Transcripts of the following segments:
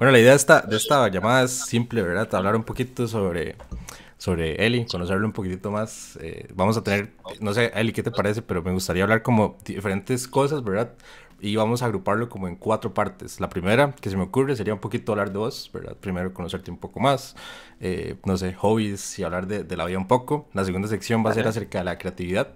Bueno, la idea de esta, de esta llamada es simple, ¿verdad? Hablar un poquito sobre, sobre Eli, conocerlo un poquitito más. Eh, vamos a tener, no sé, Eli, ¿qué te parece? Pero me gustaría hablar como diferentes cosas, ¿verdad? Y vamos a agruparlo como en cuatro partes. La primera que se me ocurre sería un poquito hablar de vos, ¿verdad? Primero conocerte un poco más, eh, no sé, hobbies y hablar de, de, la vida un poco. La segunda sección va a ser acerca de la creatividad.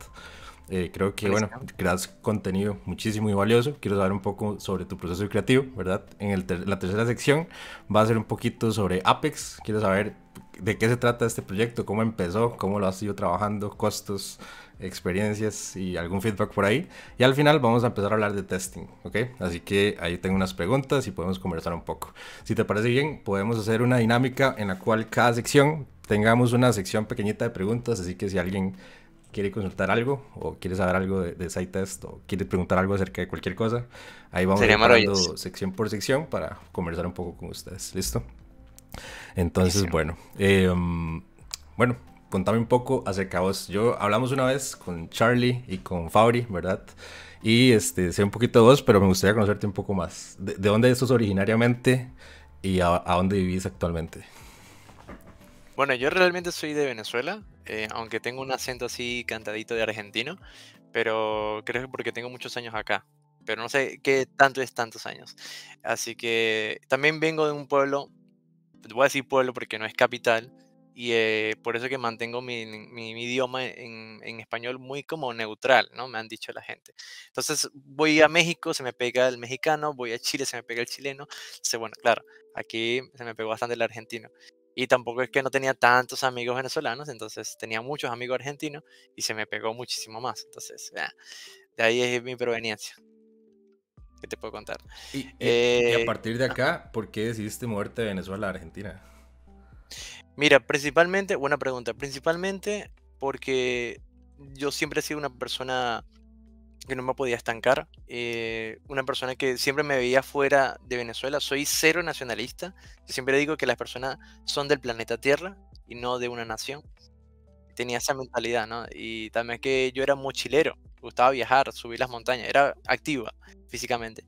Eh, creo que, bueno, creas contenido muchísimo y valioso. Quiero saber un poco sobre tu proceso creativo, ¿verdad? En la tercera sección va a ser un poquito sobre Apex. Quiero saber de qué se trata este proyecto, cómo empezó, cómo lo has ido trabajando, costos, experiencias y algún feedback por ahí. Y al final vamos a empezar a hablar de testing, ¿ok? Así que ahí tengo unas preguntas y podemos conversar un poco. Si te parece bien, podemos hacer una dinámica en la cual cada sección tengamos una sección pequeñita de preguntas, así que si alguien quiere consultar algo o quiere saber algo de, de SciTest o quiere preguntar algo acerca de cualquier cosa, ahí vamos a sección por sección para conversar un poco con ustedes. ¿Listo? Entonces, bueno. Em, bueno, contame un poco acerca de vos. Yo hablamos una vez con Charlie y con Fabri, ¿verdad? Y este, sé un poquito de vos, pero me gustaría conocerte un poco más. ¿De, dónde sos originariamente y a, a dónde vivís actualmente? Bueno, yo realmente soy de Venezuela, eh, aunque tengo un acento así cantadito de argentino, pero creo que porque tengo muchos años acá, pero no sé qué tanto es tantos años. Así que también vengo de un pueblo, voy a decir pueblo porque no es capital, y eh, por eso que mantengo mi, idioma en, español muy como neutral, ¿no? Me han dicho la gente. Entonces voy a México, se me pega el mexicano, voy a Chile, se me pega el chileno. bueno, claro, aquí se me pegó bastante el argentino y tampoco es que no tenía tantos amigos venezolanos, entonces tenía muchos amigos argentinos y se me pegó muchísimo más. Entonces, de ahí es mi proveniencia. ¿Qué te puedo contar? y a eh, partir de acá, ¿por qué decidiste moverte de Venezuela a Argentina? Mira, principalmente, buena pregunta, principalmente porque yo siempre he sido una persona que no me podía estancar, eh, una persona que siempre me veía fuera de Venezuela, soy cero nacionalista, siempre digo que las personas son del planeta Tierra y no de una nación, tenía esa mentalidad, ¿no? Y también que yo era mochilero, gustaba viajar, subir las montañas, era activa físicamente.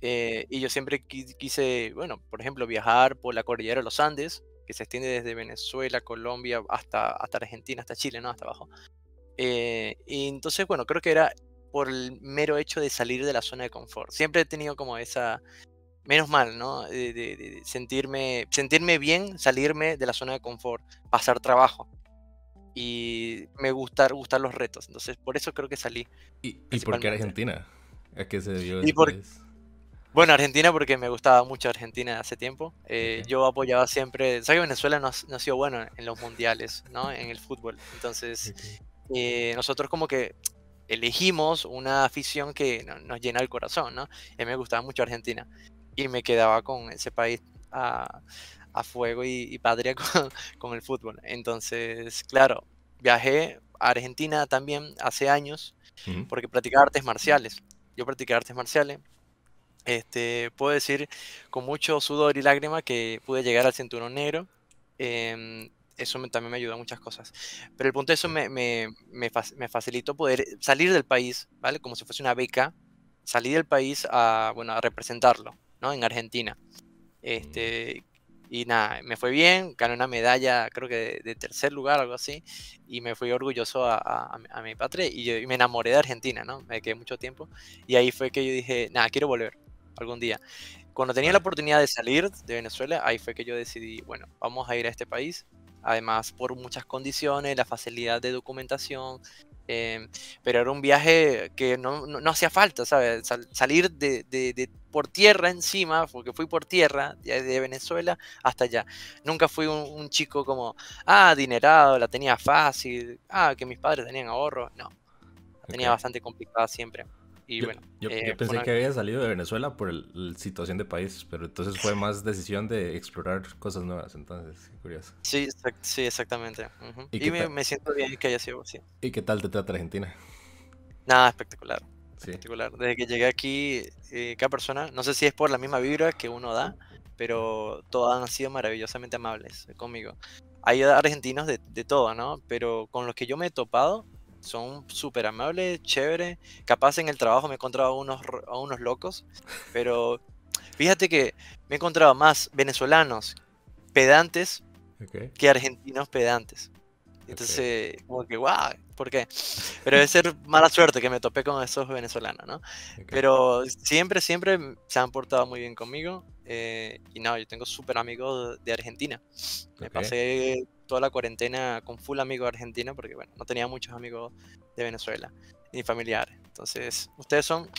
Eh, y yo siempre quise, bueno, por ejemplo, viajar por la cordillera de los Andes, que se extiende desde Venezuela, Colombia, hasta, hasta Argentina, hasta Chile, ¿no? Hasta abajo. Eh, y entonces, bueno, creo que era por el mero hecho de salir de la zona de confort. Siempre he tenido como esa, menos mal, ¿no? De, sentirme, sentirme bien, salirme de la zona de confort, pasar trabajo. Y me gustar, gustar los retos. Entonces, por eso creo que salí. ¿Y, ¿y por qué Argentina? ¿A qué se debió? Y Bueno, Argentina porque me gustaba mucho Argentina hace tiempo. Eh, yo apoyaba siempre. Sabes que Venezuela no ha, sido bueno en los mundiales, ¿no? En el fútbol. Entonces, eh, nosotros como que elegimos una afición que nos llena el corazón, ¿no? A mí me gustaba mucho Argentina y me quedaba con ese país a, fuego y, patria con, el fútbol. Entonces, claro, viajé a Argentina también hace años porque practicaba artes marciales. Yo practicaba artes marciales. Este, puedo decir con mucho sudor y lágrima que pude llegar al cinturón negro. Em, eso también me ayudó a muchas cosas. Pero el punto de eso me, me, me, facilitó poder salir del país, ¿vale? Como si fuese una beca, salir del país a, bueno, a representarlo, ¿no? En Argentina. Este, y nada, me fue bien, gané una medalla, creo que de, tercer lugar, algo así, y me fui orgulloso a, a, a mi patria y, y, me enamoré de Argentina, ¿no? Me quedé mucho tiempo. Y ahí fue que yo dije, nada, quiero volver algún día. Cuando tenía la oportunidad de salir de Venezuela, ahí fue que yo decidí, bueno, vamos a ir a este país, además por muchas condiciones, la facilidad de documentación, em, pero era un viaje que no, hacía falta, ¿sabes? salir de, por tierra encima, porque fui por tierra, de Venezuela hasta allá. Nunca fui un, chico como, ah, adinerado, la tenía fácil, ah, que mis padres tenían ahorro, no, la tenía bastante complicada siempre. Eh, yo, pensé que había salido de Venezuela por la situación de país, pero entonces fue más decisión de explorar cosas nuevas. Entonces, curioso. Sí, sí exactamente. Y, me, siento bien que haya sido así. ¿Y qué tal te trata Argentina? Nada, espectacular. Espectacular. Desde que llegué aquí, eh, cada persona, no sé si es por la misma vibra que uno da, pero todas han sido maravillosamente amables conmigo. Hay argentinos de todo, ¿no? Pero con los que yo me he topado, son súper amables, chévere. Capaz en el trabajo me he encontrado a unos, unos locos, pero fíjate que me he encontrado más venezolanos pedantes que argentinos pedantes. Entonces, como que, guau, ¿por qué? Pero debe ser mala suerte que me topé con esos venezolanos, ¿no? Pero siempre, siempre se han portado muy bien conmigo. Eh, y no, yo tengo súper amigos de Argentina. Me pasé toda la cuarentena con full amigos argentinos porque bueno, no tenía muchos amigos de Venezuela, ni familiares. Entonces, ustedes son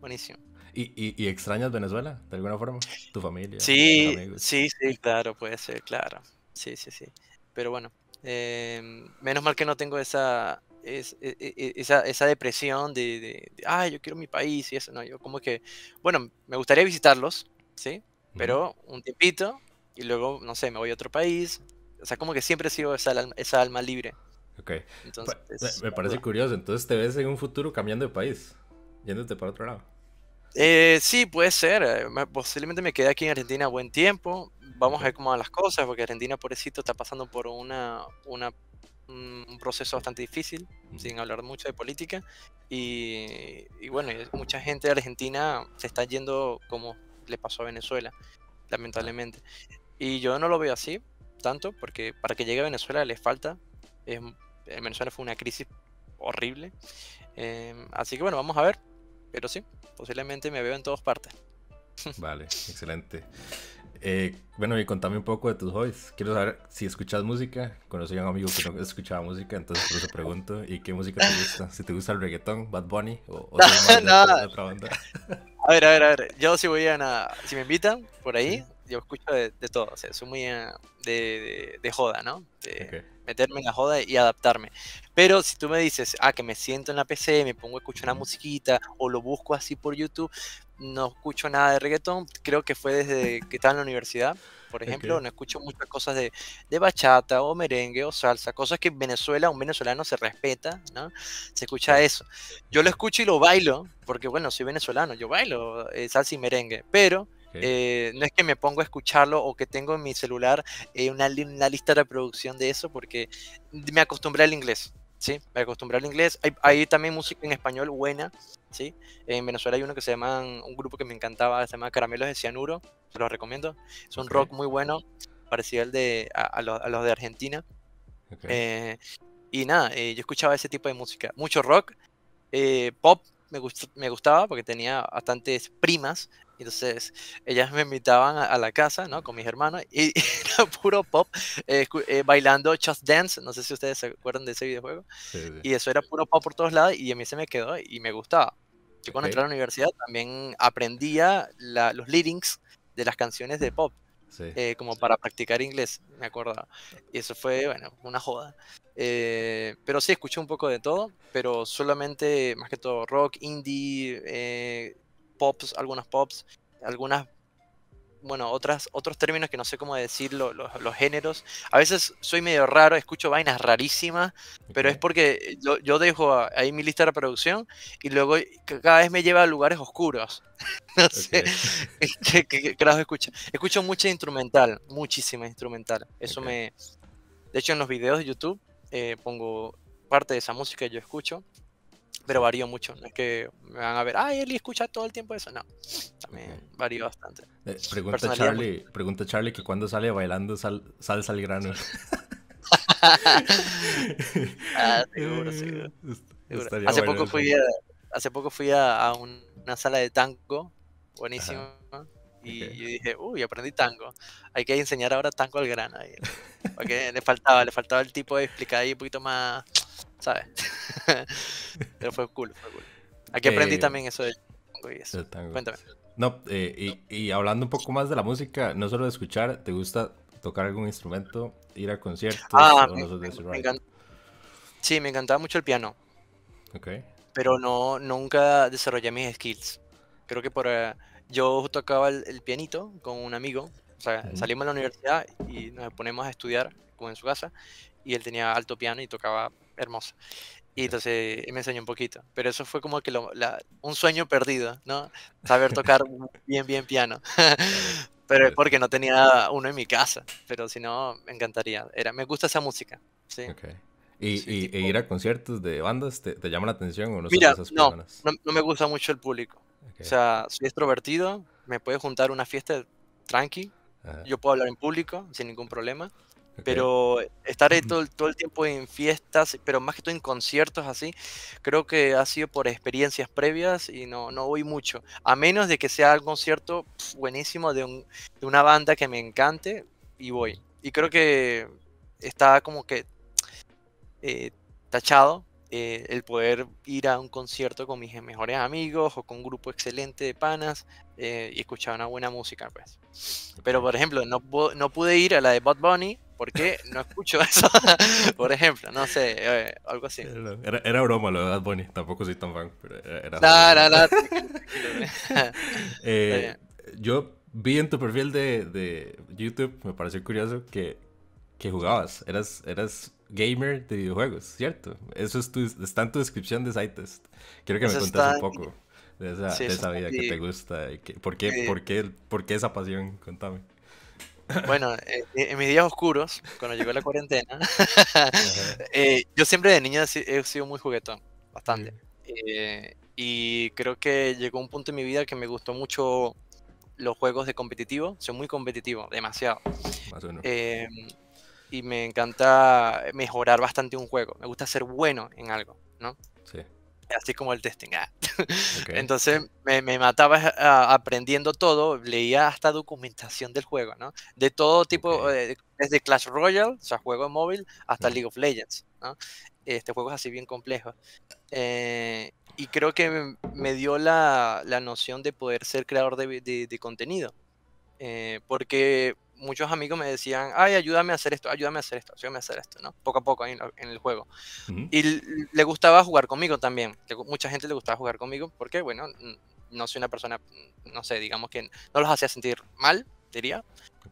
buenísimos. ¿Y, y, extrañas Venezuela, de alguna forma? ¿Tu familia? Sí, sí, sí, claro, puede ser, claro. Sí, sí, sí. Pero bueno, em, menos mal que no tengo esa, e, e, e, esa, esa, depresión de, ah, yo quiero mi país y eso, no, yo como que, bueno, me gustaría visitarlos, ¿sí? Pero un tiempito y luego, no sé, me voy a otro país, o sea, como que siempre he sido esa, alma libre. Ok. Pues, me, parece curioso. Entonces, ¿te ves en un futuro cambiando de país? Yéndote para otro lado. Eh, sí, puede ser. Eh, posiblemente me quedé aquí en Argentina buen tiempo. Vamos a ver cómo van las cosas, porque Argentina, pobrecito, está pasando por una, mm, un proceso bastante difícil, sin hablar mucho de política. y, bueno, mucha gente de Argentina se está yendo como le pasó a Venezuela, lamentablemente. Y yo no lo veo así tanto, porque para que llegue a Venezuela le falta. en Venezuela fue una crisis horrible. Em, así que bueno, vamos a ver. Pero sí, posiblemente me veo en todas partes. Vale, excelente. Eh, bueno, y contame un poco de tus hobbies. Quiero saber si escuchas música. Conocí a un amigo que no escuchaba música, entonces por eso pregunto. ¿Y qué música te gusta? Si te gusta el reggaetón, Bad Bunny o, otra banda. A ver, a ver, a ver. Yo si voy a... Si me invitan por ahí, yo escucho de, todo, o sea, soy muy ah, de, joda, ¿no? De meterme en la joda y adaptarme. Pero si tú me dices, ah, que me siento en la PC, me pongo a escuchar una musiquita o lo busco así por YouTube, no escucho nada de reggaetón, creo que fue desde que estaba en la universidad, por ejemplo, no escucho muchas cosas de, bachata o merengue o salsa, cosas que en Venezuela un venezolano se respeta, ¿no? Se escucha eso. Yo lo escucho y lo bailo, porque bueno, soy venezolano, yo bailo eh, salsa y merengue, pero eh, no es que me pongo a escucharlo o que tengo en mi celular eh, una, lista de reproducción de eso porque me acostumbré al inglés. Sí, me acostumbré al inglés. Hay, también música en español buena. ¿sí? En Venezuela hay uno que se llama, un grupo que me encantaba, se llama Caramelos de Cianuro. Se los recomiendo. Es un rock muy bueno, parecido al de, a, los, de Argentina. Eh, y nada, yo escuchaba ese tipo de música. Mucho rock, pop me, me gustaba porque tenía bastantes primas entonces, ellas me invitaban a, la casa, ¿no? Con mis hermanos y, era puro pop, eh, eh, bailando Just Dance, no sé si ustedes se acuerdan de ese videojuego. Y eso era puro pop por todos lados y a mí se me quedó y me gustaba. Yo cuando entré a la universidad también aprendía los leadings de las canciones de pop. Eh, como para practicar inglés, me acuerdo, Y eso fue, bueno, una joda. pero sí, escuché un poco de todo, pero solamente, más que todo, rock, indie, pops, algunos pops, algunas, bueno, otras, otros términos que no sé cómo decirlo, los, géneros. A veces soy medio raro, escucho vainas rarísimas, pero es porque yo, dejo ahí mi lista de reproducción y luego cada vez me lleva a lugares oscuros. no sé este, qué, qué, escucho. Escucho mucha instrumental, muchísima instrumental. Eso me... De hecho, en los videos de YouTube eh, pongo parte de esa música que yo escucho pero varió mucho. No es que me van a ver, ay, Eli escucha todo el tiempo eso. No, también varió bastante. Eh, pregunta, Charlie, Charlie que cuando sale bailando sal, salsa al grano. Ah, eh, hace, poco fui a, hace poco fui a, una sala de tango, buenísimo. Y dije, uy, aprendí tango. Hay que enseñar ahora tango al grano. Porque le faltaba, le faltaba el tipo de explicar ahí un poquito más ¿sabes? Pero fue cool, Aquí aprendí también eso de tango y eso. Cuéntame. No, eh, y, hablando un poco más de la música, no solo de escuchar, ¿te gusta tocar algún instrumento, ir a conciertos? Ah, Sí, me encantaba mucho el piano. Ok. Pero no, nunca desarrollé mis skills. Creo que por... Eh, yo tocaba el, pianito con un amigo. salimos a la universidad y nos ponemos a estudiar, como en su casa, y él tenía alto piano y tocaba hermoso. Y entonces me enseñó un poquito. Pero eso fue como que un sueño perdido, ¿no? Saber tocar bien, bien piano. pero es porque no tenía uno en mi casa. Pero si no, me encantaría. Era, me gusta esa música. Sí. ¿Y, e ir a conciertos de bandas te, llama la atención o no Mira, no, no, me gusta mucho el público. O sea, soy extrovertido, me puede juntar una fiesta tranqui, yo puedo hablar en público sin ningún problema. Pero estaré todo, todo el tiempo en fiestas, pero más que todo en conciertos así, creo que ha sido por experiencias previas y no, voy mucho. A menos de que sea un concierto buenísimo de, una banda que me encante y voy. Y creo que está como que eh, tachado eh, el poder ir a un concierto con mis mejores amigos o con un grupo excelente de panas eh, y escuchar una buena música, pues. Pero, por ejemplo, no, no pude ir a la de Bad Bunny ¿Por qué no escucho eso? Por ejemplo, no sé, eh, algo así. Era, broma lo de Bonnie, tampoco soy tan fan, pero era... no, eh, yo vi en tu perfil de, de YouTube, me pareció curioso que, que jugabas, eras, eras gamer de videojuegos, ¿cierto? Eso es tu, está en tu descripción de Sightest, Quiero que me contes un poco de esa, de vida que te gusta. Y ¿por, qué, por, qué, ¿Por qué esa pasión? Contame. Bueno, eh, eh, en mis días oscuros, cuando llegó la cuarentena, eh, yo siempre de niño he sido muy juguetón, bastante. y creo que llegó un punto en mi vida que me gustó mucho los juegos de competitivo, soy muy competitivo, demasiado. Em, y me encanta mejorar bastante un juego, me gusta ser bueno en algo, ¿no? Sí así como el testing. Ah. Entonces me, mataba ah, aprendiendo todo, leía hasta documentación del juego, ¿no? De todo tipo, eh, desde Clash Royale, o sea, juego móvil, hasta mm. League of Legends, Este juego es así bien complejo. Eh, y creo que me dio la, noción de poder ser creador de, contenido. Eh, porque muchos amigos me decían, ay, ayúdame a hacer esto, ayúdame a hacer esto, ayúdame a hacer esto, ¿no? Poco a poco ahí en, el juego. Y le gustaba jugar conmigo también. mucha gente le gustaba jugar conmigo porque, bueno, no soy una persona, no sé, digamos que no los hacía sentir mal, diría.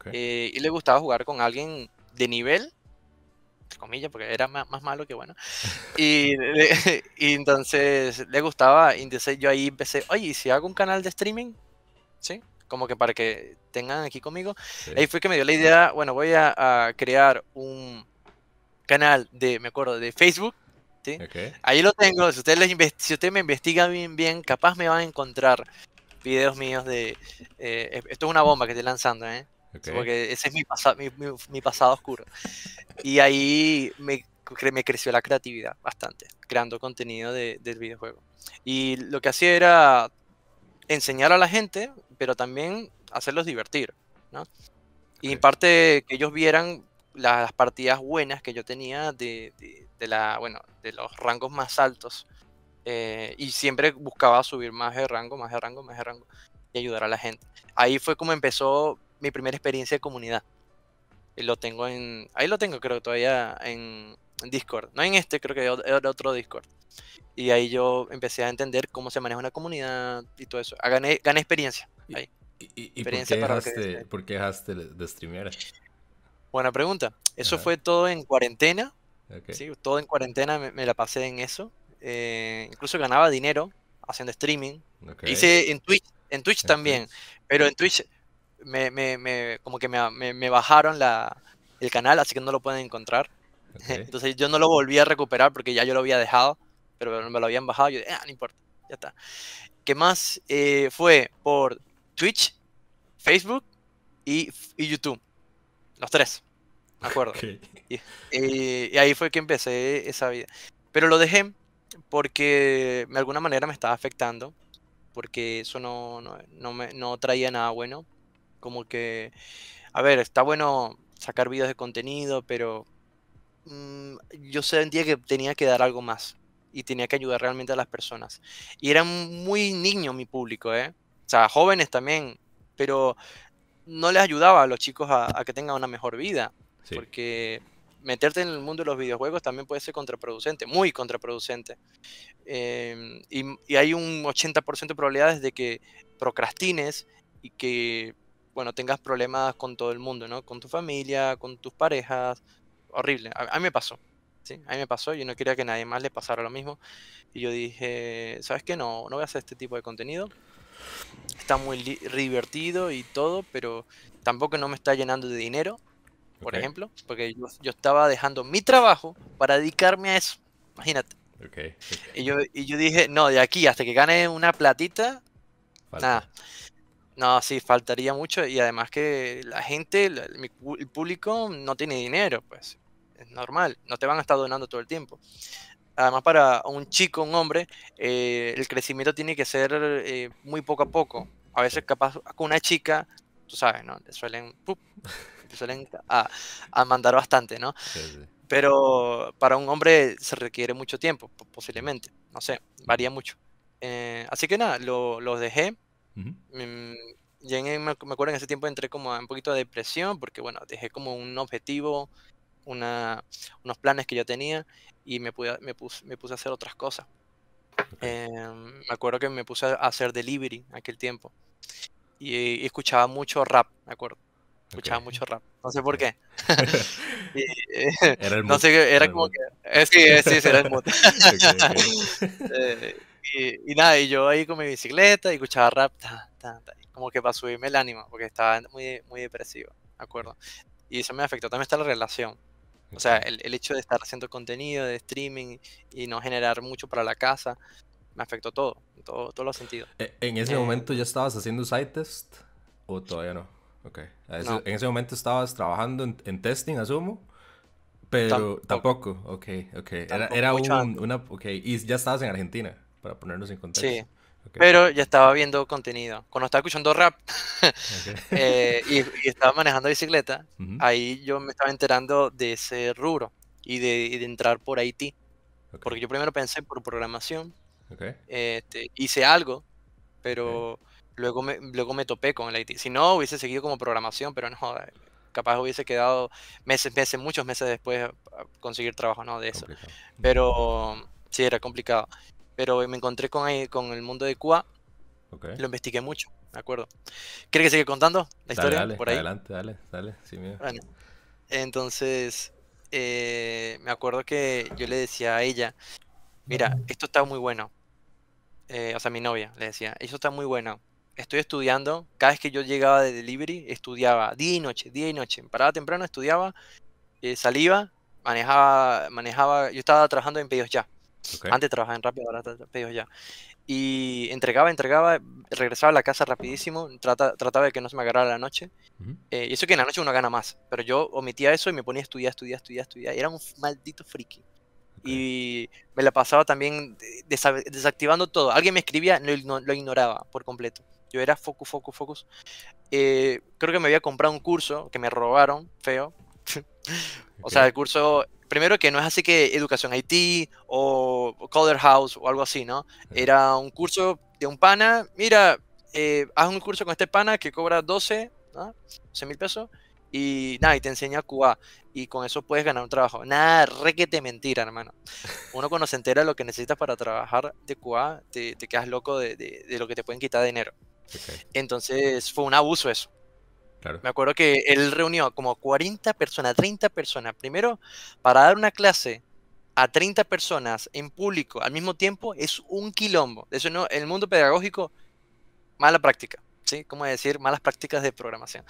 Eh, y le gustaba jugar con alguien de nivel, entre comillas, porque era más, malo que bueno. Y, y, entonces le gustaba, y entonces yo ahí empecé, oye, ¿y si hago un canal de streaming? ¿Sí? como que para que tengan aquí conmigo. Ahí fue que me dio la idea, bueno, voy a, crear un canal de, me acuerdo, de Facebook. Ahí lo tengo, si ustedes, les me investigan bien, bien, capaz me van a encontrar videos míos de... Eh, esto es una bomba que estoy lanzando, ¿eh? Porque ese es mi, pasado oscuro. Y ahí me, creció la creatividad bastante, creando contenido de, del videojuego. Y lo que hacía era enseñar a la gente, pero también hacerlos divertir, ¿no? Y en parte que ellos vieran las partidas buenas que yo tenía de, la, bueno, de los rangos más altos. Eh, y siempre buscaba subir más de rango, más de rango, más de rango y ayudar a la gente. Ahí fue como empezó mi primera experiencia de comunidad. lo tengo en. Ahí lo tengo, creo, todavía en, en Discord. No en este, creo que era otro Discord. Y ahí yo empecé a entender cómo se maneja una comunidad y todo eso. Ah, gané, gané experiencia. Ahí. ¿Y, por, qué dejaste, de streamear? Buena pregunta. Eso fue todo en cuarentena. Sí, todo en cuarentena me, la pasé en eso. Eh, incluso ganaba dinero haciendo streaming. Hice en Twitch, en Twitch también, pero en Twitch me, me como que me, bajaron la, el canal, así que no lo pueden encontrar. Entonces yo no lo volví a recuperar porque ya yo lo había dejado, pero me lo habían bajado. Yo dije, ah, no importa, ya está. ¿Qué más? Eh, fue por Twitch, Facebook y, YouTube. Los tres, ¿de acuerdo. Eh, y, ahí fue que empecé esa vida. Pero lo dejé porque de alguna manera me estaba afectando, porque eso no, no, no, me, no traía nada bueno. Como que, a ver, está bueno sacar videos de contenido, pero Mm, yo sentía que tenía que dar algo más y tenía que ayudar realmente a las personas. Y era muy niño mi público, ¿eh? O sea, jóvenes también, pero no les ayudaba a los chicos a, que tengan una mejor vida. Porque meterte en el mundo de los videojuegos también puede ser contraproducente, muy contraproducente. Em, y, hay un 80% de probabilidades de que procrastines y que, bueno, tengas problemas con todo el mundo, ¿no? Con tu familia, con tus parejas, horrible. A, mí me pasó. ¿sí? A mí me pasó. Yo no quería que a nadie más le pasara lo mismo. Y yo dije, ¿sabes qué? No, no voy a hacer este tipo de contenido. Está muy divertido y todo, pero tampoco no me está llenando de dinero, por ejemplo, porque yo, yo, estaba dejando mi trabajo para dedicarme a eso. Imagínate. Y, yo, y yo dije, no, de aquí hasta que gane una platita, nada. No, sí, faltaría mucho y además que la gente, el, el público no tiene dinero, pues es normal, no te van a estar donando todo el tiempo. Además, para un chico, un hombre, eh, el crecimiento tiene que ser eh, muy poco a poco. A veces, capaz, con una chica, tú sabes, ¿no? Te suelen, suelen a, mandar bastante, ¿no? Pero para un hombre se requiere mucho tiempo, posiblemente. No sé, varía mucho. Eh, así que nada, lo, los dejé. y mm, me acuerdo en ese tiempo entré como a un poquito de depresión porque, bueno, dejé como un objetivo una, unos planes que yo tenía y me, me, puse a hacer otras cosas. Eh, me acuerdo que me puse a hacer delivery aquel tiempo y, escuchaba mucho rap, me acuerdo. Escuchaba mucho rap, no sé por qué. y, era el no sé, era, como que. Eh, eh, sí, sí, era el mood. y, nada, y yo ahí con mi bicicleta y escuchaba rap, como que para subirme el ánimo, porque estaba muy, muy depresivo, me acuerdo. Y eso me afectó también está la relación. O sea, el, hecho de estar haciendo contenido, de streaming y no generar mucho para la casa, me afectó todo, en todo, todos los sentidos. E, ¿En ese eh, momento ya estabas haciendo site test o todavía no? Ok. En ese momento estabas trabajando en, testing, asumo. Pero tampoco, ok, ok. era, una, ok. Y ya estabas en Argentina, para ponernos en contexto. Sí, pero ya estaba viendo contenido. Cuando estaba escuchando rap eh, y, estaba manejando bicicleta, ahí yo me estaba enterando de ese rubro y de, entrar por Haití. Porque yo primero pensé por programación. Este, hice algo, pero luego, me, luego me topé con el Haití. Si no, hubiese seguido como programación, pero no, eh, capaz hubiese quedado meses, meses, muchos meses después a conseguir trabajo, ¿no? De eso. Pero sí, era complicado pero me encontré con, el mundo de Cuba. Lo investigué mucho, ¿de acuerdo? ¿Quieres que siga contando la historia? Dale, por Adelante, dale, entonces, eh, me acuerdo que yo le decía a ella, mira, esto está muy bueno. Eh, o sea, mi novia le decía, esto está muy bueno. Estoy estudiando, cada vez que yo llegaba de delivery, estudiaba día y noche, día y noche. Paraba temprano, estudiaba, eh, salía, manejaba, manejaba, yo estaba trabajando en pedidos ya. Antes trabajaba en rápido, ahora pedidos ya. Y entregaba, entregaba, regresaba a la casa rapidísimo, trataba de que no se me agarrara la noche. Eh, y eso que en la noche uno gana más, pero yo omitía eso y me ponía a estudiar, estudiar, estudiar, estudiar. Era un maldito friki. Y me la pasaba también desactivando todo. Alguien me escribía, lo, lo ignoraba por completo. Yo era focus, focus, focus. Eh, creo que me había comprado un curso que me robaron, feo. o sea, el curso primero que no es así que Educación IT o Color House o algo así, ¿no? Era un curso de un pana, mira, eh, haz un curso con este pana que cobra 12, ¿no? mil pesos y nada, y te enseña Cuba y con eso puedes ganar un trabajo. Nada, requete mentira, hermano. Uno cuando se entera lo que necesitas para trabajar de QA, te, quedas loco de, lo que te pueden quitar dinero. Entonces fue un abuso eso. Me acuerdo que él reunió como 40 personas, 30 personas. Primero, para dar una clase a 30 personas en público al mismo tiempo es un quilombo. Eso no, el mundo pedagógico, mala práctica. ¿Sí? ¿Cómo decir? Malas prácticas de programación.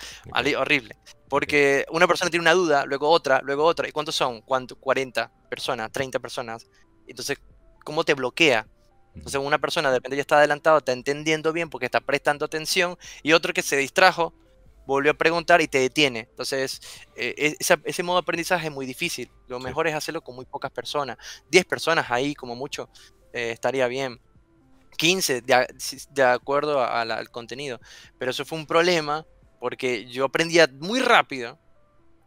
Horrible. Porque una persona tiene una duda, luego otra, luego otra. ¿Y cuántos son? ¿Cuánto? 40 personas, 30 personas. Entonces, ¿cómo te bloquea? Entonces, una persona de repente ya está adelantado, está entendiendo bien porque está prestando atención, y otro que se distrajo, volvió a preguntar y te detiene. Entonces, eh, e, ese modo de aprendizaje es muy difícil. Lo mejor es hacerlo con muy pocas personas. 10 personas ahí, como mucho, eh, estaría bien. 15, de, acuerdo al contenido. Pero eso fue un problema porque yo aprendía muy rápido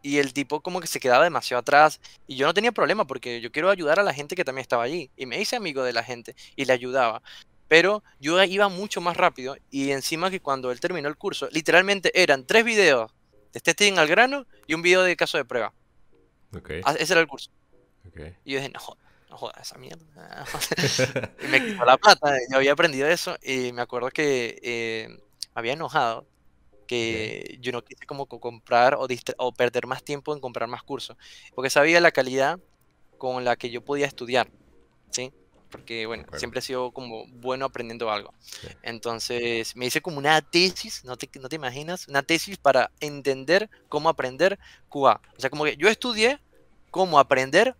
y el tipo como que se quedaba demasiado atrás y yo no tenía problema porque yo quiero ayudar a la gente que también estaba allí y me hice amigo de la gente y le ayudaba pero yo iba mucho más rápido y encima que cuando él terminó el curso, literalmente eran tres videos de testing al grano y un video de caso de prueba. Ah, ese era el curso. Y yo dije, no, no jodas esa mierda. y me quitó la plata, yo había aprendido eso y me acuerdo que eh, había enojado que yo no quise como comprar o, o perder más tiempo en comprar más cursos, porque sabía la calidad con la que yo podía estudiar, ¿sí? porque bueno, siempre he sido como bueno aprendiendo algo. Entonces me hice como una tesis, no te, no te imaginas, una tesis para entender cómo aprender QA. O sea, como que yo estudié cómo aprender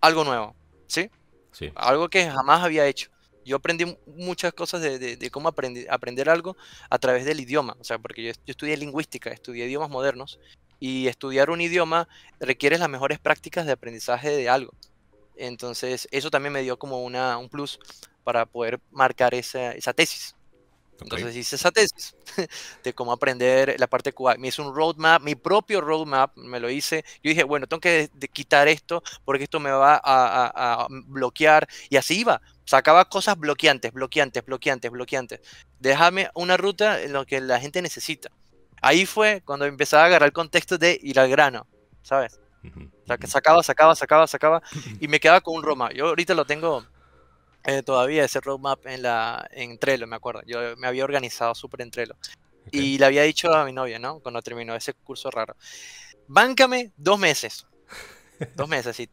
algo nuevo, ¿sí? Sí. Algo que jamás había hecho. Yo aprendí muchas cosas de, de, cómo aprender algo a través del idioma, o sea, porque yo, yo estudié lingüística, estudié idiomas modernos y estudiar un idioma requiere las mejores prácticas de aprendizaje de algo. Entonces, eso también me dio como una, un plus para poder marcar esa, esa tesis. Entonces hice esa tesis de cómo aprender la parte cubana. Me hice un roadmap, mi propio roadmap, me lo hice. Yo dije, bueno, tengo que quitar esto porque esto me va a, a bloquear. Y así iba. Sacaba cosas bloqueantes, bloqueantes, bloqueantes, bloqueantes. Déjame una ruta en lo que la gente necesita. Ahí fue cuando empezaba a agarrar el contexto de ir al grano, ¿sabes? O que sacaba, sacaba, sacaba, sacaba y me quedaba con un roadmap. Yo ahorita lo tengo eh, todavía, ese roadmap en, la, en Trello, me acuerdo. Yo me había organizado súper en Trello. Y le había dicho a mi novia, ¿no? Cuando terminó ese curso raro. Báncame dos meses. Dos meses, sí.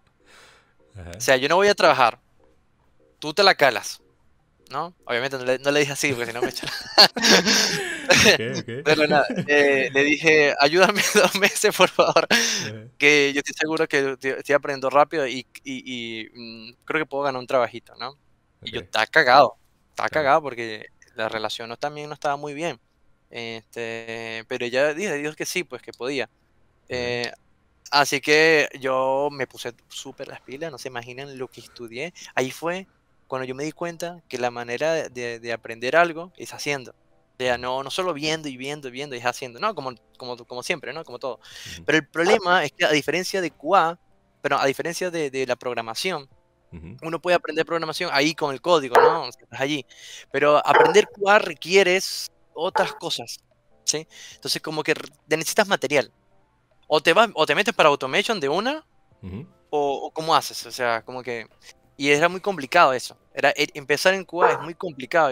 O sea, yo no voy a trabajar. Tú te la calas. ¿No? Obviamente no le, no le dije así, porque si no me echan. Pero nada, eh, le dije, ayúdame dos meses, por favor que yo estoy seguro que estoy aprendiendo rápido y, mm, creo que puedo ganar un trabajito, ¿no? Y yo, está cagado, está cagado porque la relación no, también no estaba muy bien. Este, pero ella dijo, dios que sí, pues que podía. Eh, así que yo me puse súper las pilas, no se imaginan lo que estudié. Ahí fue cuando yo me di cuenta que la manera de aprender algo es haciendo. O sea, no, no solo viendo y viendo y viendo y haciendo, no, como, como, como siempre, ¿no? Como todo. Pero el problema es que a diferencia de QA, pero a diferencia de, la programación, uno puede aprender programación ahí con el código, ¿no? Estás allí. Pero aprender QA requiere otras cosas, ¿sí? Entonces como que necesitas material. O te, vas, o te metes para automation de una, o cómo haces, o sea, como que... Y era muy complicado eso. Era, e, empezar en Cuba es muy complicado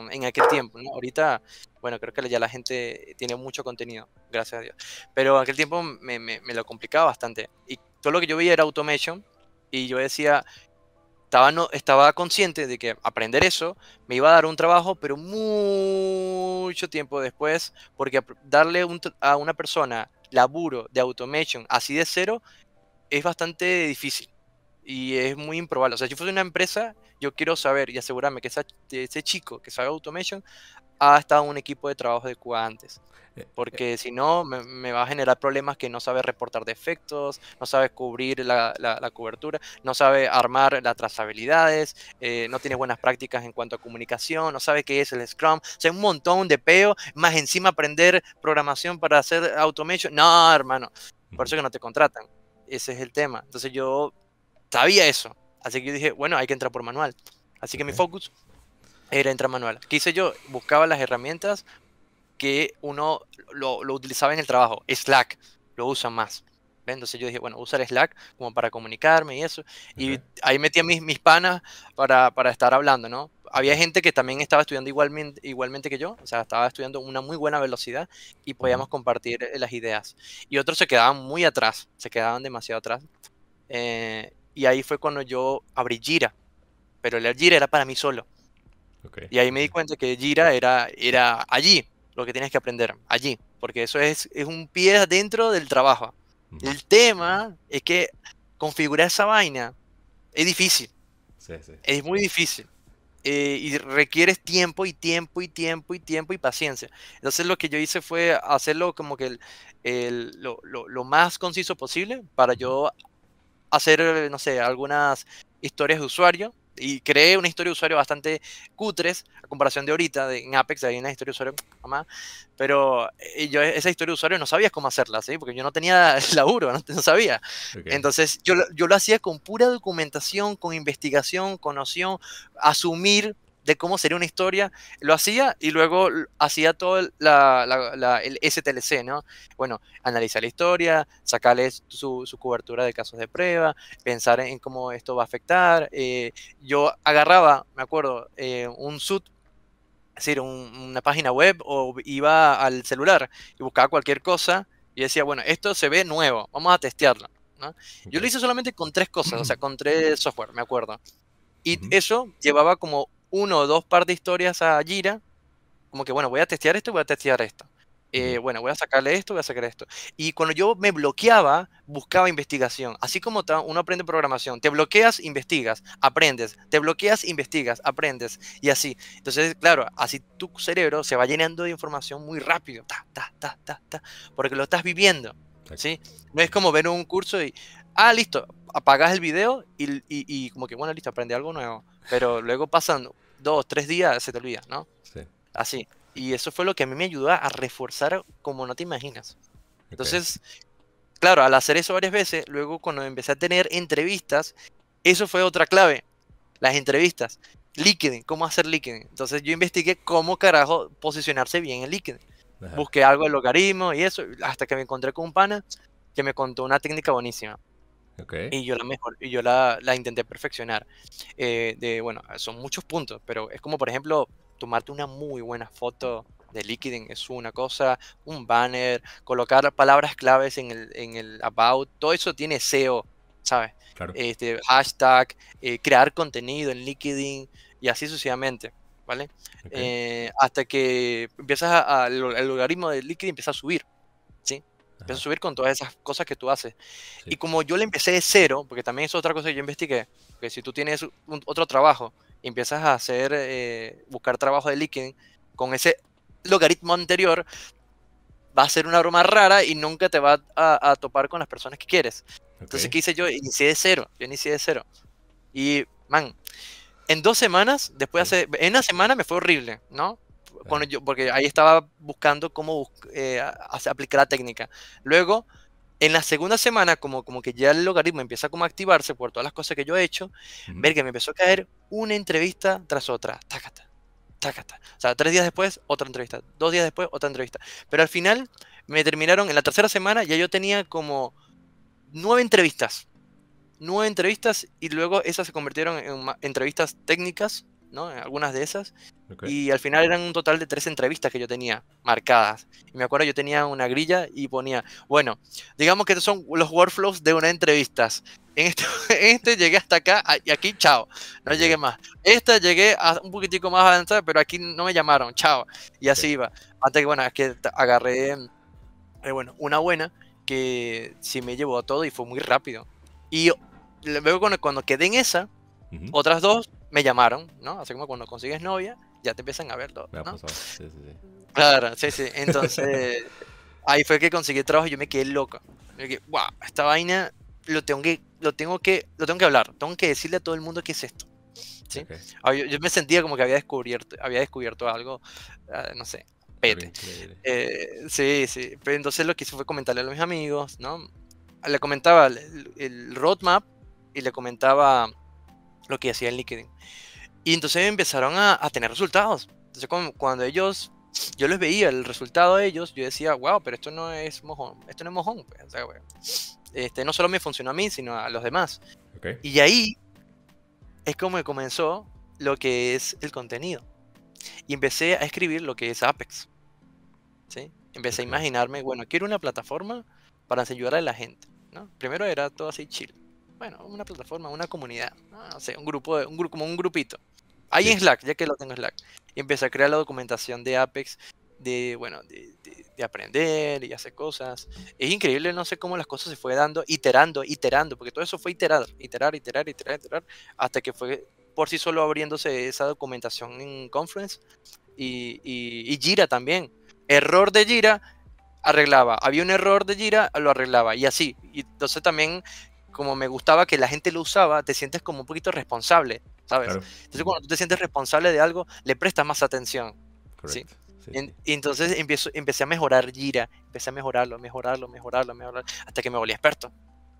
um, en aquel tiempo. Ahorita, bueno, creo que ya la gente tiene mucho contenido, gracias a Dios. Pero aquel tiempo me, lo complicaba bastante. Y todo lo que yo veía era automation. Y yo decía, estaba, no, estaba consciente de que aprender eso me iba a dar un trabajo, pero mucho tiempo después, porque darle a una persona laburo de automation así de cero es bastante difícil. Y es muy improbable. O sea, si fuese una empresa, yo quiero saber y asegurarme que ese chico que sabe automation ha estado en un equipo de trabajo adecuado antes. Eh, Porque eh. si no, me, va a generar problemas que no sabe reportar defectos, no sabe cubrir la, cobertura, no sabe armar las trazabilidades, eh, no tiene buenas prácticas en cuanto a comunicación, no sabe qué es el Scrum. O sea, un montón de peo, más encima aprender programación para hacer automation. No, hermano, por eso que no te contratan. Ese es el tema. Entonces yo sabía eso. Así que yo dije, bueno, hay que entrar por manual. Así que mi focus era entrar manual. ¿Qué hice yo? Buscaba las herramientas que uno lo, utilizaba en el trabajo. Slack, lo usan más. Entonces yo dije, bueno, usar Slack como para comunicarme y eso. Y ahí metí a mis, mis panas para, para estar hablando, ¿no? había gente que también estaba estudiando igualmente, igualmente que yo, o sea, estaba estudiando una muy buena velocidad y podíamos compartir eh, las ideas. Y otros se quedaban muy atrás, se quedaban demasiado atrás. Eh, y ahí fue cuando yo abrí Jira, pero el Jira era para mí solo. Y ahí me di cuenta que Jira era, era allí lo que tienes que aprender, allí, porque eso es, un pie dentro del trabajo. El tema es que configurar esa vaina es difícil. Es muy difícil. Eh, y requieres tiempo y tiempo y tiempo y tiempo y paciencia. Entonces lo que yo hice fue hacerlo como que lo, lo, más conciso posible para yo hacer, eh, no sé, algunas historias de usuario. Y creé una historia de usuario bastante cutres, a comparación de ahorita, en Apex hay una historia de usuario, mamá. Pero eh, yo esa historia de usuario no sabía cómo hacerla, ¿sí? Porque yo no tenía laburo, no, sabía. Entonces yo, yo lo hacía con pura documentación, con investigación, con noción, asumir de cómo sería una historia, lo hacía y luego hacía todo el STLC, ¿no? Bueno, analizar la historia, sacarle su, su, cobertura de casos de prueba, pensar en cómo esto va a afectar. Eh, yo agarraba, me acuerdo, eh, un suit, es decir, una página web o iba al celular y buscaba cualquier cosa y decía, bueno, esto se ve nuevo, vamos a testearlo. Yo lo hice solamente con tres cosas, o sea, con tres software, me acuerdo. Y eso llevaba como uno o dos par de historias a Jira, como que bueno, voy a testear esto voy a testear esto. Eh, bueno, voy a sacarle esto, voy a sacar esto. Y cuando yo me bloqueaba, buscaba investigación. Así como uno aprende programación, te bloqueas, investigas, aprendes, te bloqueas, investigas, aprendes, y así. Entonces, claro, así tu cerebro se va llenando de información muy rápido, porque lo estás viviendo. ¿sí? No es como ver un curso y, ah, listo, apagas el video y, como que, bueno, listo, aprende algo nuevo. Pero luego pasando dos, tres días, se te olvida, ¿no? Sí. Así. Y eso fue lo que a mí me ayudó a reforzar como no te imaginas. Entonces, claro, al hacer eso varias veces, luego cuando empecé a tener entrevistas, eso fue otra clave. Las entrevistas. LinkedIn, cómo hacer LinkedIn. Entonces yo investigué cómo carajo posicionarse bien en LinkedIn. Busqué algo de logaritmo y eso, hasta que me encontré con un pana que me contó una técnica buenísima. Y yo la mejor, y yo la, la intenté perfeccionar. Eh, de, bueno, son muchos puntos, pero es como, por ejemplo, tomarte una muy buena foto de Liquiding es una cosa, un banner, colocar palabras claves en el, en el about, todo eso tiene SEO, ¿sabes? Este, hashtag, eh, crear contenido en Liquiding y así sucesivamente. ¿Vale? Eh, hasta que empiezas a, el, el, logaritmo de Liquiding empieza a subir empezó a subir con todas esas cosas que tú haces. Y como yo le empecé de cero, porque también es otra cosa que yo investigué, que si tú tienes un, otro trabajo y empiezas a hacer, eh, buscar trabajo de LinkedIn con ese logaritmo anterior, va a ser una broma rara y nunca te va a, topar con las personas que quieres. Entonces, ¿qué hice yo? Inicié de cero, yo inicié de cero. Y, man, en dos semanas, después hace, en una semana me fue horrible, ¿no? porque ahí estaba buscando cómo eh, aplicar la técnica. Luego, en la segunda semana, como, como que ya el logaritmo empieza como a activarse por todas las cosas que yo he hecho, ver que me empezó a caer una entrevista tras otra, tacata, tacata. O sea, tres días después, otra entrevista, dos días después, otra entrevista. Pero al final me terminaron, en la tercera semana ya yo tenía como nueve entrevistas. Nueve entrevistas y luego esas se convirtieron en entrevistas técnicas ¿no? Algunas de esas. Y al final eran un total de tres entrevistas que yo tenía marcadas. Y me acuerdo, yo tenía una grilla y ponía, bueno, digamos que estos son los workflows de una entrevista. En este, este llegué hasta acá y aquí, chao. No llegué más. Esta llegué a un poquitico más avanzada, pero aquí no me llamaron, chao. Y así iba. Hasta que, bueno, es que agarré, eh, bueno, una buena que sí me llevó a todo y fue muy rápido. Y luego cuando, cuando quedé en esa, otras dos me llamaron, ¿no? Así como cuando consigues novia, ya te empiezan a ver todo. ¿no? Sí, sí, sí. Claro, sí, sí. Entonces, ahí fue que conseguí trabajo y yo me quedé loca. Me quedé, wow, esta vaina lo tengo que, lo tengo que, lo tengo que hablar, tengo que decirle a todo el mundo qué es esto. ¿sí? Ah, yo, me sentía como que había descubierto, había descubierto algo, ah, no sé, pete. Eh, sí, sí. Pero entonces lo que hice fue comentarle a mis amigos, ¿no? Le comentaba el roadmap y le comentaba lo que hacía el LinkedIn. Y entonces empezaron a, tener resultados. Entonces cuando, cuando ellos, yo les veía el resultado de ellos, yo decía, wow, pero esto no es mojón, esto no es mojón. Pues, este, no solo me funcionó a mí, sino a los demás. Y ahí es como comenzó lo que es el contenido. Y empecé a escribir lo que es Apex. ¿sí? Empecé a imaginarme, bueno, quiero una plataforma para ayudar a la gente. ¿no? Primero era todo así chill bueno, una plataforma, una comunidad, no sé, un grupo, un, grupo, como un grupito. Ahí en Slack, ya que lo tengo en Slack. Y empecé a crear la documentación de Apex, de, bueno, de, aprender y hacer cosas. Es increíble, no sé cómo las cosas se fue dando, iterando, iterando, porque todo eso fue iterar, iterar, iterar, iterar, iterar, hasta que fue por sí solo abriéndose esa documentación en Conference y, y, y Jira también. Error de Gira arreglaba. Había un error de Gira lo arreglaba. Y así. Y entonces también como me gustaba que la gente lo usaba, te sientes como un poquito responsable, ¿sabes? Entonces cuando tú te sientes responsable de algo, le prestas más atención. ¿sí? y entonces empecé a mejorar Gira, empecé a mejorarlo, mejorarlo, mejorarlo, mejorarlo, hasta que me volví experto.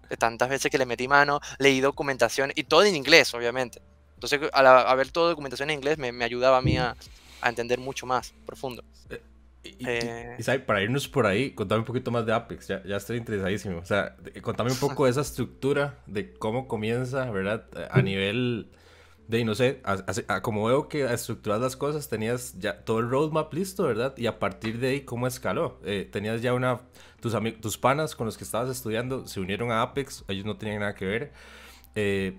De tantas veces que le metí mano, leí documentación y todo en inglés, obviamente. Entonces, al haber toda documentación en inglés, me, ayudaba a mí a, a entender mucho más profundo. Eh, y, eh. para irnos por ahí, contame un poquito más de Apex, ya, estoy interesadísimo. O sea, eh, contame un poco de esa estructura, de cómo comienza, ¿verdad? Eh, a nivel de, no sé, como veo que estructuras las cosas, tenías ya todo el roadmap listo, ¿verdad? Y a partir de ahí, ¿cómo escaló? tenías ya una, tus, tus panas con los que estabas estudiando se unieron a Apex, ellos no tenían nada que ver. Eh,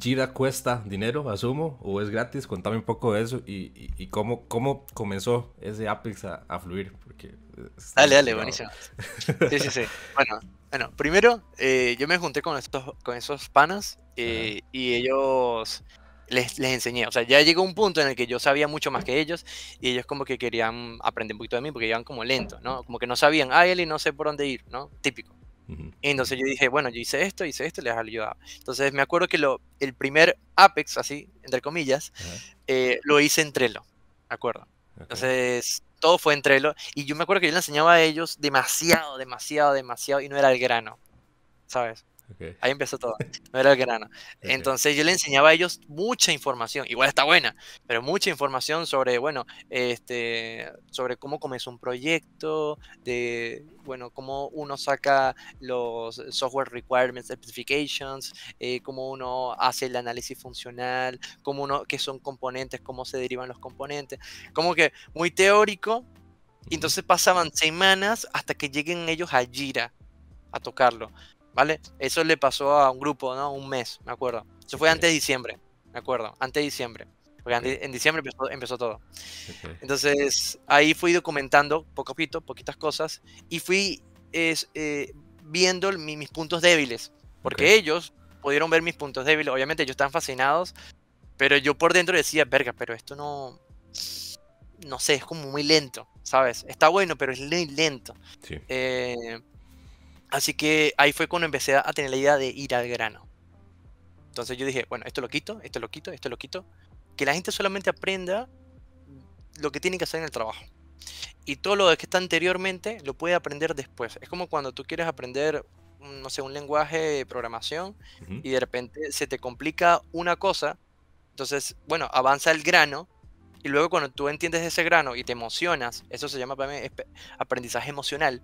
¿Gira cuesta dinero, asumo, o es gratis. Contame un poco de eso y, cómo, cómo comenzó ese Apex a, fluir. Porque dale, dale, buenísimo. sí, sí, sí. Bueno, bueno primero eh, yo me junté con, estos, con esos panas eh, y ellos les, les, enseñé. O sea, ya llegó un punto en el que yo sabía mucho más que ellos y ellos como que querían aprender un poquito de mí porque iban como lento, ¿no? Como que no sabían, ah, Eli, no sé por dónde ir, ¿no? Típico. Entonces yo dije, bueno, yo hice esto, hice esto, les ayudaba. Entonces me acuerdo que lo, el primer Apex, así, entre comillas, eh, lo hice en Trello, ¿de acuerdo? Entonces todo fue en Trello y yo me acuerdo que yo le enseñaba a ellos demasiado, demasiado, demasiado y no era el grano, ¿sabes? Ahí empezó todo, no era el grano. Entonces yo le enseñaba a ellos mucha información, igual está buena, pero mucha información sobre, bueno, este, sobre cómo comenzó un proyecto, de, bueno, cómo uno saca los software requirements specifications, eh, cómo uno hace el análisis funcional, cómo uno, qué son componentes, cómo se derivan los componentes, como que muy teórico. Y entonces pasaban semanas hasta que lleguen ellos a Jira a tocarlo. ¿vale? Eso le pasó a un grupo, ¿no? Un mes, me acuerdo. Eso fue antes de diciembre, me acuerdo, antes de diciembre. Porque en diciembre empezó, todo. Entonces, ahí fui documentando poco a poquito, poquitas cosas, y fui eh, viendo mis puntos débiles. Porque ellos pudieron ver mis puntos débiles. Obviamente, ellos están fascinados, pero yo por dentro decía, verga, pero esto no. No sé, es como muy lento, ¿sabes? Está bueno, pero es muy lento. Sí. Eh, Así que ahí fue cuando empecé a tener la idea de ir al grano. Entonces yo dije, bueno, esto lo quito, esto lo quito, esto lo quito. Que la gente solamente aprenda lo que tiene que hacer en el trabajo. Y todo lo que está anteriormente lo puede aprender después. Es como cuando tú quieres aprender, mm, no sé, un lenguaje de programación y de repente se te complica una cosa. Entonces, bueno, avanza el grano y luego cuando tú entiendes ese grano y te emocionas, eso se llama para mí aprendizaje emocional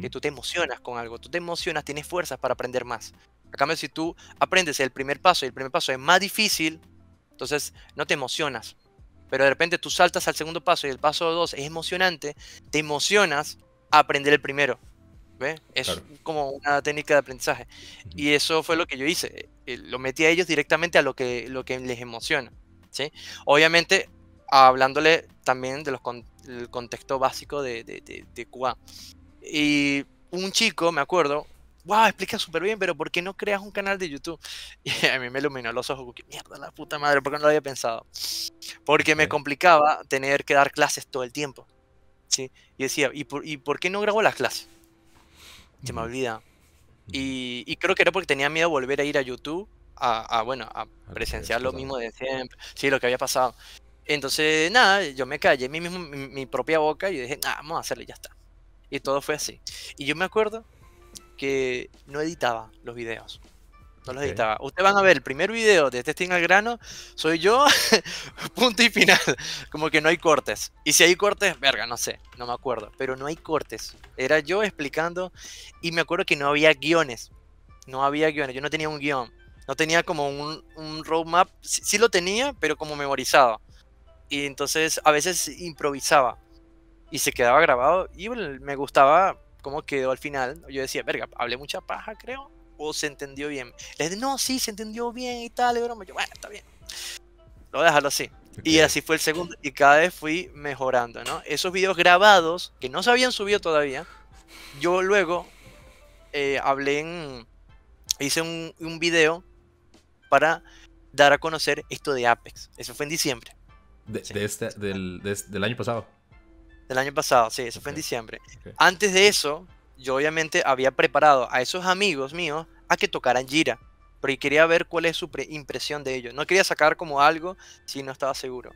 que tú te emocionas con algo, tú te emocionas, tienes fuerzas para aprender más. A cambio, si tú aprendes el primer paso y el primer paso es más difícil, entonces no te emocionas. Pero de repente tú saltas al segundo paso y el paso dos es emocionante, te emocionas a aprender el primero. ¿Ves? Es como una técnica de aprendizaje. Y eso fue lo que yo hice. Eh, lo metí a ellos directamente a lo que, lo que les emociona. ¿sí? Obviamente, hablándole también del contexto básico de, de, de, y un chico, me acuerdo, wow, explica súper bien, pero ¿por qué no creas un canal de YouTube? Y a mí me iluminó los ojos, que mierda, la puta madre, ¿por qué no lo había pensado? Porque me complicaba tener que dar clases todo el tiempo. ¿sí? Y decía, ¿y por, qué no grabo las clases? Se me olvida. Y, creo que era porque tenía miedo de volver a ir a YouTube a, bueno, a presenciar lo mismo de siempre, sí, lo que había pasado. Entonces, nada, yo me callé mi, mismo, mi, propia boca y dije, nada, vamos a hacerlo y ya está. Y todo fue así. Y yo me acuerdo que no editaba los videos. No los editaba. Ustedes van a ver el primer video de Testing al Grano. Soy yo, punto y final. Como que no hay cortes. Y si hay cortes, verga, no sé, no me acuerdo. Pero no hay cortes. Era yo explicando. Y me acuerdo que no había guiones. No había guiones. Yo no tenía un guión. No tenía como un, roadmap. sí, lo tenía, pero como memorizado. Y entonces a veces improvisaba y se quedaba grabado y me gustaba cómo quedó al final. Yo decía, verga, hablé mucha paja, creo, o se entendió bien. Les dije, no, sí, se entendió bien y tal, y broma. Yo, bueno, está bien. Lo voy a dejarlo así. Y así fue el segundo, y cada vez fui mejorando, Esos videos grabados, que no se habían subido todavía, yo luego eh, hablé en. Hice un, video para dar a conocer esto de Apex. Eso fue en diciembre. Este, del año pasado. Del año pasado, sí, eso fue en diciembre. Antes de eso, yo obviamente había preparado a esos amigos míos a que tocaran Gira, porque quería ver cuál es su impresión de ellos. No quería sacar como algo si no estaba seguro.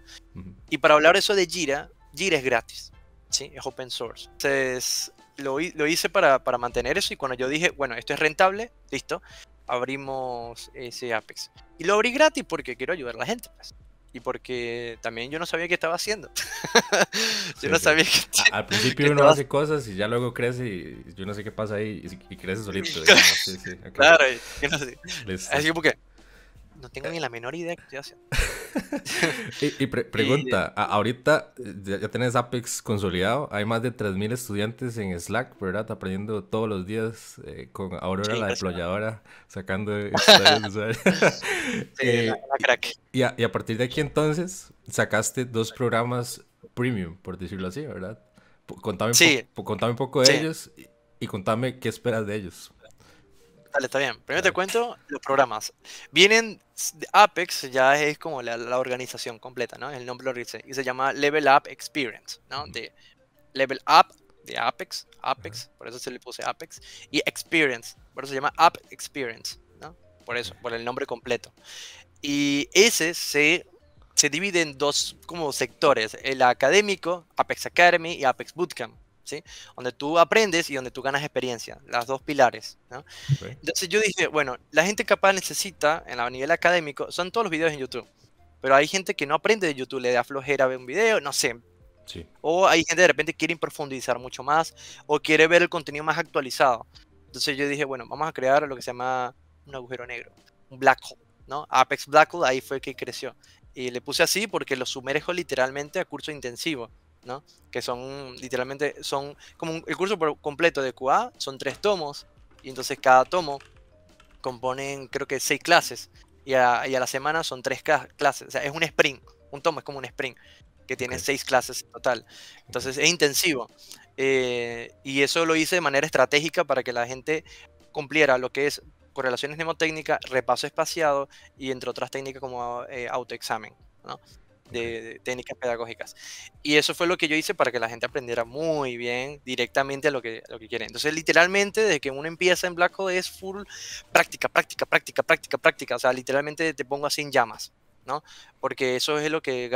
Y para hablar eso de Gira, Gira es gratis, ¿sí? es open source. Entonces, lo, hice para, mantener eso y cuando yo dije, bueno, esto es rentable, listo, abrimos ese Apex. Y lo abrí gratis porque quiero ayudar a la gente. Pues y porque también yo no sabía qué estaba haciendo. yo no sabía que, haciendo. Al principio uno hace cosas y ya luego crece y yo no sé qué pasa ahí y, crece solito. Sí, Claro, yo no sé. Así como no tengo ni la menor idea y, pregunta, ahorita eh, ya, tienes Apex consolidado, hay más de 3.000 estudiantes en Slack, ¿verdad? Aprendiendo todos los días eh, con Aurora, la deployadora, sacando y, a, partir de aquí entonces sacaste dos programas premium, por decirlo así, ¿verdad? Contame, contame un poco de ellos y contame qué esperas de ellos vale, está bien. Primero te cuento los programas. Vienen, de Apex ya es como la, organización completa, ¿no? El nombre lo dice. Y se llama Level Up Experience, ¿no? De Level Up, de Apex, Apex, por eso se le puse Apex. Y Experience, por eso se llama App Experience, ¿no? Por eso, por el nombre completo. Y ese se, se divide en dos como sectores, el académico, Apex Academy y Apex Bootcamp. Donde tú aprendes y donde tú ganas experiencia, las dos pilares, Entonces yo dije, bueno, la gente capaz necesita, en a nivel académico, son todos los videos en YouTube, pero hay gente que no aprende de YouTube, le da flojera ver un video, no sé. O hay gente de repente quiere profundizar mucho más o quiere ver el contenido más actualizado. Entonces yo dije, bueno, vamos a crear lo que se llama un agujero negro, un black hole, ¿no? Apex Black Hole, ahí fue que creció. Y le puse así porque lo sumerjo literalmente a curso intensivo. Que son, literalmente, son como el curso completo de QA, son tres tomos, y entonces cada tomo componen, creo que, seis clases, y a, la semana son tres clases, o sea, es un sprint, un tomo es como un sprint, que tiene seis clases en total. Entonces es intensivo. Eh, y eso lo hice de manera estratégica para que la gente cumpliera lo que es correlaciones mnemotécnicas, repaso espaciado y entre otras técnicas como eh, autoexamen. ¿no? de, técnicas pedagógicas. Y eso fue lo que yo hice para que la gente aprendiera muy bien directamente lo que, lo Entonces, literalmente, desde que uno empieza en Black es full práctica, práctica, práctica, práctica, práctica. O sea, literalmente te pongo así en llamas. ¿no? Porque eso es lo que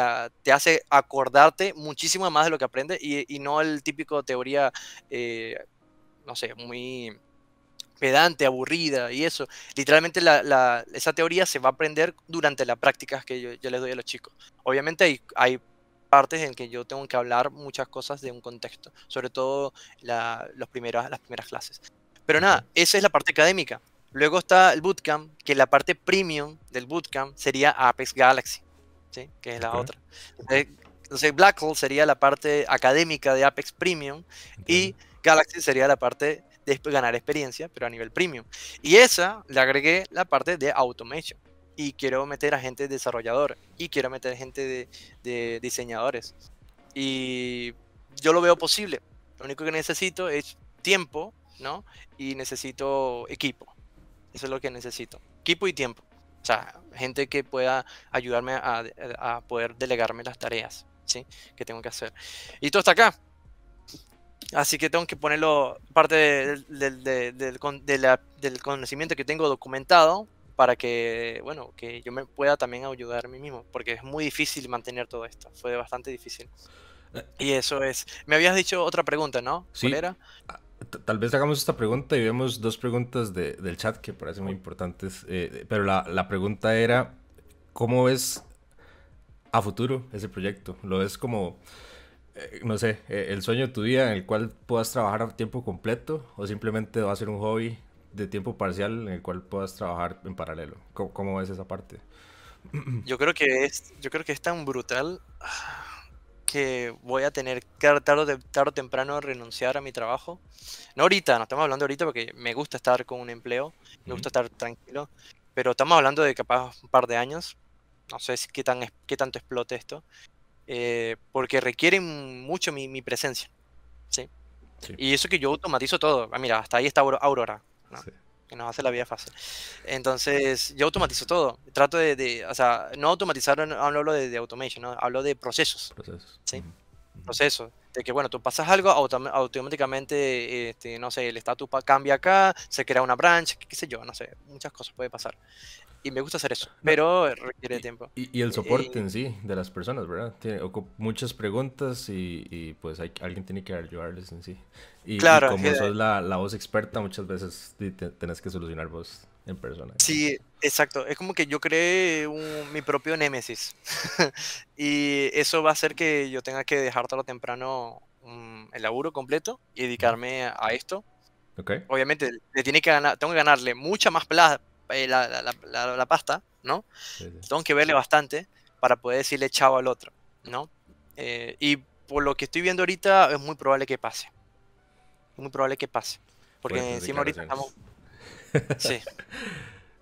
te hace acordarte muchísimo más de lo que aprendes y, no el típico teoría, eh, no sé, muy pedante, aburrida y eso. Literalmente la, esa teoría se va a aprender durante las prácticas que yo, yo, les doy a los chicos. Obviamente hay, partes en que yo tengo que hablar muchas cosas de un contexto, sobre todo los primeros, las primeras clases. Pero nada, esa es la parte académica. Luego está el bootcamp, que la parte premium del bootcamp sería Apex Galaxy, ¿sí? que es la otra. Entonces, Black Hole sería la parte académica de Apex Premium y Galaxy sería la parte de ganar experiencia, pero a nivel premium. Y esa le agregué la parte de automation. Y quiero meter a gente desarrollador. Y quiero meter gente de, diseñadores. Y yo lo veo posible. Lo único que necesito es tiempo, ¿no? Y necesito equipo. Eso es lo que necesito. Equipo y tiempo. O sea, gente que pueda ayudarme a, poder delegarme las tareas, ¿sí? Que tengo que hacer. Y todo está acá. Así que tengo que ponerlo parte del, conocimiento que tengo documentado para que, bueno, que yo me pueda también ayudar a mí mismo, porque es muy difícil mantener todo esto, fue bastante difícil. Eh. Y eso es. Me habías dicho otra pregunta, ¿no? Sí. ¿Cuál era? Ah, tal vez hagamos esta pregunta y vemos dos preguntas del chat que parecen muy importantes, eh, eh, pero la, la pregunta era, ¿cómo ves a futuro ese proyecto? ¿Lo ves como eh, no sé, eh, el sueño de tu día en el cual puedas trabajar a tiempo completo o simplemente va a ser un hobby de tiempo parcial en el cual puedas trabajar en paralelo? ¿Cómo, ves esa parte? Yo creo que es, yo creo que es tan brutal ah, que voy a tener que tarde, tarde o temprano renunciar a mi trabajo. No ahorita, no estamos hablando ahorita porque me gusta estar con un empleo, me gusta estar tranquilo, pero estamos hablando de capaz un par de años. No sé qué, tan, qué tanto explote esto. Eh, porque requieren mucho mi, presencia. ¿sí? Y eso que yo automatizo todo. Ah, mira, hasta ahí está Aurora. Que nos hace la vida fácil. Entonces, yo automatizo todo. Trato de, o sea, no automatizar, no, hablo de, automation, hablo de procesos. Procesos. ¿sí? Procesos de que bueno, tú pasas algo, automáticamente, este, no sé, el estatus cambia acá, se crea una branch, qué sé yo, no sé, muchas cosas puede pasar y me gusta hacer eso, pero requiere tiempo. Y, el eh, soporte en sí de las personas, ¿verdad? Tiene muchas preguntas y, pues alguien tiene que ayudarles en sí. Y, claro, como sos la, la, voz experta, muchas veces tenés que solucionar vos en persona. Sí, exacto. Es como que yo creé mi propio némesis y eso va a hacer que yo tenga que dejar todo o temprano mm, el laburo completo y dedicarme a esto. Okay. Obviamente, le tiene que ganar, tengo que ganarle mucha más plata eh, la, pasta, ¿no? Tengo que verle bastante para poder decirle chao al otro, ¿no? Eh, y por lo que estoy viendo ahorita, es muy probable que pase. Es muy probable que pase. Porque encima ahorita estamos... Sí.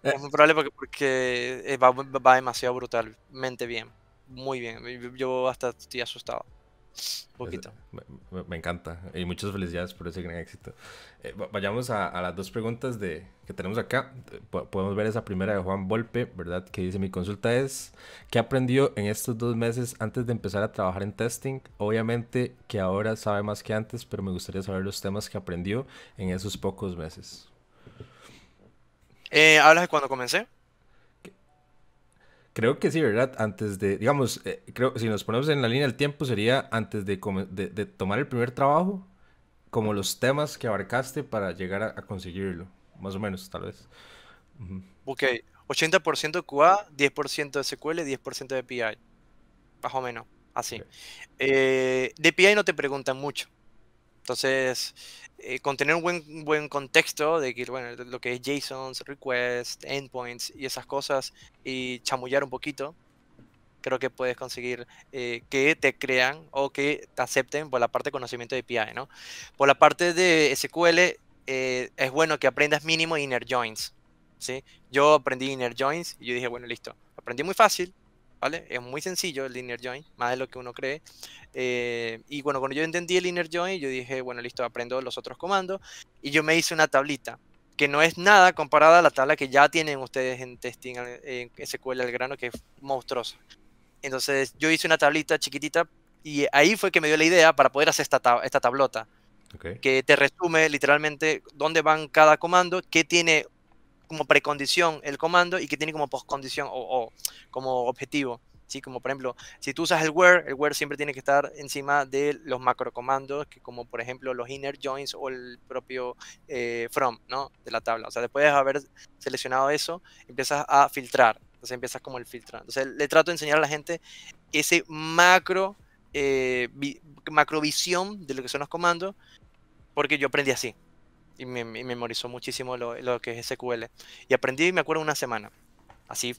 es muy probable porque, eh, va demasiado brutalmente bien. Muy bien. Yo hasta estoy asustado poquito. Me, encanta. Y muchas felicidades por ese gran éxito. Eh, vayamos a, las dos preguntas que tenemos acá. podemos ver esa primera de Juan Volpe, ¿verdad? Que dice, mi consulta es, ¿qué aprendió en estos dos meses antes de empezar a trabajar en testing? Obviamente que ahora sabe más que antes, pero me gustaría saber los temas que aprendió en esos pocos meses. Eh, ¿Hablas de cuando comencé? Creo que sí, ¿verdad? Antes de, digamos, eh, creo, si nos ponemos en la línea del tiempo, sería antes de, de, tomar el primer trabajo, como los temas que abarcaste para llegar a, conseguirlo, más o menos, tal vez. Ok, 80% QA, 10% de SQL, 10% de API, más o menos, así. Eh, de API no te preguntan mucho, entonces, eh, con tener un buen, buen contexto de que, lo que es JSONs, requests, endpoints y esas cosas, y chamullar un poquito, creo que puedes conseguir eh, que te crean o que te acepten por la parte de conocimiento de API, ¿no? Por la parte de SQL, eh, es bueno que aprendas mínimo inner joins, ¿sí? Yo aprendí inner joins y yo dije, bueno, listo, aprendí muy fácil, ¿vale? Es muy sencillo el linear join, más de lo que uno cree. Eh, y bueno, cuando yo entendí el linear join, yo dije, bueno, listo, aprendo los otros comandos. Y yo me hice una tablita, que no es nada comparada a la tabla que ya tienen ustedes en testing en SQL al grano, que es monstruosa. Entonces yo hice una tablita chiquitita y ahí fue que me dio la idea para poder hacer esta, esta tablota. Que te resume literalmente dónde van cada comando, qué tiene como precondición el comando y que tiene como postcondición o, como objetivo. ¿sí? Como por ejemplo, si tú usas el where, el where siempre tiene que estar encima de los macrocomandos, que como por ejemplo los inner joins o el propio eh, from ¿no? de la tabla. O sea, después de haber seleccionado eso, empiezas a filtrar. Entonces empiezas como el filtrar. Entonces le trato de enseñar a la gente ese macro, eh, de lo que son los comandos, porque yo aprendí así y me, memorizó muchísimo lo, lo, que es SQL. Y aprendí, y me acuerdo, una semana. Así,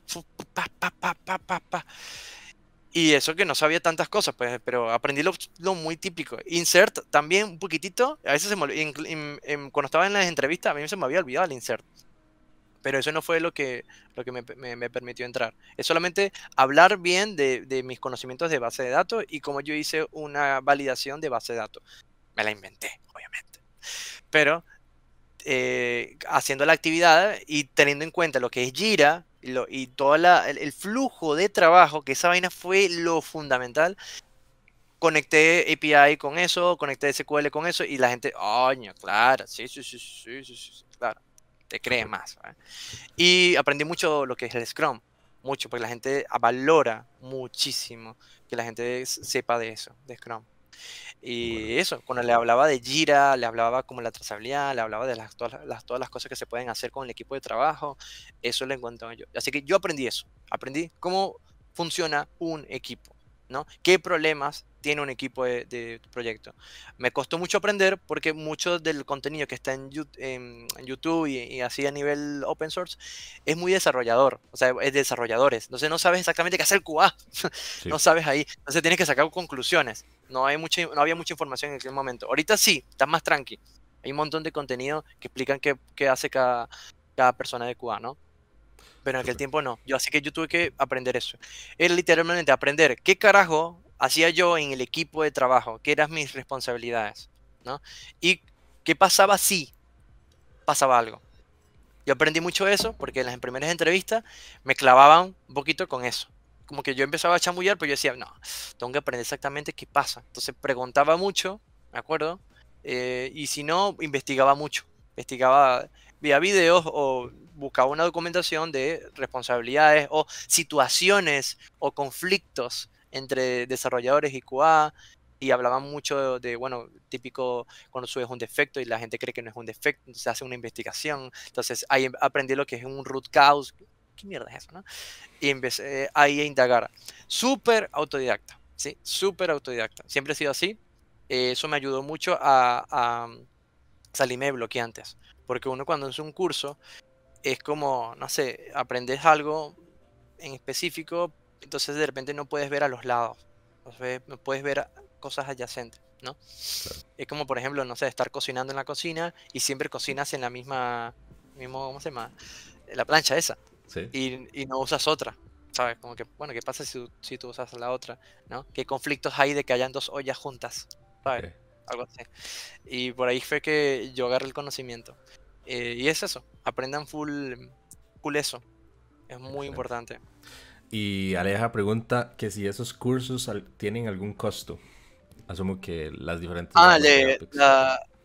Y eso que no sabía tantas cosas, pues, pero aprendí lo, lo muy típico. Insert también un poquitito. A veces se me, em, cuando estaba en las entrevistas, a mí se me había olvidado el insert. Pero eso no fue lo que, lo que me, me, permitió entrar. Es solamente hablar bien de, de mis conocimientos de base de datos y cómo yo hice una validación de base de datos. Me la inventé, obviamente. Pero eh, haciendo la actividad y teniendo en cuenta lo que es Jira y todo el, el, flujo de trabajo, que esa vaina fue lo fundamental. Conecté API con eso, conecté SQL con eso y la gente, oño, claro, sí, sí, sí, sí, sí, sí, claro, te crees más. Y aprendí mucho lo que es el Scrum, mucho, porque la gente valora muchísimo que la gente sepa de eso, de Scrum. Y eso, cuando le hablaba de gira le hablaba como la trazabilidad, le hablaba de las, todas, las, cosas que se pueden hacer con el equipo de trabajo, eso lo a yo. Así que yo aprendí eso, aprendí cómo funciona un equipo, ¿no? ¿Qué problemas tiene un equipo de, proyecto. Me costó mucho aprender porque mucho del contenido que está en, YouTube y, así a nivel open source es muy desarrollador, o sea, es desarrolladores. Entonces no sabes exactamente qué hacer el QA, no sabes ahí. Entonces tienes que sacar conclusiones. No, hay mucha, no había mucha información en aquel momento. Ahorita sí, estás más tranqui. Hay un montón de contenido que explican qué, hace cada, cada persona de QA, ¿no? Pero en aquel tiempo no. Yo así que yo tuve que aprender eso. Es literalmente aprender qué carajo hacía yo en el equipo de trabajo, qué eran mis responsabilidades, ¿no? Y qué pasaba si pasaba algo. Yo aprendí mucho eso porque en las primeras entrevistas me clavaban un poquito con eso. Como que yo empezaba a chamullar, pero pues yo decía, no, tengo que aprender exactamente qué pasa. Entonces preguntaba mucho, ¿me acuerdo? Eh, y si no, investigaba mucho. Investigaba vía videos o buscaba una documentación de responsabilidades o situaciones o conflictos entre desarrolladores y QA y hablaban mucho de, bueno, típico cuando subes un defecto y la gente cree que no es un defecto, Se hace una investigación, entonces ahí em, aprendí lo que es un root cause, ¿qué mierda es eso, no? Y empecé ahí a indagar. Súper autodidacta, ¿sí? Súper autodidacta. Siempre he sido así. Eh, eso me ayudó mucho a, a mm, salirme de bloqueantes. Porque uno cuando hace un curso es como, no sé, aprendes algo en específico, entonces de repente no puedes ver a los lados, no, puedes ver cosas adyacentes, ¿no? Es como, por ejemplo, no sé, estar cocinando en la cocina y siempre cocinas en la misma, mismo, ¿cómo se llama? La plancha esa. Y, y no usas otra, ¿sabes? Como que, bueno, ¿qué pasa si, si, tú usas la otra? ¿no? ¿Qué conflictos hay de que hayan dos ollas juntas? ¿Sabes? Algo así. Y por ahí fue que yo agarré el conocimiento. Eh, y es eso, aprendan full, full eso. Es muy importante. Y Aleja pregunta que si esos cursos tienen algún costo. Asumo que las diferentes... Ah,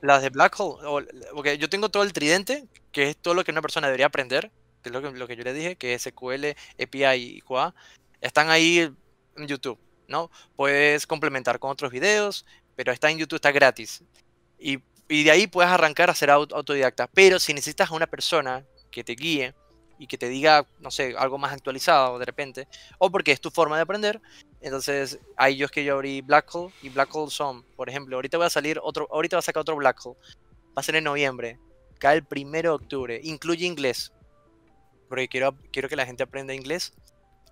las de Black Hole. O, yo tengo todo el tridente, que es todo lo que una persona debería aprender, que es lo que, yo le dije, que es SQL, API y QA. Están ahí en YouTube, ¿no? Puedes complementar con otros videos, pero está en YouTube, está gratis. Y, y de ahí puedes arrancar a ser autodidacta. Pero si necesitas a una persona que te guíe, y que te diga, no sé, algo más actualizado de repente, o porque es tu forma de aprender. Entonces, ahí yo es que yo abrí Black Hole y Black Hole por ejemplo. Ahorita voy a salir otro, ahorita va a sacar otro Black Hole. Va a ser en noviembre, cae el primero de octubre. Incluye inglés, porque quiero, quiero que la gente aprenda inglés.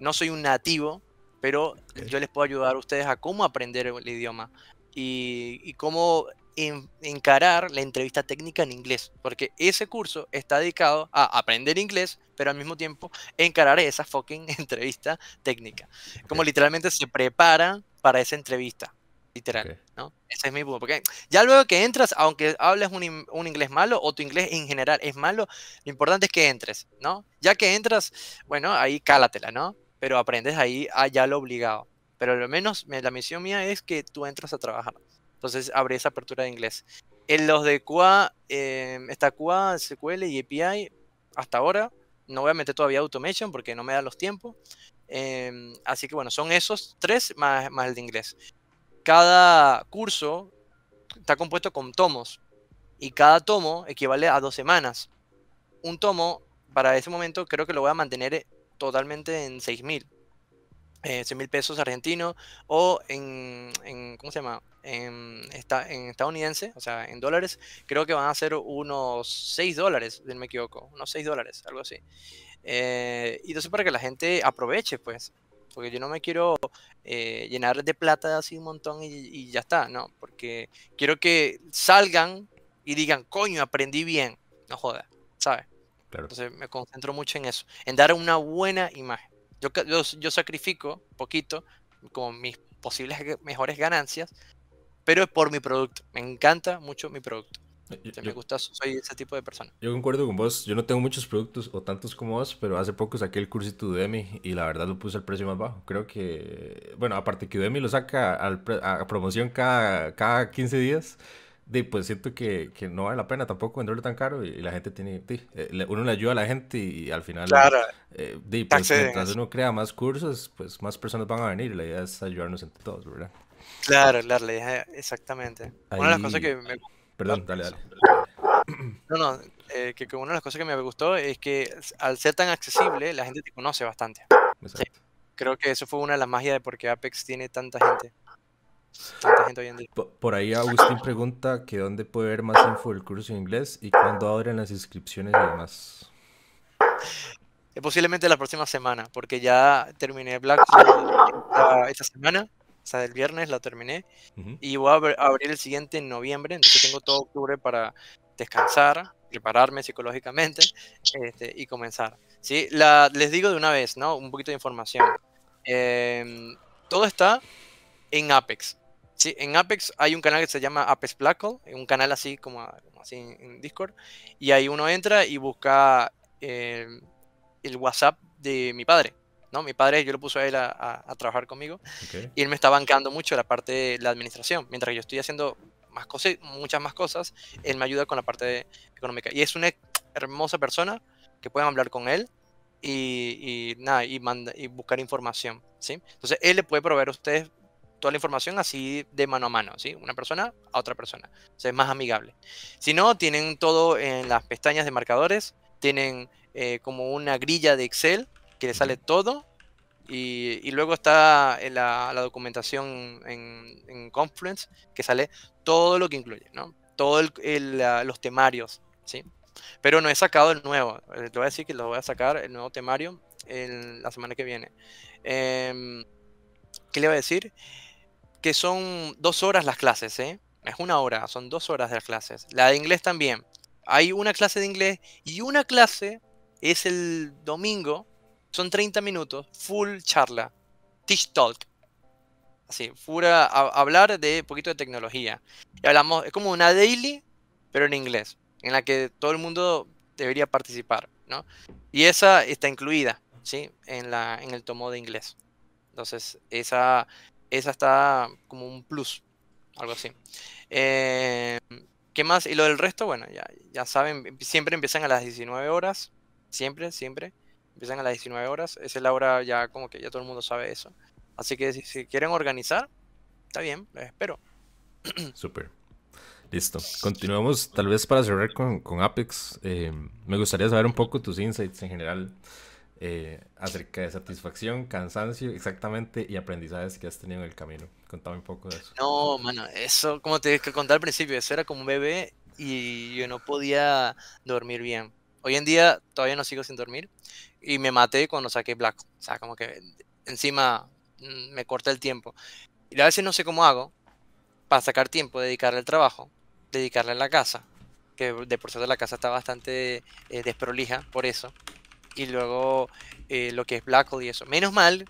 No soy un nativo, pero yo les puedo ayudar a ustedes a cómo aprender el idioma y, cómo encarar la entrevista técnica en inglés, porque ese curso está dedicado a aprender inglés pero al mismo tiempo encarar esa fucking entrevista técnica. Como literalmente se prepara para esa entrevista. Literal, ¿no? Ese es mi punto. Porque ya luego que entras, aunque hables un, un, inglés malo o tu inglés en general es malo, lo importante es que entres, ¿no? Ya que entras, bueno, ahí cálatela, ¿no? Pero aprendes ahí allá ah, lo obligado. Pero al menos la misión mía es que tú entras a trabajar. Entonces abre esa apertura de inglés. En los de QA, eh, está QA, SQL y API, hasta ahora no voy a meter todavía automation porque no me dan los tiempos. Em, así que bueno, son esos tres más, más el de inglés. Cada curso está compuesto con tomos y cada tomo equivale a dos semanas. Un tomo para ese momento creo que lo voy a mantener totalmente en 6000 100 eh, mil pesos argentinos o en, ¿cómo se llama? En, en estadounidense, o sea, en dólares, creo que van a ser unos 6 dólares, si no me equivoco, unos 6 dólares, algo así. Eh, y entonces para que la gente aproveche, pues, porque yo no me quiero eh, llenar de plata así un montón y, ya está, no, porque quiero que salgan y digan, coño, aprendí bien, no joda, ¿sabes? Entonces me concentro mucho en eso, en dar una buena imagen. Yo, yo, sacrifico poquito con mis posibles mejores ganancias, pero es por mi producto. Me encanta mucho mi producto. Eh, me gusta, soy ese tipo de persona. Yo concuerdo con vos, yo no tengo muchos productos o tantos como vos, pero hace poco saqué el cursito de Udemy y la verdad lo puse al precio más bajo. Creo que, bueno, aparte que Udemy lo saca a promoción cada, cada 15 días, de, pues siento que, que, no vale la pena tampoco venderlo tan caro y, la gente tiene, eh, uno le ayuda a la gente y, al final, claro, eh, de, pues, mientras uno crea más cursos, pues más personas van a venir la idea es ayudarnos entre todos, ¿verdad? Claro, claro, exactamente. Una de las cosas que me... Perdón, No, no, eh, que, una de las cosas que me gustó es que al ser tan accesible, la gente te conoce bastante. creo que eso fue una de las magias de por qué Apex tiene tanta gente. Por ahí Agustín pregunta que dónde puede ver más info del curso en inglés y cuándo abren las inscripciones y demás. Eh, posiblemente la próxima semana, porque ya terminé Black esta, semana, o sea, el viernes la terminé, y voy a, abrir el siguiente en noviembre, entonces tengo todo octubre para descansar, prepararme psicológicamente este, y comenzar. ¿sí? La, les digo de una vez, ¿no? Un poquito de información. Em, todo está en Apex. Sí, en Apex hay un canal que se llama Apex Black un canal así como, así en Discord, y ahí uno entra y busca eh, el WhatsApp de mi padre, ¿no? Mi padre, yo lo puse a él a, trabajar conmigo, y él me está bancando mucho la parte de la administración, mientras que yo estoy haciendo más cosas, muchas más cosas, él me ayuda con la parte económica. Y es una hermosa persona que pueden hablar con él y, nada, y buscar información, ¿sí? Entonces, él le puede proveer a ustedes toda la información así de mano a mano, ¿sí? Una persona a otra persona. O sea, es más amigable. Si no, tienen todo en las pestañas de marcadores, tienen eh, como una grilla de Excel que le sale todo y, luego está en eh, la, documentación en, en, Confluence que sale todo lo que incluye, ¿no? Todos los temarios, ¿sí? Pero no he sacado el nuevo. Eh, te voy a decir que lo voy a sacar, el nuevo temario, en la semana que viene. Em, ¿Qué le voy a decir? que son dos horas las clases, ¿eh? Es una hora, son dos horas de las clases. La de inglés también. Hay una clase de inglés y una clase es el domingo, son 30 minutos, full charla, teach talk. Así, Full a, hablar de poquito de tecnología. Y hablamos, es como una daily, pero en inglés, en la que todo el mundo debería participar, ¿no? Y esa está incluida, ¿sí? En, la, en el tomo de inglés. Entonces, esa esa está como un plus, algo así. Eh, ¿Qué más? Y lo del resto, bueno, ya, ya saben, siempre empiezan a las 19 horas, siempre, siempre, empiezan a las 19 horas, esa es la hora ya como que ya todo el mundo sabe eso. Así que si, quieren organizar, está bien, espero. Súper. Listo. Continuamos tal vez para cerrar con, Apex. Eh, me gustaría saber un poco tus insights en general eh, acerca de satisfacción, cansancio, exactamente, y aprendizajes que has tenido en el camino. Contame un poco de eso. No, mano, eso, como te contar al principio, eso era como un bebé y yo no podía dormir bien. Hoy en día todavía no sigo sin dormir y me maté cuando saqué Black. O sea, como que encima mm, me corta el tiempo. Y a veces no sé cómo hago para sacar tiempo, dedicarle al trabajo, dedicarle a la casa, que de por cierto la casa está bastante eh, desprolija por eso y luego eh, lo que es Black Hole y eso. Menos mal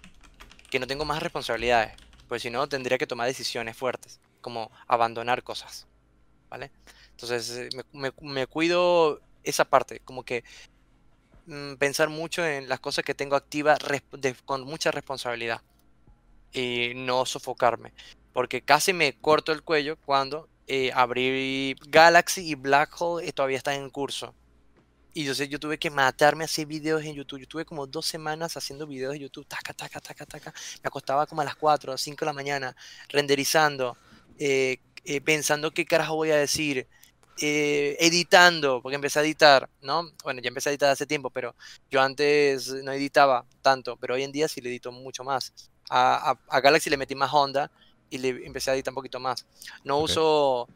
que no tengo más responsabilidades, pues si no tendría que tomar decisiones fuertes, como abandonar cosas, ¿vale? Entonces eh, me, cuido esa parte, como que mm, pensar mucho en las cosas que tengo activas con mucha responsabilidad y no sofocarme, porque casi me corto el cuello cuando eh, abrí Galaxy y Black Hole todavía están en curso. Y yo sé, yo tuve que matarme a hacer videos en YouTube. Yo tuve como dos semanas haciendo videos de YouTube, taca, taca, taca, taca. Me acostaba como a las 4 o 5 de la mañana, renderizando, eh, eh, pensando qué carajo voy a decir, eh, editando, porque empecé a editar, ¿no? Bueno, ya empecé a editar hace tiempo, pero yo antes no editaba tanto, pero hoy en día sí le edito mucho más. A, Galaxy le metí más onda y le empecé a editar un poquito más. No uso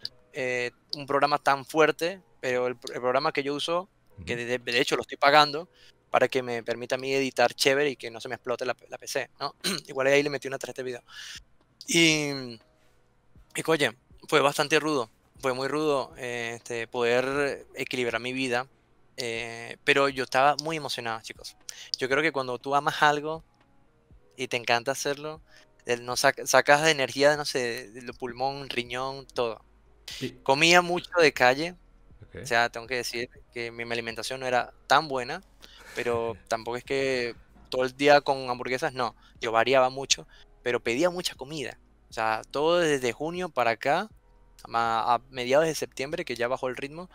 un programa tan fuerte, pero el programa que yo uso que de, hecho lo estoy pagando para que me permita a mí editar chévere y que no se me explote la, PC, ¿no? Igual ahí le metí una tarjeta de video. Y, y oye, fue bastante rudo, fue muy rudo este, poder equilibrar mi vida, eh, pero yo estaba muy emocionado, chicos. Yo creo que cuando tú amas algo y te encanta hacerlo, no sacas de energía, no sé, del pulmón, riñón, todo. Comía mucho de calle, o sea, tengo que decir que mi alimentación no era tan buena, pero tampoco es que todo el día con hamburguesas, no. Yo variaba mucho, pero pedía mucha comida. O sea, todo desde junio para acá, a, mediados de septiembre, que ya bajó el ritmo,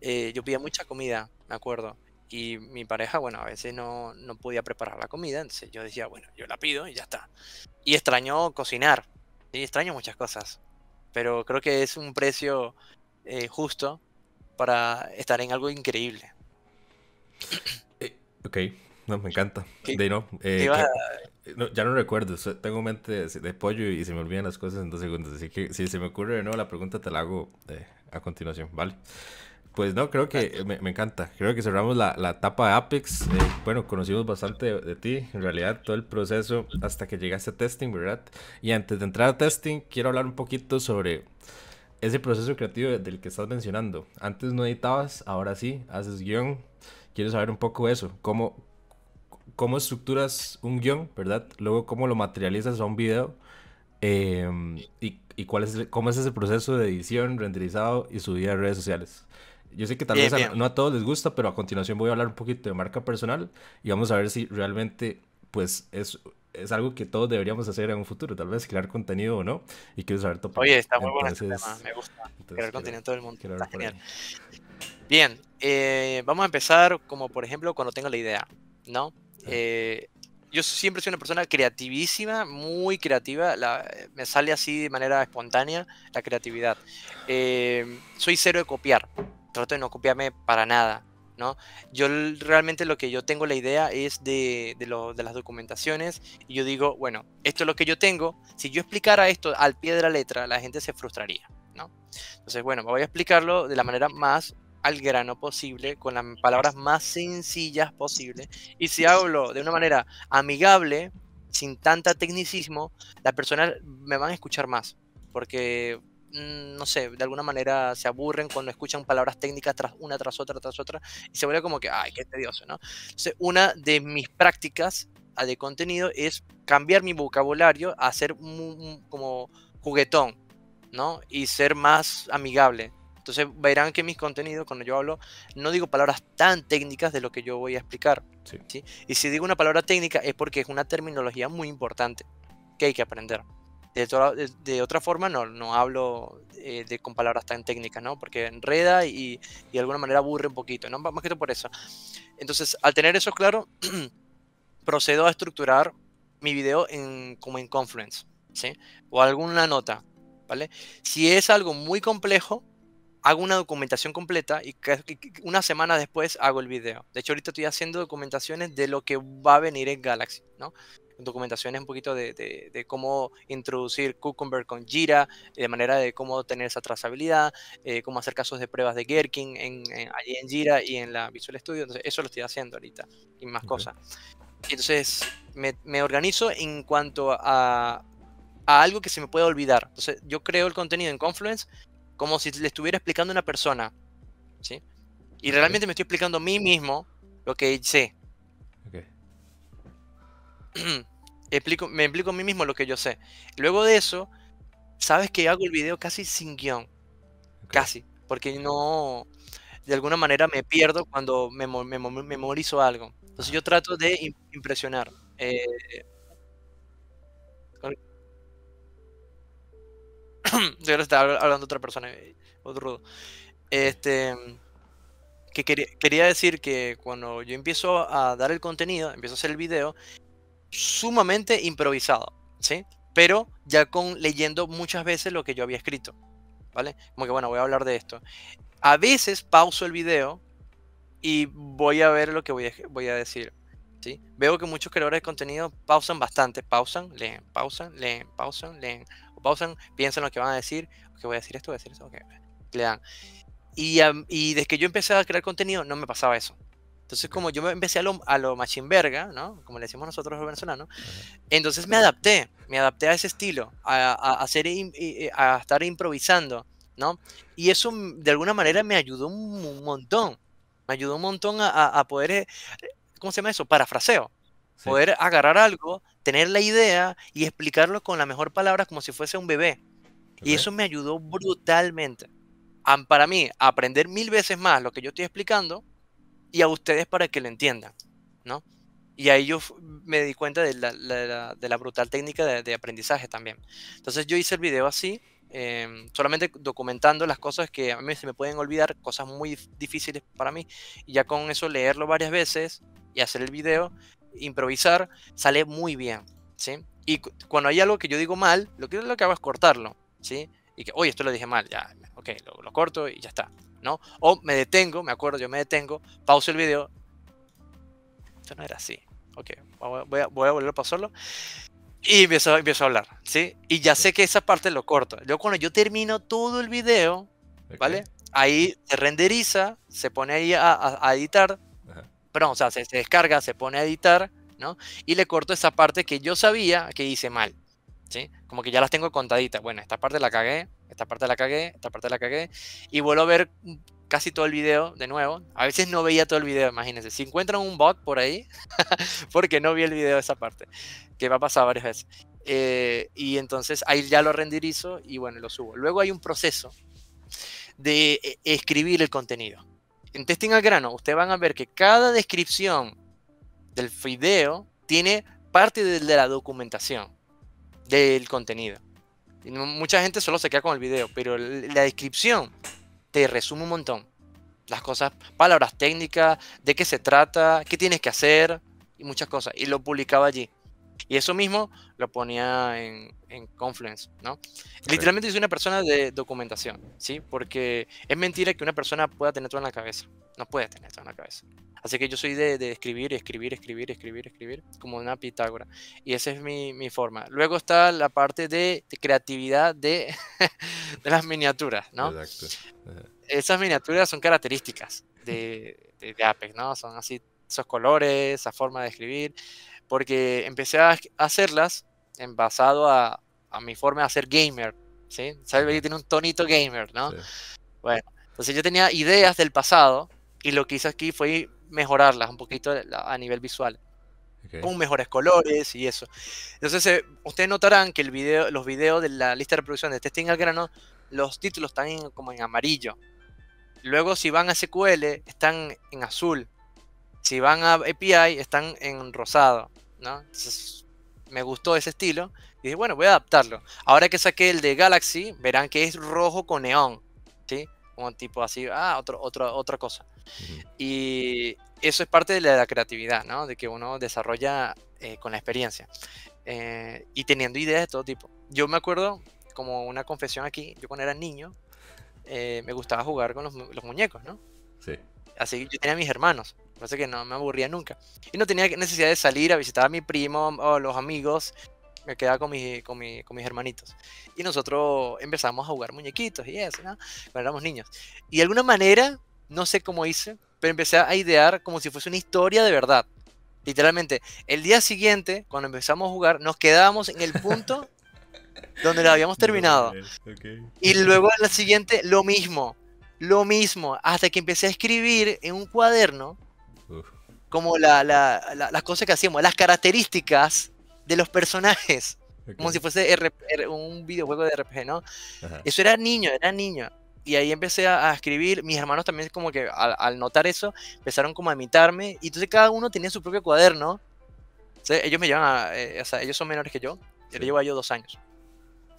eh, yo pedía mucha comida, me acuerdo. Y mi pareja, bueno, a veces no, no podía preparar la comida, entonces yo decía, bueno, yo la pido y ya está. Y extraño cocinar, y extraño muchas cosas, pero creo que es un precio eh, justo para estar en algo increíble. Eh, ok, no, me encanta. Eh, no, ya no recuerdo, tengo mente de, pollo y se me olvidan las cosas en dos segundos, así que si se me ocurre de nuevo la pregunta te la hago eh, a continuación, ¿vale? Pues no, creo que me, encanta. Creo que cerramos la, etapa de Apex. bueno, conocimos bastante de, ti, en realidad, todo el proceso hasta que llegaste a testing, ¿verdad? Y antes de entrar a testing, quiero hablar un poquito sobre ese proceso creativo del que estás mencionando. Antes no editabas, ahora sí, haces guión. Quiero saber un poco eso, cómo, cómo estructuras un guión, ¿verdad? Luego cómo lo materializas a un video em, y, cuál es, cómo es ese proceso de edición, renderizado y subida a redes sociales. Yo sé que tal vez no a todos les gusta, pero a continuación voy a hablar un poquito de marca personal y vamos a ver si realmente pues es es algo que todos deberíamos hacer en un futuro, tal vez crear contenido o no, y quiero saber tu Oye, está muy bueno este tema, me gusta, crear contenido en todo el mundo, Bien, eh, vamos a empezar como por ejemplo cuando tengo la idea, ¿no? Eh, yo siempre soy una persona creativísima, muy creativa, me sale así de manera espontánea la creatividad. Eh, soy cero de copiar, trato de no copiarme para nada. Yo realmente lo que yo tengo la idea es de, de, lo, de, las documentaciones y yo digo, bueno, esto es lo que yo tengo, si yo explicara esto al pie de la letra, la gente se frustraría, ¿no? Entonces, bueno, voy a explicarlo de la manera más al grano posible, con las palabras más sencillas posible, y si hablo de una manera amigable, sin tanta tecnicismo, las personas me van a escuchar más, porque Mm, no sé, de alguna manera se aburren cuando escuchan palabras técnicas tras una tras otra, tras otra, y se vuelve como que, ay, qué tedioso, ¿no? Entonces, una de mis prácticas ah, de contenido es cambiar mi vocabulario a ser como juguetón, ¿no? Y ser más amigable. Entonces verán que mis contenidos, cuando yo hablo, no digo palabras tan técnicas de lo que yo voy a explicar. ¿sí? Y si digo una palabra técnica es porque es una terminología muy importante que hay que aprender. De, otra, de, otra forma no, hablo eh, de, con palabras tan técnicas, ¿no? Porque enreda y, de alguna manera aburre un poquito, ¿no? Más que todo por eso. Entonces, al tener eso claro, procedo a estructurar mi video en, como en Confluence, ¿sí? O alguna nota, ¿vale? Si es algo muy complejo, hago una documentación completa y una semana después hago el video. De hecho, ahorita estoy haciendo documentaciones de lo que va a venir en Galaxy, ¿no? Documentaciones un poquito de, cómo introducir Cucumber con Jira, eh, de manera de cómo tener esa trazabilidad, eh, cómo hacer casos de pruebas de Gherkin en, allí en Jira y en la Visual Studio. Entonces, eso lo estoy haciendo ahorita y más cosas. Entonces, me, organizo en cuanto a, algo que se me puede olvidar. Entonces, yo creo el contenido en Confluence como si le estuviera explicando a una persona. ¿sí? Y realmente me estoy explicando a mí mismo lo que sé. Explico, me explico a mí mismo lo que yo sé. Luego de eso, sabes que hago el video casi sin guión. Casi. Porque no. De alguna manera me pierdo cuando me, memorizo algo. Entonces yo trato de impresionar. Eh, yo le estaba hablando otra persona, otro Este, que quería, decir que cuando yo empiezo a dar el contenido, empiezo a hacer el video, sumamente improvisado, ¿sí? Pero ya con leyendo muchas veces lo que yo había escrito, ¿vale? Como que bueno, voy a hablar de esto. A veces pauso el video y voy a ver lo que voy a, voy a decir. ¿Sí? Veo que muchos creadores de contenido pausan bastante, pausan, leen, pausan, leen, pausan, leen pausan, piensan lo que van a decir, que voy a decir esto, voy a decir eso okay. le dan. Y, desde que yo empecé a crear contenido, no me pasaba eso. Entonces, como yo me empecé a lo, a lo ¿no? Como le decimos nosotros los venezolanos, entonces me adapté, me adapté a ese estilo, a, hacer, a estar improvisando, ¿no? Y eso mm, de alguna manera me ayudó un montón, me ayudó un montón a, a poder, eh, ¿cómo se llama eso? Parafraseo. Poder agarrar algo tener la idea y explicarlo con la mejor palabra como si fuese un bebé. Y eso me ayudó brutalmente. para mí, a aprender mil veces más lo que yo estoy explicando y a ustedes para que lo entiendan, ¿no? Y ahí yo me di cuenta de la, brutal técnica de, aprendizaje también. Entonces yo hice el video así, em, solamente documentando las cosas que a mí se me pueden olvidar, cosas muy difíciles para mí, y ya con eso leerlo varias veces y hacer el video, improvisar, sale muy bien, ¿sí? Y cuando hay algo que yo digo mal, lo que, lo que hago es cortarlo, ¿sí? Y que, oye, esto lo dije mal, ya, ok, lo, corto y ya está, ¿no? O me detengo, me acuerdo, yo me detengo, pauso el video. Esto no era así, ok, voy a, volver a pausarlo y empiezo, a hablar, ¿sí? Y ya sé que esa parte lo corto. Yo cuando yo termino todo el video, ¿vale? Ahí se renderiza, se pone ahí a, editar, Perdón, o sea, se, descarga, se pone a editar, ¿no? Y le corto esa parte que yo sabía que hice mal, ¿sí? Como que ya las tengo contaditas. Bueno, esta parte la cagué, esta parte la cagué, esta parte la cagué. Y vuelvo a ver casi todo el video de nuevo. A veces no veía todo el video, imagínense. Si encuentran un bug por ahí, porque no vi el video de esa parte, que va a pasar varias veces. Eh, y entonces ahí ya lo renderizo y bueno, lo subo. Luego hay un proceso de eh, escribir el contenido en testing al grano, ustedes van a ver que cada descripción del video tiene parte de, la documentación del contenido. Y mucha gente solo se queda con el video, pero la descripción te resume un montón. Las cosas, palabras técnicas, de qué se trata, qué tienes que hacer y muchas cosas. Y lo publicaba allí. Y eso mismo lo ponía en, en Confluence, ¿no? Literalmente soy una persona de documentación, ¿sí? Porque es mentira que una persona pueda tener todo en la cabeza. No puede tener todo en la cabeza. Así que yo soy de, de escribir, escribir, escribir, escribir, escribir, como una Pitágora. Y esa es mi, mi forma. Luego está la parte de, creatividad de, de, las miniaturas, ¿no? Exacto. Esas miniaturas son características de, de Apex, ¿no? Son así esos colores, esa forma de escribir porque empecé a hacerlas en basado a, mi forma de hacer gamer, ¿sí? ¿Sabes? que tiene un tonito gamer, ¿no? Bueno, entonces yo tenía ideas del pasado y lo que hice aquí fue mejorarlas un poquito a nivel visual. Con mejores colores y eso. Entonces, eh, ustedes notarán que los videos de la lista de reproducción de Testing al grano, los títulos están como en amarillo. Luego, si van a SQL, están en azul. Si van a API, están en rosado. ¿no? Entonces me gustó ese estilo y dije, bueno, voy a adaptarlo. Ahora que saqué el de Galaxy, verán que es rojo con neón, ¿sí? Como tipo así, ah, otro, otra cosa. Y eso es parte de la, creatividad, ¿no? De que uno desarrolla eh, con la experiencia eh, y teniendo ideas de todo tipo. Yo me acuerdo, como una confesión aquí, yo cuando era niño, eh, me gustaba jugar con los, muñecos, ¿no? Así que yo tenía mis hermanos. Parece que no me aburría nunca. Y no tenía necesidad de salir a visitar a mi primo o los amigos. Me quedaba con, con, mis hermanitos. Y nosotros empezamos a jugar muñequitos y eso, ¿no? Cuando éramos niños. Y de alguna manera, no sé cómo hice, pero empecé a idear como si fuese una historia de verdad. Literalmente, el día siguiente, cuando empezamos a jugar, nos quedábamos en el punto donde lo habíamos terminado. Y luego al la siguiente, lo mismo, lo mismo, hasta que empecé a escribir en un cuaderno como las cosas que hacíamos, las características de los personajes. Como si fuese un videojuego de RPG, ¿no? Eso era niño, era niño. Y ahí empecé a, escribir. Mis hermanos también, como que al, notar eso, empezaron como a imitarme. Y entonces cada uno tenía su propio cuaderno. O sea, ellos me llaman, eh, ellos son menores que yo. pero Yo llevo a yo dos años.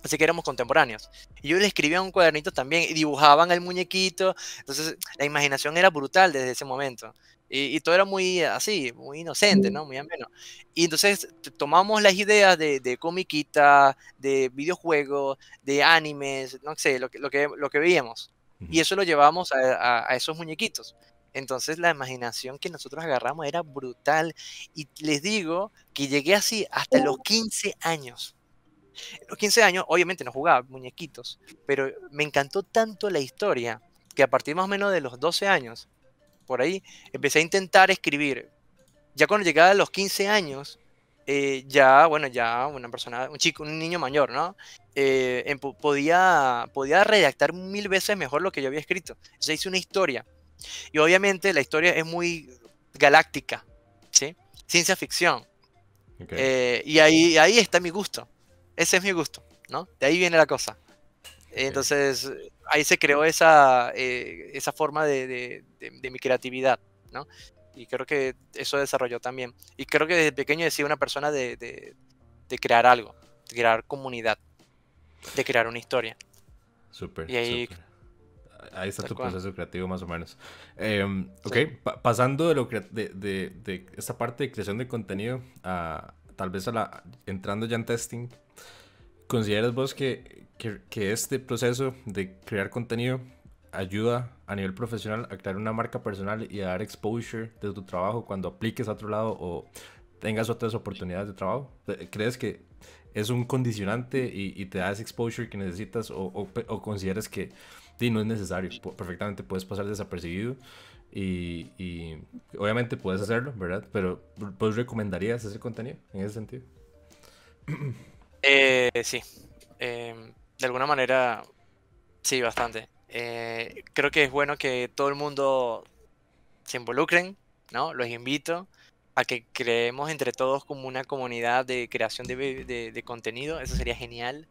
Así que éramos contemporáneos. Y yo les escribía un cuadernito también y dibujaban el muñequito. Entonces la imaginación era brutal desde ese momento. Y, todo era muy así, muy inocente, ¿no? Muy ameno. Y entonces tomamos las ideas de, de comiquita, de videojuegos, de animes, no sé, lo que, lo que, lo que veíamos. Y eso lo llevamos a, a, esos muñequitos. Entonces la imaginación que nosotros agarramos era brutal. Y les digo que llegué así hasta los 15 años. Los 15 años, obviamente no jugaba muñequitos, pero me encantó tanto la historia que a partir más o menos de los 12 años por ahí, empecé a intentar escribir. Ya cuando llegaba a los 15 años, eh, ya, bueno, ya una persona, un chico, un niño mayor, ¿no? Eh, podía, podía redactar mil veces mejor lo que yo había escrito. Se hice una historia. Y obviamente la historia es muy galáctica, ¿sí? Ciencia ficción. Eh, y ahí, ahí está mi gusto. Ese es mi gusto, ¿no? De ahí viene la cosa. Entonces, ahí se creó esa, eh, forma de, mi creatividad, ¿no? Y creo que eso desarrolló también. Y creo que desde pequeño he sido una persona de, crear algo, de crear comunidad, de crear una historia. Súper. Y ahí... Ahí está tu proceso creativo más o menos. Em, ok, pasando de, lo de esta parte de creación de contenido a tal vez a la, entrando ya en testing, ¿consideras vos que, que, este proceso de crear contenido ayuda a nivel profesional a crear una marca personal y a dar exposure de tu trabajo cuando apliques a otro lado o tengas otras oportunidades de trabajo? Eh, ¿Crees que es un condicionante y, te da exposure que necesitas o, o, consideras que sí, no es necesario? Perfectamente puedes pasar desapercibido y, obviamente puedes hacerlo, ¿verdad? Pero ¿pues recomendarías ese contenido en ese sentido? Eh, sí. Em, de alguna manera, sí, bastante. Eh, creo que es bueno que todo el mundo se involucren, ¿no? Los invito a que creemos entre todos como una comunidad de creación de, contenido, eso sería genial.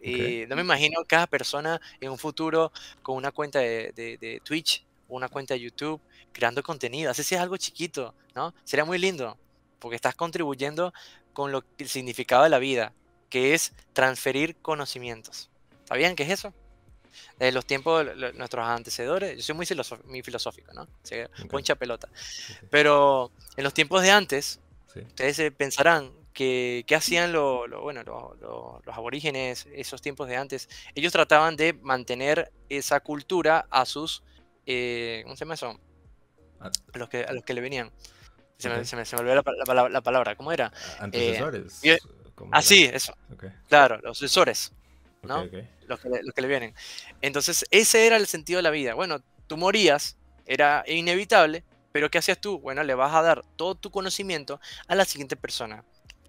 Y no me imagino cada persona en un futuro con una cuenta de, Twitch o una cuenta de YouTube creando contenido, así sea algo chiquito, ¿no? Sería muy lindo, porque estás contribuyendo con lo, el significado de la vida, que es transferir conocimientos. ¿Sabían qué es eso? en eh, los tiempos nuestros antecedores, yo soy muy, filosófico, ¿no? concha pelota. Pero en los tiempos de antes, ustedes pensarán que, hacían lo, bueno, los aborígenes, esos tiempos de antes. Ellos trataban de mantener esa cultura a sus. Eh, ¿Cómo se llama eso? A los que, a los que le venían. Se, me, se, me, se me, olvidó la, palabra. ¿Cómo era? Antecesores. Eh, Así, ah, eso. Claro, los sensores, ¿no? Los, que le, vienen. Entonces, ese era el sentido de la vida. Bueno, tú morías, era inevitable, pero ¿qué hacías tú? Bueno, le vas a dar todo tu conocimiento a la siguiente persona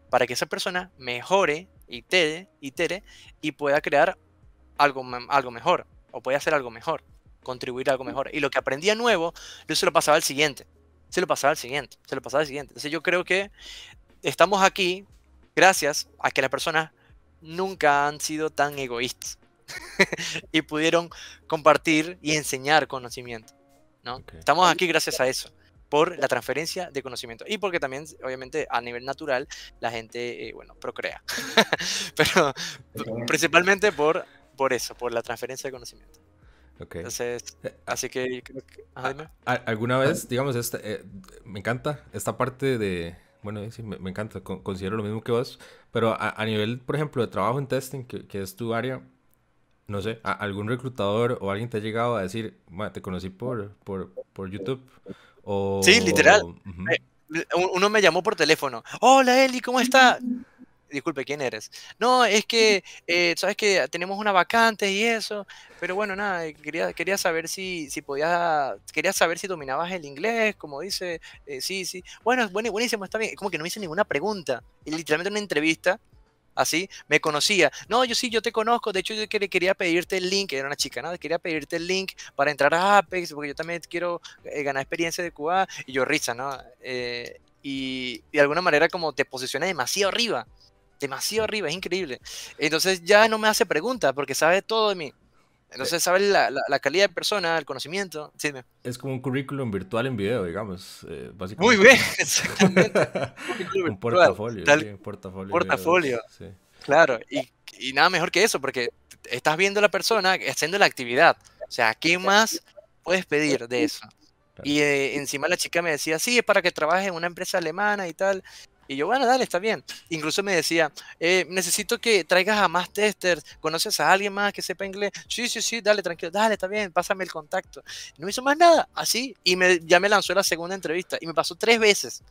para que esa persona mejore, y itere y y pueda crear algo, algo mejor o pueda hacer algo mejor, contribuir a algo mejor. Y lo que aprendía nuevo, yo se lo pasaba al siguiente, se lo pasaba al siguiente, se lo pasaba al siguiente. Entonces, yo creo que estamos aquí gracias a que las personas nunca han sido tan egoístas y pudieron compartir y enseñar conocimiento. ¿no? Estamos aquí gracias a eso, por la transferencia de conocimiento y porque también, obviamente, a nivel natural, la gente, eh, bueno, procrea, pero principalmente por, por eso, por la transferencia de conocimiento. Okay. Entonces, ah, así que, ah, ah, ¿Alguna vez, digamos, este, me encanta esta parte de, bueno, sí, me, encanta, considero lo mismo que vos, pero a, nivel, por ejemplo, de trabajo en testing, que, es tu área, no sé, algún reclutador o alguien te ha llegado a decir, te conocí por, por, por YouTube. O, sí, literal. Eh, uno me llamó por teléfono, hola Eli, ¿cómo está? disculpe, ¿quién eres? No, es que, eh, sabes que tenemos una vacante y eso, pero bueno, nada, eh, quería, quería saber si, si podías, quería saber si dominabas el inglés, como dice, eh, sí, sí. Bueno, bueno buenísimo, está bien. Como que no me hice ninguna pregunta. literalmente una entrevista, así, me conocía. No, yo sí, yo te conozco. De hecho, yo quería pedirte el link, era una chica, ¿no? Quería pedirte el link para entrar a Apex, porque yo también quiero ganar experiencia de Cuba. Y yo, risa, ¿no? y, de alguna manera como te posiciona demasiado arriba demasiado arriba, es increíble. Entonces ya no me hace preguntas porque sabe todo de mí. Entonces eh. sabe la, calidad de persona, el conocimiento. Sí, Es como un currículum virtual en video, digamos. Eh, Muy bien, exactamente. un, portafolio. un portafolio. Claro, y, nada mejor que eso porque estás viendo a la persona haciendo la actividad. O sea, ¿qué más puedes pedir de eso? Y eh, encima la chica me decía, sí, es para que trabaje en una empresa alemana y tal. Y yo, bueno, dale, está bien. Incluso me decía, eh, necesito que traigas a más testers, conoces a alguien más que sepa inglés. Sí, sí, sí, dale, tranquilo, dale, está bien, pásame el contacto. No hizo más nada, así. Y me, ya me lanzó la segunda entrevista y me pasó tres veces.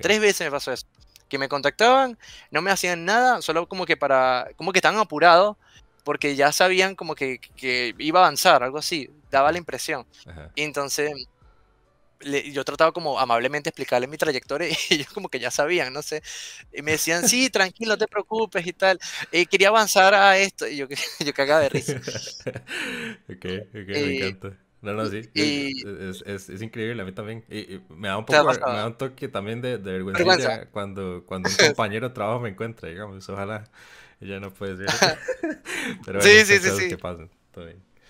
Tres veces me pasó eso. Que me contactaban, no me hacían nada, solo como que para, como que estaban apurados porque ya sabían como que, iba a avanzar, algo así, daba la impresión. entonces le, yo trataba como amablemente explicarle mi trayectoria y ellos como que ya sabían, no sé. Y me decían, sí, tranquilo, no te preocupes y tal. Eh, quería avanzar a esto y yo, yo cagaba de risa. ok, ok, me encanta. No, no, sí. es, increíble, a mí también. Y, me da un poco, me da un toque también de, vergüenza, cuando, cuando un compañero de trabajo me encuentra, digamos. Ojalá ella no puede ser. Pero sí, sí, sí, sí.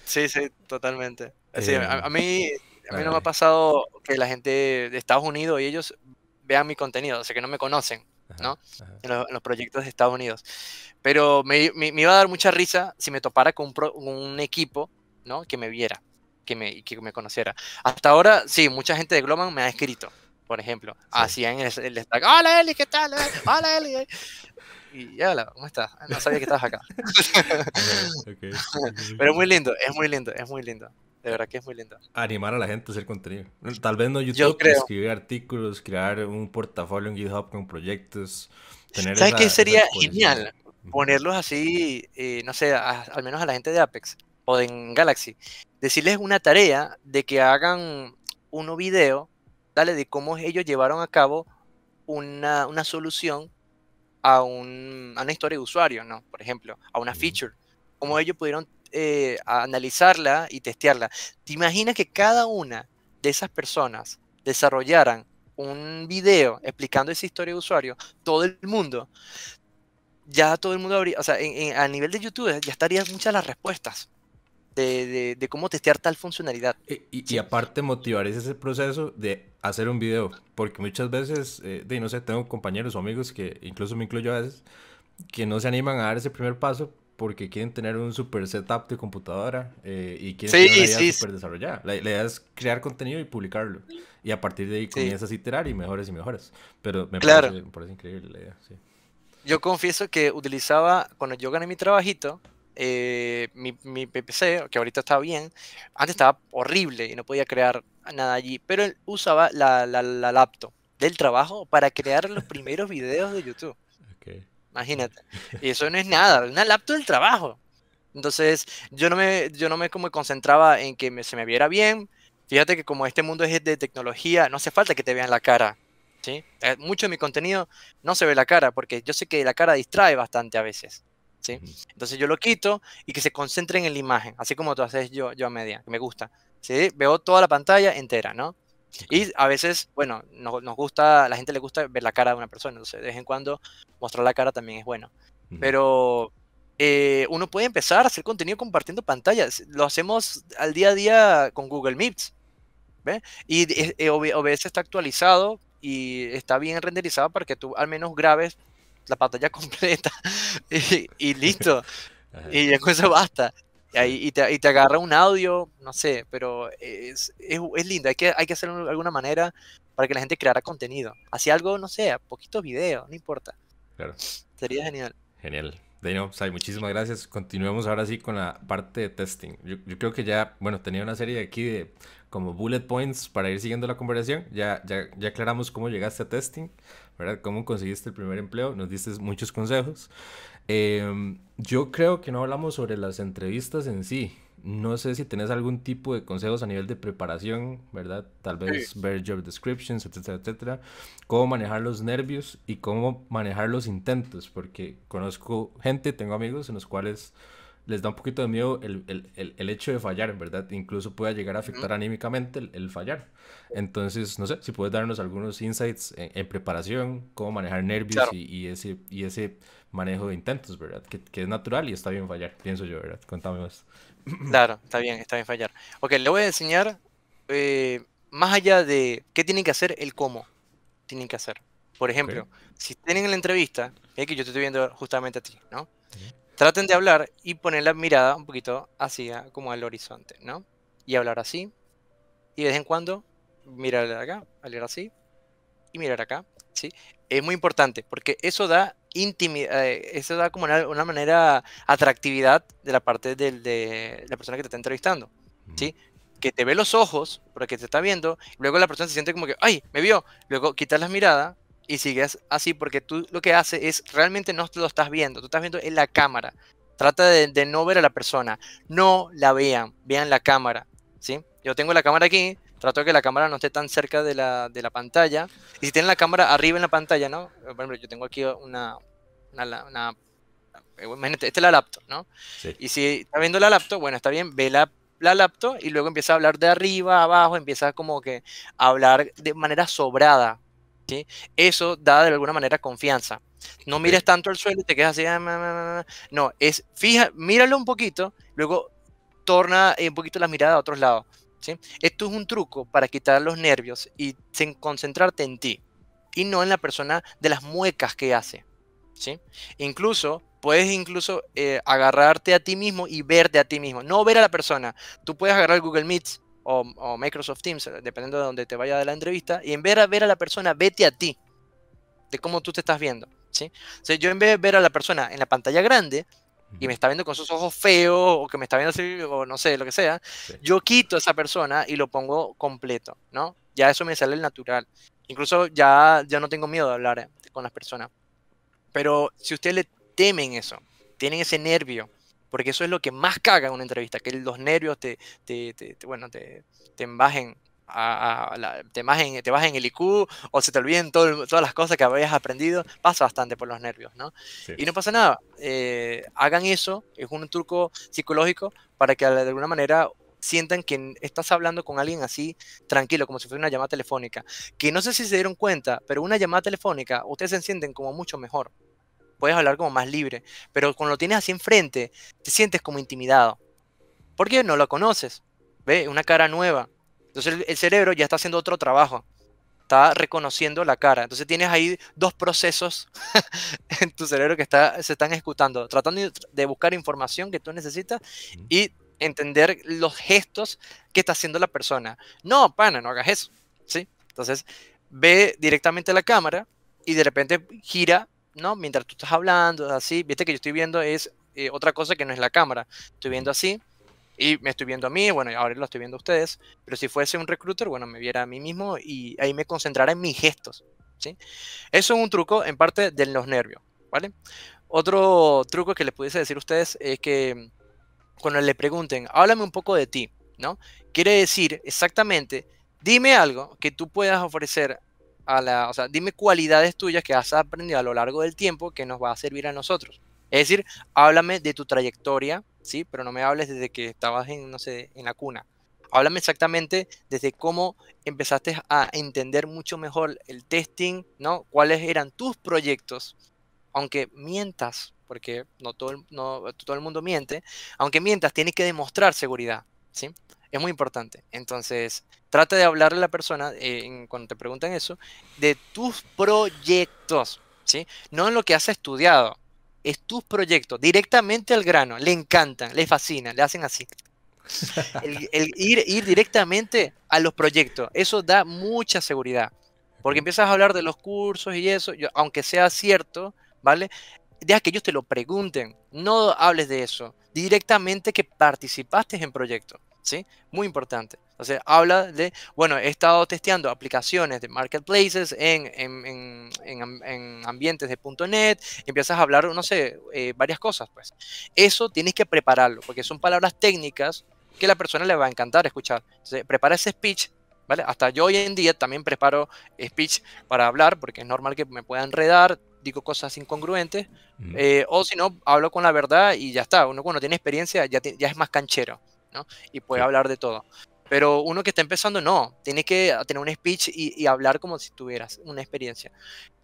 Sí, sí, totalmente. Sí, a, em, mí, a mí no me ha pasado que la gente de Estados Unidos y ellos vean mi contenido, o sea que no me conocen, ¿no? En, los, proyectos de Estados Unidos. Pero me, iba a dar mucha risa si me topara con un, equipo, ¿no? Que me viera, que me, que me conociera. Hasta ahora, sí, mucha gente de Globan me ha escrito, por ejemplo. así en el, el hola Eli, ¿qué tal? Hola Eli. Y hola, ¿cómo estás? Ah, no sabía que estabas acá. pero es muy lindo, es muy lindo, es muy lindo. De verdad que es muy lindo. Animar a la gente a hacer contenido. Tal vez no YouTube, creo... escribir artículos, crear un portafolio en GitHub con proyectos. ¿Sabes qué sería genial? Ponerlos así, eh, no sé, al menos a la gente de Apex o en Galaxy. Decirles una tarea de que hagan uno video, dale, de cómo ellos llevaron a cabo una, una solución a, a, una historia de usuario, ¿no? Por ejemplo, a una feature. Cómo ellos pudieron eh, analizarla y testearla, ¿te imaginas que cada una de esas personas desarrollaran un video explicando esa historia de usuario, todo el mundo, ya todo el mundo habría, o sea, a nivel de YouTube ya estarían muchas las respuestas de, cómo testear tal funcionalidad. Eh, y, aparte motivar ese proceso de hacer un video, porque muchas veces, eh, de no sé, tengo compañeros o amigos que incluso me incluyo a veces, que no se animan a dar ese primer paso porque quieren tener un super setup de computadora eh, y quieren tener una idea super desarrollada. La, idea es crear contenido y publicarlo. Y a partir de ahí comienzas a iterar y mejores y mejores. Pero me, parece, increíble la idea, Yo confieso que utilizaba, cuando yo gané mi trabajito, eh, mi, mi, pc que ahorita está bien, antes estaba horrible y no podía crear nada allí, pero usaba la, la, la laptop del trabajo para crear los primeros videos de YouTube. Okay imagínate. Y eso no es nada, una laptop del trabajo. Entonces, yo no me, yo no me como concentraba en que se me viera bien. Fíjate que como este mundo es de tecnología, no hace falta que te vean la cara. ¿sí? Eh, mucho de mi contenido no se ve la cara, porque yo sé que la cara distrae bastante a veces. ¿sí? Entonces yo lo quito y que se concentren en la imagen, así como tú haces yo, yo a media, me gusta. ¿sí? Veo toda la pantalla entera, ¿no? Y a veces, bueno, nos, gusta, a la gente le gusta ver la cara de una persona, entonces de vez en cuando mostrar la cara también es bueno. Pero eh, uno puede empezar a hacer contenido compartiendo pantallas. Lo hacemos al día a día con Google Meets. ¿ve? Y eh, OBS está actualizado y está bien renderizado para que tú al menos grabes la pantalla completa y, y listo. y con eso basta y, te, te, agarra un audio, no sé, pero es, es, es lindo, hay que, hay que hacerlo de alguna manera para que la gente creara contenido. Hacía algo, no sé, poquitos videos, no importa. Claro. Sería genial. Genial. Daniel Sai, muchísimas gracias. Continuemos ahora sí con la parte de testing. Yo, creo que ya, bueno, tenía una serie aquí de como bullet points para ir siguiendo la conversación. Ya, ya, ya aclaramos cómo llegaste a testing, ¿verdad? Cómo conseguiste el primer empleo. Nos diste muchos consejos. Em, yo creo que no hablamos sobre las entrevistas en sí. No sé si tenés algún tipo de consejos a nivel de preparación, ¿verdad? Tal vez ver job descriptions, etcétera, etcétera. Cómo manejar los nervios y cómo manejar los intentos, porque conozco gente, tengo amigos en los cuales les da un poquito de miedo el, hecho de fallar, ¿verdad? Incluso puede llegar a afectar anímicamente el, fallar. Entonces, no sé, si puedes darnos algunos insights en, preparación, cómo manejar nervios y, ese, y ese manejo de intentos, ¿verdad? Que, que, es natural y está bien fallar, pienso yo, ¿verdad? Cuéntame más. Claro, está bien, está bien fallar. Ok, le voy a enseñar eh, más allá de qué tienen que hacer, el cómo tienen que hacer. Por ejemplo, si tienen la entrevista, es que yo te estoy viendo justamente a ti, ¿no? Traten de hablar y poner la mirada un poquito hacia como al horizonte, ¿no? Y hablar así. Y de vez en cuando mirar acá, hablar así y mirar acá, ¿sí? Es muy importante porque eso da intimidad, eh, eso da como una, una manera atractividad de la parte de la persona que te está entrevistando, ¿sí? Que te ve los ojos, porque te está viendo, luego la persona se siente como que, ¡ay, me vio! Luego quitas la mirada y sigues así porque tú lo que haces es realmente no te lo estás viendo, tú estás viendo en la cámara. Trata de, no ver a la persona, no la vean, vean la cámara, ¿sí? Yo tengo la cámara aquí, trato de que la cámara no esté tan cerca de la, pantalla. Y si tienen la cámara arriba en la pantalla, ¿no? Por ejemplo, yo tengo aquí una... una, imagínate, esta es la laptop, ¿no? Y si está viendo la laptop, bueno, está bien, ve la la laptop y luego empieza a hablar de arriba, abajo, empieza como que a hablar de manera sobrada, eso da de alguna manera confianza. No mires tanto al suelo y te quedas así. Ah, no, es fija, míralo un poquito, luego torna eh, un poquito la mirada a otros lados. ¿sí? Esto es un truco para quitar los nervios y concentrarte en ti y no en la persona de las muecas que hace. ¿sí? Incluso puedes incluso eh, agarrarte a ti mismo y verte a ti mismo, no ver a la persona. Tú puedes agarrar Google Meets o, Microsoft Teams, dependiendo de donde te vaya de la entrevista, y en vez de ver a la persona, vete a ti, de cómo tú te estás viendo. ¿sí? O sea, yo en vez de ver a la persona en la pantalla grande y me está viendo con sus ojos feos o que me está viendo así, o no sé, lo que sea, yo quito a esa persona y lo pongo completo, ¿no? Ya eso me sale el natural. Incluso ya, ya no tengo miedo de hablar con las personas. Pero si ustedes le temen eso, tienen ese nervio, porque eso es lo que más caga en una entrevista, que los nervios te, bueno, te, te A, la, te, bajen, te en el IQ o se te olviden todas las cosas que habías aprendido, pasa bastante por los nervios, ¿no? Y no pasa nada, eh, hagan eso, es un truco psicológico para que de alguna manera sientan que estás hablando con alguien así, tranquilo, como si fuera una llamada telefónica. Que no sé si se dieron cuenta, pero una llamada telefónica, ustedes se sienten como mucho mejor puedes hablar como más libre, pero cuando lo tienes así enfrente, te sientes como intimidado. Porque no lo conoces, ¿ve? Una cara nueva. Entonces el, cerebro ya está haciendo otro trabajo, está reconociendo la cara. Entonces tienes ahí dos procesos en tu cerebro que está, se están ejecutando, tratando de buscar información que tú necesitas y entender los gestos que está haciendo la persona. No, pana, no hagas eso, ¿sí? Entonces ve directamente a la cámara y de repente gira ¿no? Mientras tú estás hablando, así, viste que yo estoy viendo es eh, otra cosa que no es la cámara. Estoy viendo así y me estoy viendo a mí, bueno, ahora lo estoy viendo a ustedes, pero si fuese un recruiter, bueno, me viera a mí mismo y ahí me concentrara en mis gestos, ¿sí? Eso es un truco en parte de los nervios, ¿vale? Otro truco que les pudiese decir a ustedes es que mm, cuando le pregunten, háblame un poco de ti, ¿no? Quiere decir exactamente, dime algo que tú puedas ofrecer o sea, dime cualidades tuyas que has aprendido a lo largo del tiempo que nos va a servir a nosotros. Es decir, háblame de tu trayectoria, ¿sí? Pero no me hables desde que estabas en, no sé, en la cuna. Háblame exactamente desde cómo empezaste a entender mucho mejor el testing, ¿no? ¿Cuáles eran tus proyectos? Aunque mientas, porque no todo, el, no, todo el mundo miente, aunque mientas, tienes que demostrar seguridad, ¿sí? es muy importante. Entonces, trata de hablarle a la persona, eh, cuando te preguntan eso, de tus proyectos, ¿sí? No en lo que has estudiado, es tus proyectos, directamente al grano, le encantan, le fascinan, le hacen así. El, ir, ir directamente a los proyectos, eso da mucha seguridad, porque empiezas a hablar de los cursos y eso, aunque sea cierto, ¿vale? Deja que ellos te lo pregunten, no hables de eso, directamente que participaste en proyectos. ¿sí? Muy importante. Entonces habla de, bueno, he estado testeando aplicaciones de marketplaces en, en, en, en ambientes de .NET, empiezas a hablar, no sé, eh, varias cosas, pues. Eso tienes que prepararlo, porque son palabras técnicas que la persona le va a encantar escuchar. prepara ese speech, ¿vale? Hasta yo hoy en día también preparo speech para hablar, porque es normal que me pueda enredar, digo cosas incongruentes, mm. eh, o si no, hablo con la verdad y ya está. Uno cuando tiene experiencia ya, ya es más canchero. Y puede hablar de todo. Pero uno que está empezando, no, tiene que tener un speech y, hablar como si tuvieras una experiencia.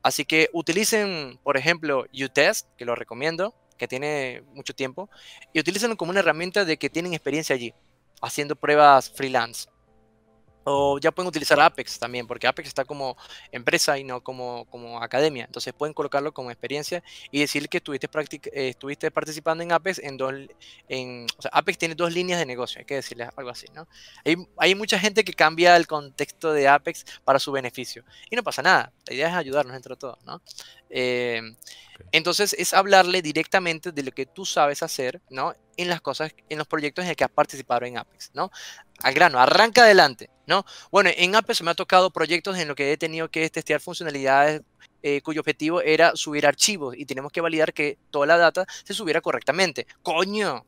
Así que utilicen, por ejemplo, UTest, que lo recomiendo, que tiene mucho tiempo, y utilicen como una herramienta de que tienen experiencia allí, haciendo pruebas freelance o ya pueden utilizar Apex también, porque Apex está como empresa y no como, como academia. Entonces pueden colocarlo como experiencia y decir que estuviste, eh, estuviste participando en Apex en dos... En, o sea, Apex tiene dos líneas de negocio, hay que decirle algo así, ¿no? Hay, mucha gente que cambia el contexto de Apex para su beneficio y no pasa nada. La idea es ayudarnos entre todos, ¿no? Eh, entonces es hablarle directamente de lo que tú sabes hacer, ¿no? En las cosas, en los proyectos en los que has participado en Apex, ¿no? al grano, arranca adelante, ¿no? Bueno, en Apple se me ha tocado proyectos en los que he tenido que testear funcionalidades eh, cuyo objetivo era subir archivos y tenemos que validar que toda la data se subiera correctamente. ¡Coño!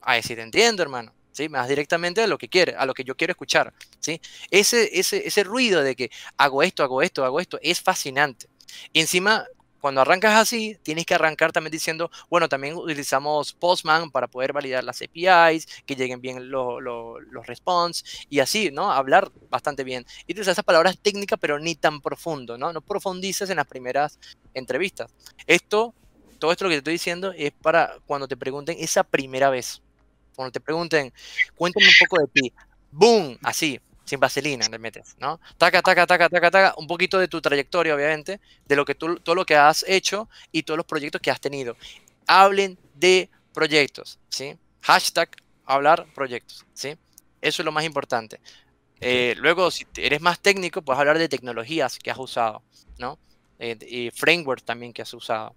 Ahí sí te entiendo, hermano. ¿Sí? Más directamente a lo que quiere, a lo que yo quiero escuchar, ¿sí? Ese, ese, ese ruido de que hago esto, hago esto, hago esto, es fascinante. encima cuando arrancas así, tienes que arrancar también diciendo, bueno, también utilizamos Postman para poder validar las APIs, que lleguen bien los response y así, ¿no? Hablar bastante bien. Y utilizar esas palabras técnicas, pero ni tan profundo, ¿no? No profundices en las primeras entrevistas. Esto, todo esto que te estoy diciendo es para cuando te pregunten esa primera vez. Cuando te pregunten, cuéntame un poco de ti. ¡Boom! Así, sin vaselina le metes, ¿no? Taca, taca, taca, taca, taca, un poquito de tu trayectoria, obviamente, de lo que tú, todo lo que has hecho y todos los proyectos que has tenido. Hablen de proyectos, ¿sí? Hashtag hablar proyectos, ¿sí? Eso es lo más importante. Eh, luego, si eres más técnico, puedes hablar de tecnologías que has usado, ¿no? Eh, y framework también que has usado.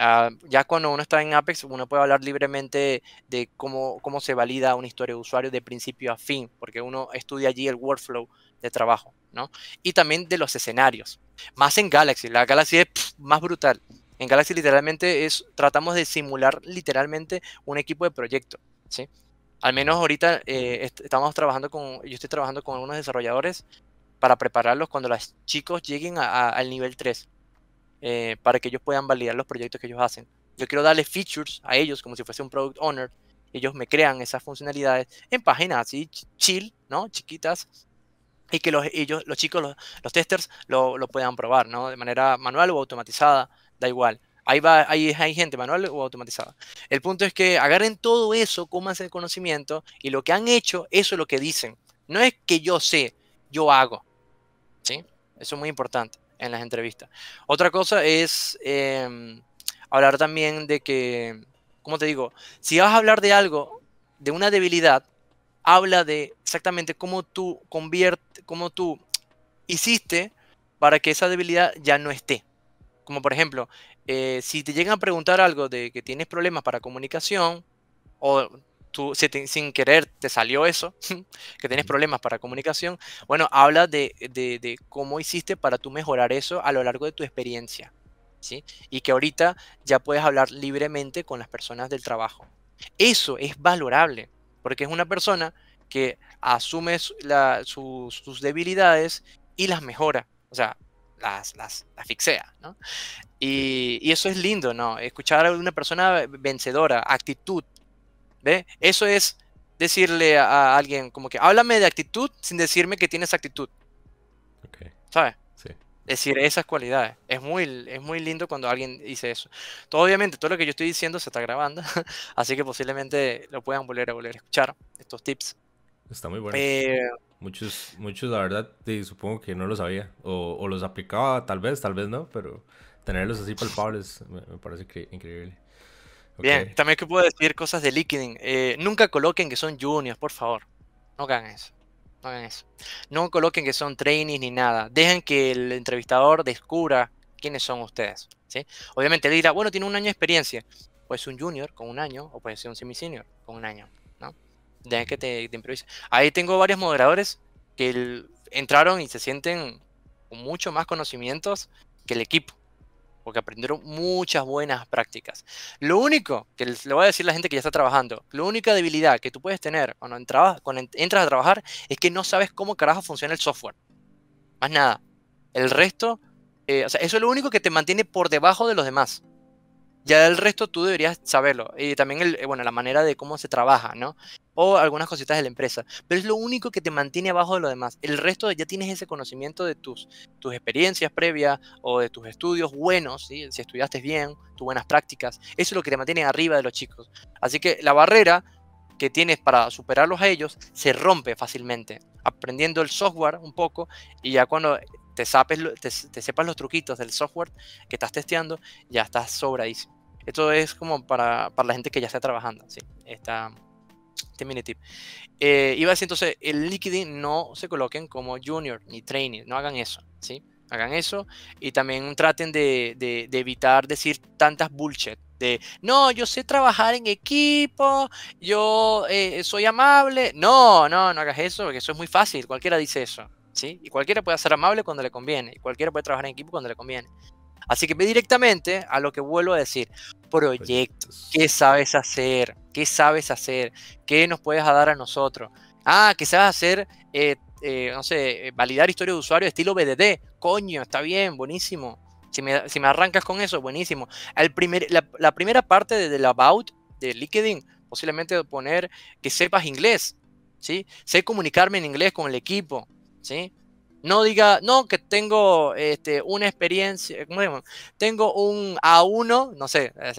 Ah, ya cuando uno está en Apex, uno puede hablar libremente de cómo, cómo se valida una historia de usuario de principio a fin, porque uno estudia allí el workflow de trabajo, ¿no? Y también de los escenarios. Más en Galaxy, la Galaxy es más brutal. En Galaxy literalmente es, tratamos de simular literalmente un equipo de proyecto, ¿sí? Al menos ahorita eh, estamos trabajando con, yo estoy trabajando con algunos desarrolladores para prepararlos cuando los chicos lleguen al nivel 3. Eh, para que ellos puedan validar los proyectos que ellos hacen. Yo quiero darle features a ellos como si fuese un product owner. Ellos me crean esas funcionalidades en páginas así chill, ¿no? Chiquitas, y que los, ellos, los chicos, los, testers, lo, puedan probar, ¿no? De manera manual o automatizada, da igual. Ahí va, hay, hay gente manual o automatizada. El punto es que agarren todo eso, hace el conocimiento, y lo que han hecho, eso es lo que dicen. No es que yo sé, yo hago. ¿Sí? Eso es muy importante en las entrevistas. Otra cosa es em, hablar también de que, como te digo? Si vas a hablar de algo, de una debilidad, habla de exactamente cómo tú convierte, cómo tú hiciste para que esa debilidad ya no esté. Como por ejemplo, eh, si te llegan a preguntar algo de que tienes problemas para comunicación, o sin querer te salió eso, que tienes problemas para comunicación, bueno, habla de, cómo hiciste para tú mejorar eso a lo largo de tu experiencia, ¿sí? Y que ahorita ya puedes hablar libremente con las personas del trabajo. Eso es valorable, porque es una persona que asume sus debilidades y las mejora, o sea, las, las, fixea, Y, y, eso es lindo, ¿no? Escuchar a una persona vencedora, actitud, ¿Ve? Eso es decirle a, alguien como que háblame de actitud sin decirme que tienes actitud. ¿Sabes? Sí. Decir esas cualidades. Es muy, es muy lindo cuando alguien dice eso. Todo, obviamente, todo lo que yo estoy diciendo se está grabando, así que posiblemente lo puedan volver a volver a escuchar, estos tips. Está muy bueno. Eh, muchos, muchos, la verdad, supongo que no lo sabía. O, los aplicaba, tal vez, tal vez no, pero tenerlos así palpables me, me parece increíble. Bien, también que puedo decir cosas de liquiding. Eh, nunca coloquen que son juniors, por favor. No hagan eso. No hagan eso. No coloquen que son trainees ni nada. Dejen que el entrevistador descubra quiénes son ustedes. ¿sí? Obviamente él dirá, bueno, tiene un año de experiencia. Pues un junior con un año, o puede ser un semi-senior con un año. ¿no? Dejen que te, improvisen Ahí tengo varios moderadores que entraron y se sienten con mucho más conocimientos que el equipo porque aprendieron muchas buenas prácticas. Lo único que le voy a decir a la gente que ya está trabajando, la única debilidad que tú puedes tener cuando, entras a trabajar es que no sabes cómo carajo funciona el software. Más nada. El resto, eh, o sea, eso es lo único que te mantiene por debajo de los demás. Ya el resto tú deberías saberlo. Y también, eh, bueno, la manera de cómo se trabaja, ¿no? o algunas cositas de la empresa, pero es lo único que te mantiene abajo de lo demás. El resto ya tienes ese conocimiento de tus, tus experiencias previas o de tus estudios buenos, si estudiaste bien, tus buenas prácticas, eso es lo que te mantiene arriba de los chicos. Así que la barrera que tienes para superarlos a ellos se rompe fácilmente, aprendiendo el software un poco y ya cuando te, te, sepas los truquitos del software que estás testeando, ya estás sobradísimo. Esto es como para, para la gente que ya está trabajando, ¿sí? Está este mini tip. Eh, iba a decir entonces, el LinkedIn no se coloquen como junior ni trainee, no hagan eso, ¿sí? Hagan eso y también traten de, de, evitar decir tantas bullshit de no, yo sé trabajar en equipo, yo eh, soy amable. No, no, no hagas eso, porque eso es muy fácil, cualquiera dice eso, ¿sí? Y cualquiera puede ser amable cuando le conviene, y cualquiera puede trabajar en equipo cuando le conviene. Así que ve directamente a lo que vuelvo a decir. Proyectos. ¿Qué sabes hacer? ¿Qué sabes hacer? ¿Qué nos puedes dar a nosotros? Ah, que sabes hacer, eh, eh, no sé, eh, validar historia de usuario estilo BDD. Coño, está bien, buenísimo. Si me, arrancas con eso, buenísimo. primer, la, primera parte del About de LinkedIn, posiblemente poner que sepas inglés, ¿sí? Sé comunicarme en inglés con el equipo, ¿sí? No diga, no, que tengo este, una experiencia, ¿cómo Tengo un A1, no sé, eh,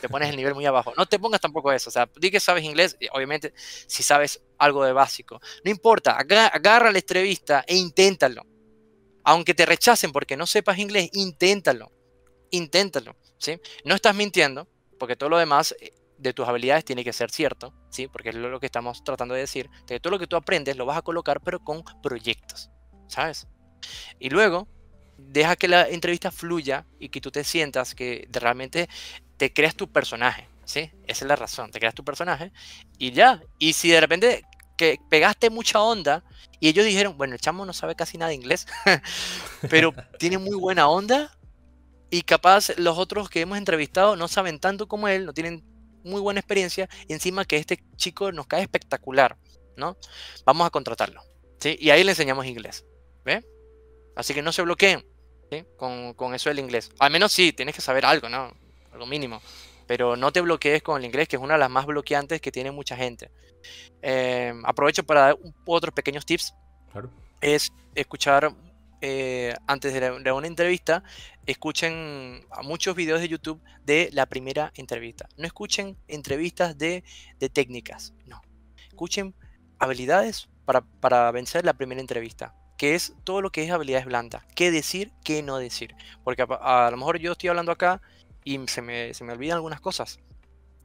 te pones el nivel muy abajo. No te pongas tampoco eso, o sea, di que sabes inglés, obviamente, si sabes algo de básico. No importa, agarra la entrevista e inténtalo. Aunque te rechacen porque no sepas inglés, inténtalo. Inténtalo, ¿sí? No estás mintiendo, porque todo lo demás eh, de tus habilidades tiene que ser cierto, ¿sí? Porque es lo que estamos tratando de decir. Que todo lo que tú aprendes lo vas a colocar, pero con proyectos. ¿sabes? Y luego, deja que la entrevista fluya y que tú te sientas que realmente te creas tu personaje, ¿sí? Esa es la razón, te creas tu personaje y ya. Y si de repente que pegaste mucha onda y ellos dijeron, bueno, el chamo no sabe casi nada de inglés, pero tiene muy buena onda y capaz los otros que hemos entrevistado no saben tanto como él, no tienen muy buena experiencia, y encima que este chico nos cae espectacular, ¿no? Vamos a contratarlo, ¿sí? Y ahí le enseñamos inglés. Así que no se bloqueen con, con, eso del inglés. Al menos sí, tienes que saber algo, ¿no? Algo mínimo. Pero no te bloquees con el inglés, que es una de las más bloqueantes que tiene mucha gente. Em, aprovecho para dar otros pequeños tips. Es escuchar eh, antes de, una entrevista, escuchen muchos videos de YouTube de la primera entrevista. No escuchen entrevistas de, técnicas, no. Escuchen habilidades para, vencer la primera entrevista que es todo lo que es habilidades blandas. ¿Qué decir? ¿Qué no decir? Porque a, lo mejor yo estoy hablando acá y se me, olvidan algunas cosas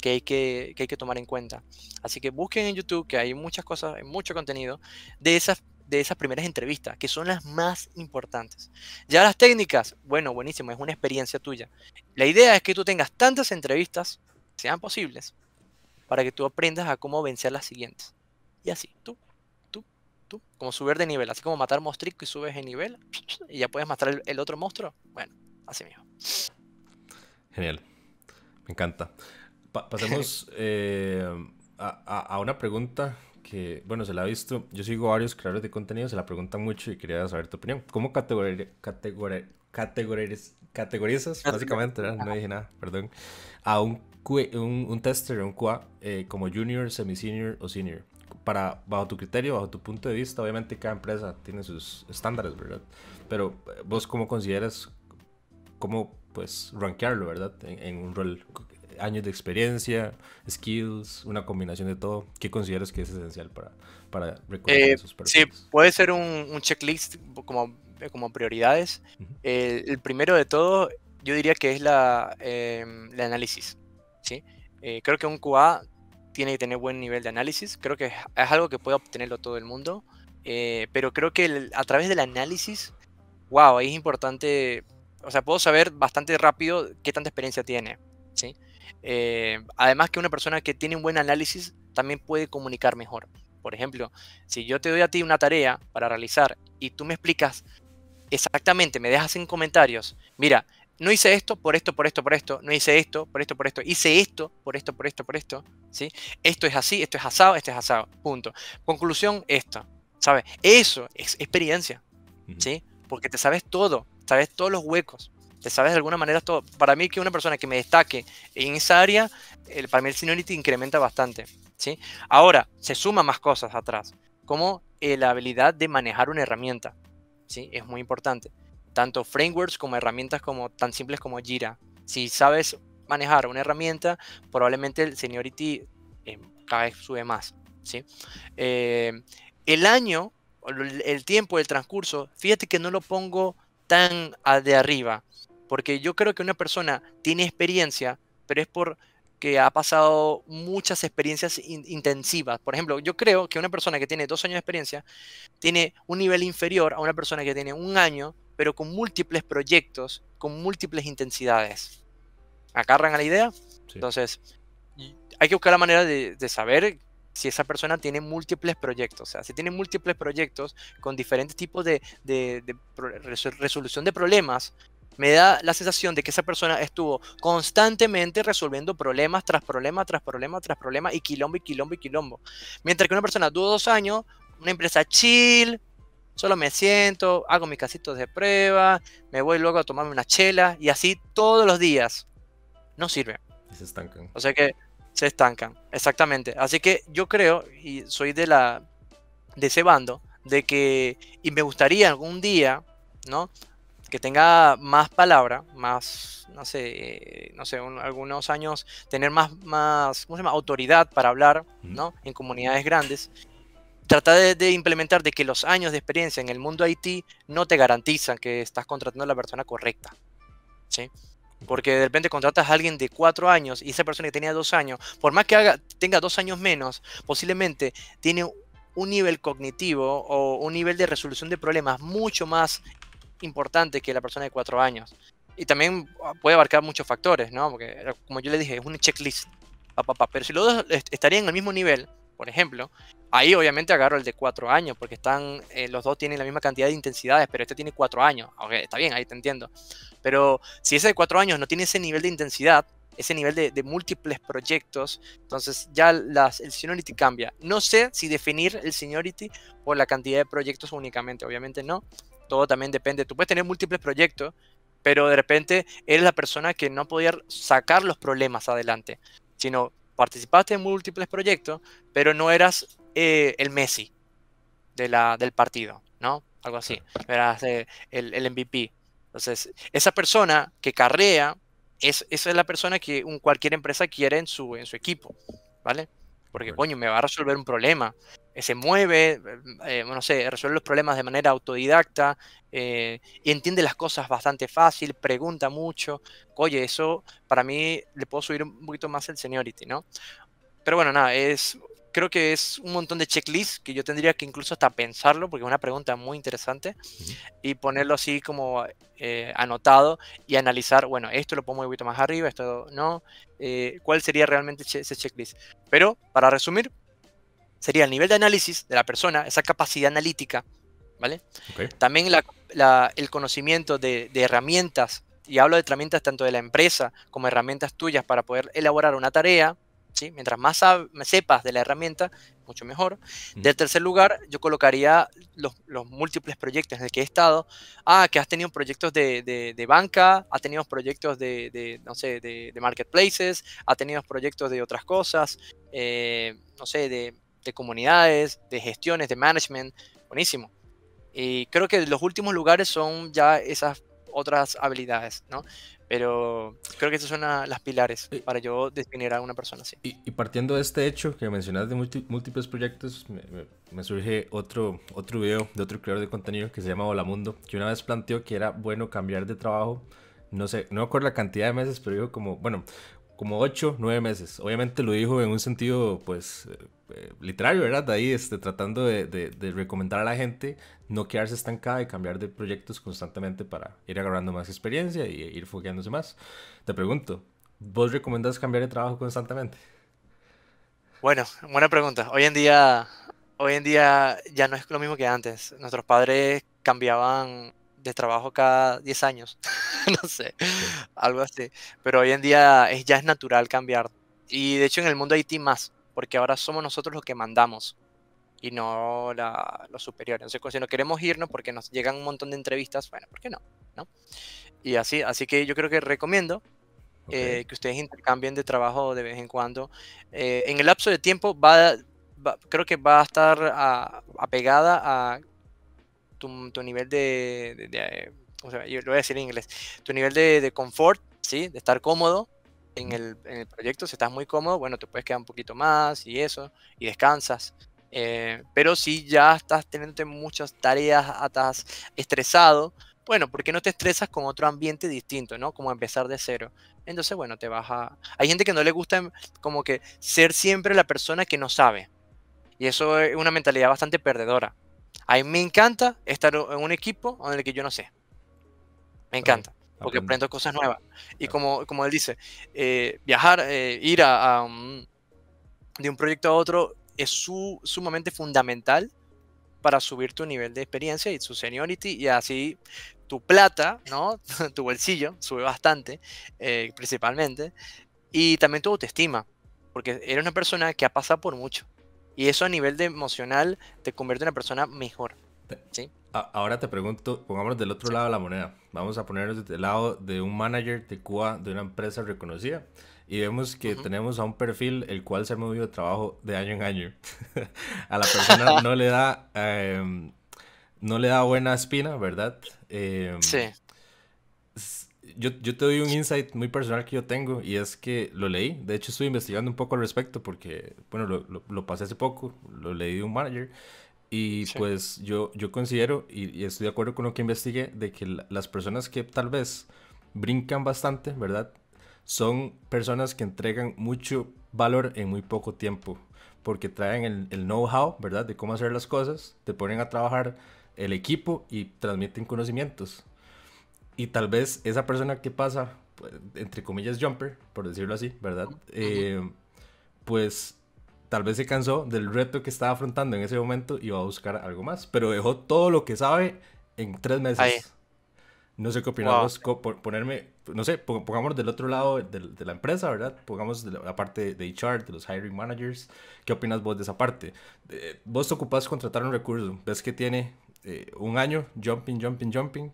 que hay que, que tomar en cuenta. Así que busquen en YouTube que hay muchas cosas, hay mucho contenido de esas de esas primeras entrevistas, que son las más importantes. Ya las técnicas, bueno, buenísimo, es una experiencia tuya. La idea es que tú tengas tantas entrevistas, sean posibles, para que tú aprendas a cómo vencer las siguientes. Y así, tú como subir de nivel, así como matar mostrico y subes de nivel y ya puedes matar el, otro monstruo. Bueno, así mismo. Genial, me encanta. pasemos eh, a, una pregunta que, bueno, se la ha visto. Yo sigo varios creadores de contenido, se la preguntan mucho y quería saber tu opinión. ¿Cómo categorizas, básicamente, ¿no? dije nada, perdón, a un, un, tester, un QA, eh, como junior, semi-senior o senior? para, bajo tu criterio, bajo tu punto de vista, obviamente cada empresa tiene sus estándares, ¿verdad? Pero eh, vos cómo consideras, cómo pues rankearlo, ¿verdad? En, un rol, años de experiencia, skills, una combinación de todo, ¿qué consideras que es esencial para, para recordar eh, Sí, puede ser un, checklist como, como prioridades. el primero de todo, yo diría que es la, em, el análisis, ¿sí? Eh, creo que un QA tiene que tener buen nivel de análisis. Creo que es algo que puede obtenerlo todo el mundo. Eh, pero creo que a través del análisis, wow, es importante. O sea, puedo saber bastante rápido qué tanta experiencia tiene. ¿sí? Eh, además, que una persona que tiene un buen análisis también puede comunicar mejor. Por ejemplo, si yo te doy a ti una tarea para realizar y tú me explicas exactamente, me dejas en comentarios, mira, no hice esto por esto, por esto, por esto, no hice esto, por esto, por esto, hice esto, por esto, por esto, por esto, ¿sí? Esto es así, esto es asado, esto es asado, punto. Conclusión, esto, ¿sabes? Eso es experiencia, ¿sí? Porque te sabes todo, sabes todos los huecos, te sabes de alguna manera todo. Para mí que una persona que me destaque en esa área, el, para mí el seniority incrementa bastante, ¿sí? Ahora, se suman más cosas atrás, como eh, la habilidad de manejar una herramienta, ¿sí? Es muy importante tanto frameworks como herramientas como tan simples como Jira. Si sabes manejar una herramienta, probablemente el seniority eh, cada vez sube más. ¿sí? Eh, el año, el tiempo, el transcurso, fíjate que no lo pongo tan de arriba, porque yo creo que una persona tiene experiencia, pero es por que ha pasado muchas experiencias intensivas. Por ejemplo, yo creo que una persona que tiene dos años de experiencia tiene un nivel inferior a una persona que tiene un año pero con múltiples proyectos, con múltiples intensidades. ¿Agarran a la idea? Entonces, hay que buscar la manera de, saber si esa persona tiene múltiples proyectos. O sea, si tiene múltiples proyectos con diferentes tipos de, resolución de problemas, me da la sensación de que esa persona estuvo constantemente resolviendo problemas tras problema, tras problema, tras problema y quilombo y quilombo y quilombo. Mientras que una persona tuvo dos años, una empresa chill, Solo me siento, hago mis casitos de prueba, me voy luego a tomarme una chela y así todos los días. No sirve. se estancan. O sea que se estancan, exactamente. Así que yo creo, y soy de, la, de ese bando, de que, y me gustaría algún día, ¿no? que tenga más palabra, más, no sé, eh, no sé, algunos años, tener más, más, ¿cómo se llama? Autoridad para hablar, ¿no? En comunidades grandes trata de, implementar de que los años de experiencia en el mundo IT no te garantizan que estás contratando a la persona correcta. ¿sí? Porque de repente contratas a alguien de cuatro años y esa persona que tenía dos años, por más que tenga dos años menos, posiblemente tiene un nivel cognitivo o un nivel de resolución de problemas mucho más importante que la persona de cuatro años. Y también puede abarcar muchos factores, ¿no? Porque como yo le dije, es un checklist. Pero si los dos estarían en el mismo nivel, por ejemplo, ahí obviamente agarro el de cuatro años, porque están, eh, los dos tienen la misma cantidad de intensidades, pero este tiene cuatro años. Okay, está bien, ahí te entiendo. Pero si ese de cuatro años no tiene ese nivel de intensidad, ese nivel de, múltiples proyectos, entonces ya el seniority cambia. No sé si definir el seniority por la cantidad de proyectos únicamente, obviamente no. Todo también depende. Tú puedes tener múltiples proyectos, pero de repente eres la persona que no podía sacar los problemas adelante, sino participaste en múltiples proyectos, pero no eras eh, el Messi de la, del partido, ¿no? Algo así, eras eh, el, MVP. Entonces, esa persona que carrea, es, esa es la persona que un, cualquier empresa quiere en su, en su equipo, ¿vale? porque coño, me va a resolver un problema. Eh, se mueve, eh, eh, no sé, resuelve los problemas de manera autodidacta y entiende las cosas bastante fácil, pregunta mucho. Oye, eso para mí le puedo subir un poquito más el seniority, ¿no? Pero bueno, nada, es creo que es un montón de checklists que yo tendría que incluso hasta pensarlo, porque es una pregunta muy interesante, y ponerlo así como eh, anotado y analizar, bueno, esto lo pongo un poquito más arriba, esto no, eh, cuál sería realmente ese checklist. Pero, para resumir, sería el nivel de análisis de la persona, esa capacidad analítica, ¿vale? También el conocimiento de, de herramientas, y hablo de herramientas tanto de la empresa como herramientas tuyas para poder elaborar una tarea, ¿sí? Mientras más sepas de la herramienta, mucho mejor. Del tercer lugar, yo colocaría los, múltiples proyectos en los que he estado. Ah, que has tenido proyectos de, banca, has tenido proyectos de, de no sé, de, marketplaces, has tenido proyectos de otras cosas, eh, no sé, de, comunidades, de gestiones, de management. Buenísimo. Y creo que los últimos lugares son ya esas otras habilidades, ¿no? Pero creo que esas son ah, las pilares eh, para yo definir a una persona así. Y, partiendo de este hecho que mencionas de múltiples proyectos, me, surge otro, otro video de otro creador de contenido que se llama Hola Mundo, que una vez planteó que era bueno cambiar de trabajo. No sé, no recuerdo la cantidad de meses, pero dijo como, bueno, como 8, 9 meses. Obviamente lo dijo en un sentido, pues, eh, eh, literario, ¿verdad? De ahí, este, tratando de, recomendar a la gente no quedarse estancada y cambiar de proyectos constantemente para ir agarrando más experiencia y ir foqueándose más. Te pregunto, ¿vos recomendás cambiar de trabajo constantemente? Bueno, buena pregunta. Hoy en día, hoy en día ya no es lo mismo que antes. Nuestros padres cambiaban de trabajo cada 10 años, no sé, algo así. Pero hoy en día es, ya es natural cambiar. Y de hecho en el mundo IT más, porque ahora somos nosotros los que mandamos y no la, los superiores. Entonces, si no queremos irnos porque nos llegan un montón de entrevistas, bueno, ¿por qué no? Y así, así que yo creo que recomiendo eh, que ustedes intercambien de trabajo de vez en cuando. Eh, en el lapso de tiempo va, creo que va a estar ah, apegada a tu, nivel de, eh, o sea, yo lo voy a decir en inglés, tu nivel de, confort, ¿sí? De estar cómodo en el, en el, proyecto, si estás muy cómodo, bueno, te puedes quedar un poquito más y eso, y descansas. Eh, pero si ya estás teniendo muchas tareas, estás estresado, bueno, ¿por qué no te estresas con otro ambiente distinto, no? Como empezar de cero. Entonces, bueno, te vas a... Hay gente que no le gusta em, como que ser siempre la persona que no sabe. Y eso es una mentalidad bastante perdedora. A mí me encanta estar en un equipo en el que yo no sé. Me encanta, porque aprendo cosas nuevas. Y como, como él dice, eh, viajar, eh, ir a, um, de un proyecto a otro es sumamente fundamental para subir tu nivel de experiencia y su seniority y así tu plata, ¿no? tu bolsillo sube bastante, eh, principalmente, y también tu autoestima, porque eres una persona que ha pasado por mucho y eso a nivel de emocional te convierte en una persona mejor. ¿sí? Ahora te pregunto, pongámonos del otro lado de la moneda. Vamos a ponernos del lado de un manager de Cuba de una empresa reconocida. Y vemos que tenemos a un perfil el cual se ha movido de trabajo de año en año. a la persona no le da em, no le da buena espina, ¿verdad? Eh, sí yo, yo, te doy un insight muy personal que yo tengo y es que lo leí, de hecho estoy investigando un poco al respecto porque, bueno, lo, lo, pasé hace poco, lo leí de un manager y pues yo, yo considero y, estoy de acuerdo con lo que investigué de que las personas que tal vez brincan bastante, ¿verdad? Son personas que entregan mucho valor en muy poco tiempo porque traen el, el know-how, ¿verdad? De cómo hacer las cosas, te ponen a trabajar el equipo y transmiten conocimientos. Y tal vez esa persona que pasa, pues, entre comillas, jumper, por decirlo así, ¿verdad? Eh, pues tal vez se cansó del reto que estaba afrontando en ese momento y va a buscar algo más. Pero dejó todo lo que sabe en tres meses. No sé qué opinas ponerme, no sé, pongamos del otro lado de, la empresa, ¿verdad? Pongamos de la parte de HR, de los hiring managers. ¿Qué opinas vos de esa parte? Eh, vos te ocupás contratar un recurso, ves que tiene eh, un año, jumping, jumping, jumping,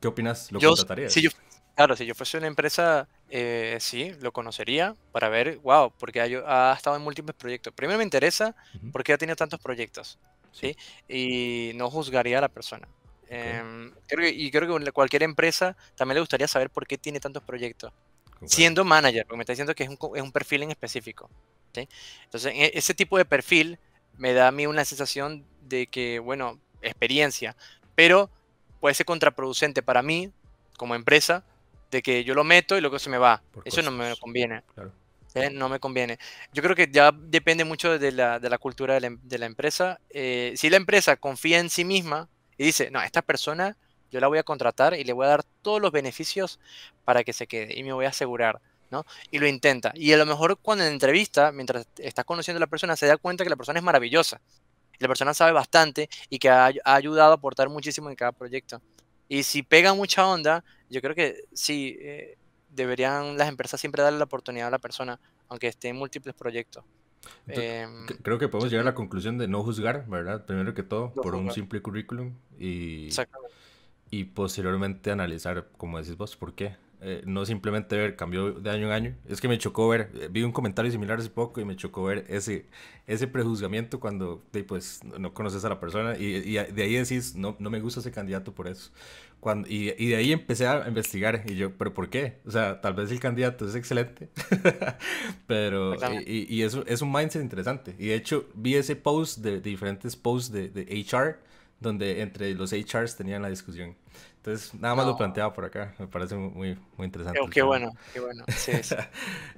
¿Qué opinas? ¿Lo yo, contratarías? yo, claro, si yo fuese una empresa, eh, sí, lo conocería para ver, wow, porque ha, ha estado en múltiples proyectos. Primero me interesa por qué porque ha tenido tantos proyectos, ¿sí? Y no juzgaría a la persona. Em, creo y creo que cualquier empresa también le gustaría saber por qué tiene tantos proyectos. Siendo manager, porque me está diciendo que es un, perfil en específico. Entonces, e, ese tipo de perfil me da a mí una sensación de que, bueno, experiencia, pero puede ser contraproducente para mí, como empresa, de que yo lo meto y luego se me va. Eso no me conviene. No me conviene. Yo creo que ya depende mucho de la, cultura de la, empresa. Eh, si la empresa confía en sí misma y dice, no, esta persona yo la voy a contratar y le voy a dar todos los beneficios para que se quede y me voy a asegurar. ¿no? Y lo intenta. Y a lo mejor cuando en entrevista, mientras estás conociendo a la persona, se da cuenta que la persona es maravillosa la persona sabe bastante y que ha, ayudado a aportar muchísimo en cada proyecto. Y si pega mucha onda, yo creo que sí, eh, deberían las empresas siempre darle la oportunidad a la persona, aunque esté en múltiples proyectos. Em, creo que podemos llegar a la conclusión de no juzgar, ¿verdad? Primero que todo, por un simple currículum y, y posteriormente analizar, como decís vos, por qué. Eh, no simplemente ver, cambió de año en año. Es que me chocó ver, eh, vi un comentario similar hace poco y me chocó ver ese, ese prejuzgamiento cuando pues, no conoces a la persona y, de ahí decís, no, no me gusta ese candidato por eso. y, de ahí empecé a investigar y yo, pero ¿por qué? O sea, tal vez el candidato es excelente, pero y, eso es un mindset interesante. Y de hecho vi ese post de, diferentes posts de, de HR donde entre los HRs tenían la discusión. Entonces, nada más lo planteaba por acá, me parece muy, muy interesante. qué bueno, qué bueno.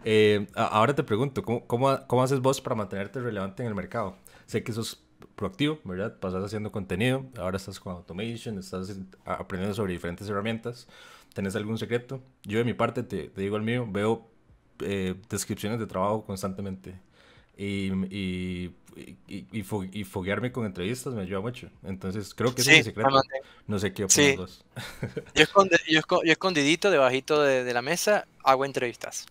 Eh, ahora te pregunto, ¿cómo, ¿cómo, haces vos para mantenerte relevante en el mercado? Sé que sos proactivo, ¿verdad? Pasas haciendo contenido, ahora estás con automation, estás aprendiendo sobre diferentes herramientas. ¿Tenés algún secreto? Yo de mi parte, te, te digo el mío, veo eh, descripciones de trabajo constantemente y, y, y, foguearme con entrevistas me ayuda mucho. Entonces creo que es secreto. No, sé qué opinan yo, escondidito debajito de, la mesa hago entrevistas.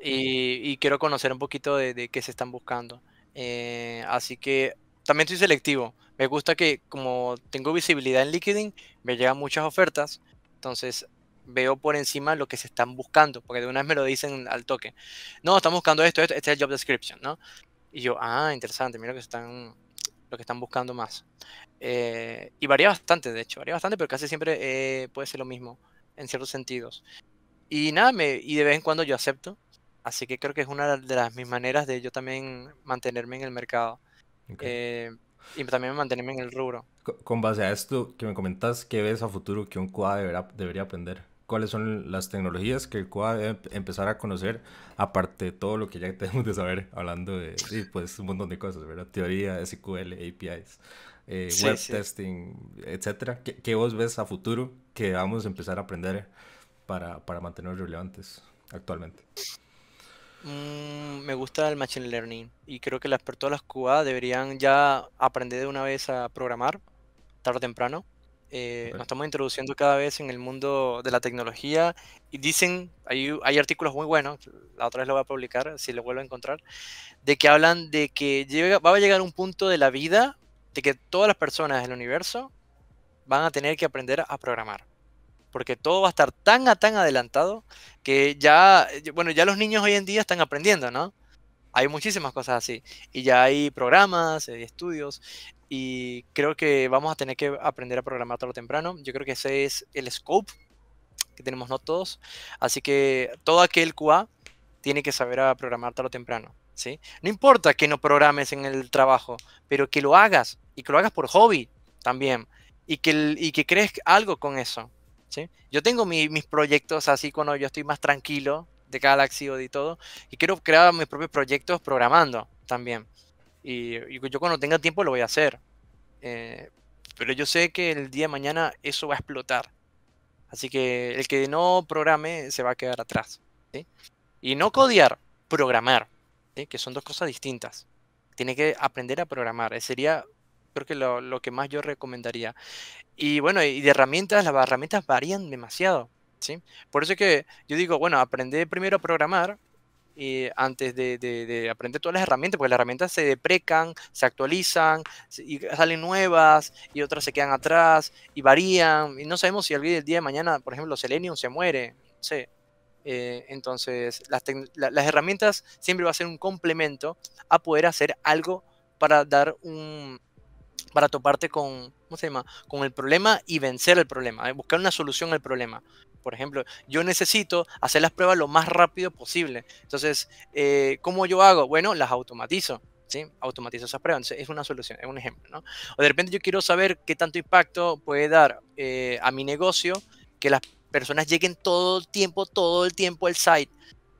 Y, quiero conocer un poquito de, qué se están buscando. Eh, así que también soy selectivo. Me gusta que como tengo visibilidad en LinkedIn, me llegan muchas ofertas. Entonces veo por encima lo que se están buscando, porque de una vez me lo dicen al toque. No, estamos buscando esto, esto, este es el job description, ¿no? Y yo, ah, interesante, mira lo que están, lo que están buscando más. Eh, y varía bastante, de hecho, varía bastante, pero casi siempre eh, puede ser lo mismo, en ciertos sentidos. Y nada, me, y de vez en cuando yo acepto, así que creo que es una de las mis maneras de yo también mantenerme en el mercado. Eh, y también mantenerme en el rubro. Con base a esto que me comentas, ¿qué ves a futuro que un QA debería aprender? cuáles son las tecnologías que el CUA debe em, empezar a conocer, aparte de todo lo que ya tenemos de saber hablando de pues, un montón de cosas, ¿verdad? Teoría, SQL, APIs, eh, web testing, etcétera. ¿Qué, vos ves a futuro que vamos a empezar a aprender para, para mantenernos relevantes actualmente? Mm, me gusta el Machine Learning y creo que las, todas las QA deberían ya aprender de una vez a programar, tarde o temprano. Eh, nos estamos introduciendo cada vez en el mundo de la tecnología y dicen, hay, hay artículos muy buenos, la otra vez lo voy a publicar si lo vuelvo a encontrar, de que hablan de que llega, va a llegar un punto de la vida de que todas las personas del universo van a tener que aprender a programar. Porque todo va a estar tan a tan adelantado que ya, eh, bueno, ya los niños hoy en día están aprendiendo, ¿no? Hay muchísimas cosas así. Y ya hay programas, hay estudios y creo que vamos a tener que aprender a programar tarde lo temprano. Yo creo que ese es el scope que tenemos no todos. Así que todo aquel QA tiene que saber a programar tarde o temprano. ¿sí? No importa que no programes en el trabajo, pero que lo hagas y que lo hagas por hobby también y que, y que crees algo con eso. ¿sí? Yo tengo mis proyectos así cuando yo estoy más tranquilo de Galaxy o de todo y quiero crear mis propios proyectos programando también. Y, yo cuando tenga tiempo lo voy a hacer. Eh, pero yo sé que el día de mañana eso va a explotar. Así que el que no programe se va a quedar atrás. Y no codiar, programar, que son dos cosas distintas. Tiene que aprender a programar. Ese eh, sería, creo que lo, que más yo recomendaría. Y bueno, y de herramientas, las herramientas varían demasiado. ¿sí? Por eso es que yo digo, bueno, aprende primero a programar eh, antes de, aprender todas las herramientas, porque las herramientas se deprecan, se actualizan, y salen nuevas, y otras se quedan atrás, y varían, y no sabemos si el día de mañana, por ejemplo, Selenium se muere, eh, entonces, las, las herramientas siempre va a ser un complemento a poder hacer algo para dar un, para toparte con, ¿cómo se llama? Con el problema y vencer el problema, eh, buscar una solución al problema. Por ejemplo, yo necesito hacer las pruebas lo más rápido posible. Entonces, eh, ¿cómo yo hago? Bueno, las automatizo. ¿Sí? automatizo esas pruebas. es una solución, es un ejemplo. ¿no? O de repente yo quiero saber qué tanto impacto puede dar eh, a mi negocio que las personas lleguen todo el tiempo, todo el tiempo al site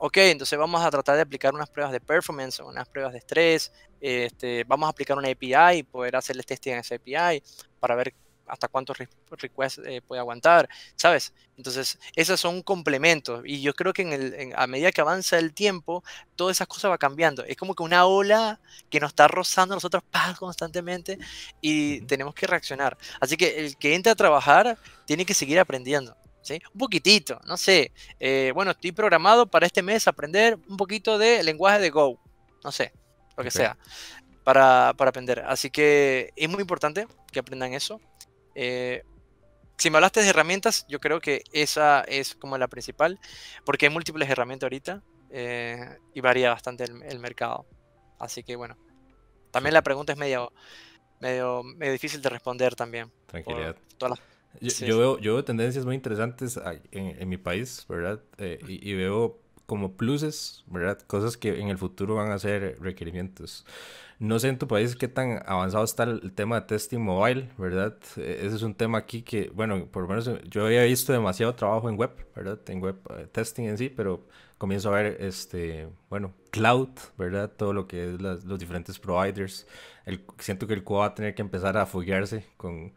ok, entonces vamos a tratar de aplicar unas pruebas de performance, unas pruebas de estrés, este, vamos a aplicar una API y poder hacerle testing en esa API para ver hasta cuántos requests eh, puede aguantar, ¿sabes? Entonces, esos son complementos y yo creo que en a medida que avanza el tiempo, todas esas cosas va cambiando. Es como que una ola que nos está rozando a nosotros constantemente y tenemos que reaccionar. Así que el que entra a trabajar tiene que seguir aprendiendo. Un poquitito, no sé. Eh, bueno, estoy programado para este mes aprender un poquito de lenguaje de Go, no sé, lo que sea, para, aprender. Así que es muy importante que aprendan eso. Eh, si me hablaste de herramientas, yo creo que esa es como la principal, porque hay múltiples herramientas ahorita eh, y varía bastante el, mercado. Así que bueno, también la pregunta es medio, medio, difícil de responder también. Tranquilidad. Yo, veo, yo veo tendencias muy interesantes en, en mi país, ¿verdad? Eh, y, veo como pluses, ¿verdad? Cosas que en el futuro van a ser requerimientos. No sé en tu país qué tan avanzado está el tema de testing mobile, ¿verdad? E, ese es un tema aquí que, bueno, por lo menos eh, yo había visto demasiado trabajo en web, ¿verdad? En web eh, testing en sí, pero comienzo a ver, este, bueno, cloud, ¿verdad? Todo lo que es los diferentes providers. El, siento que el cual va a tener que empezar a foguearse con,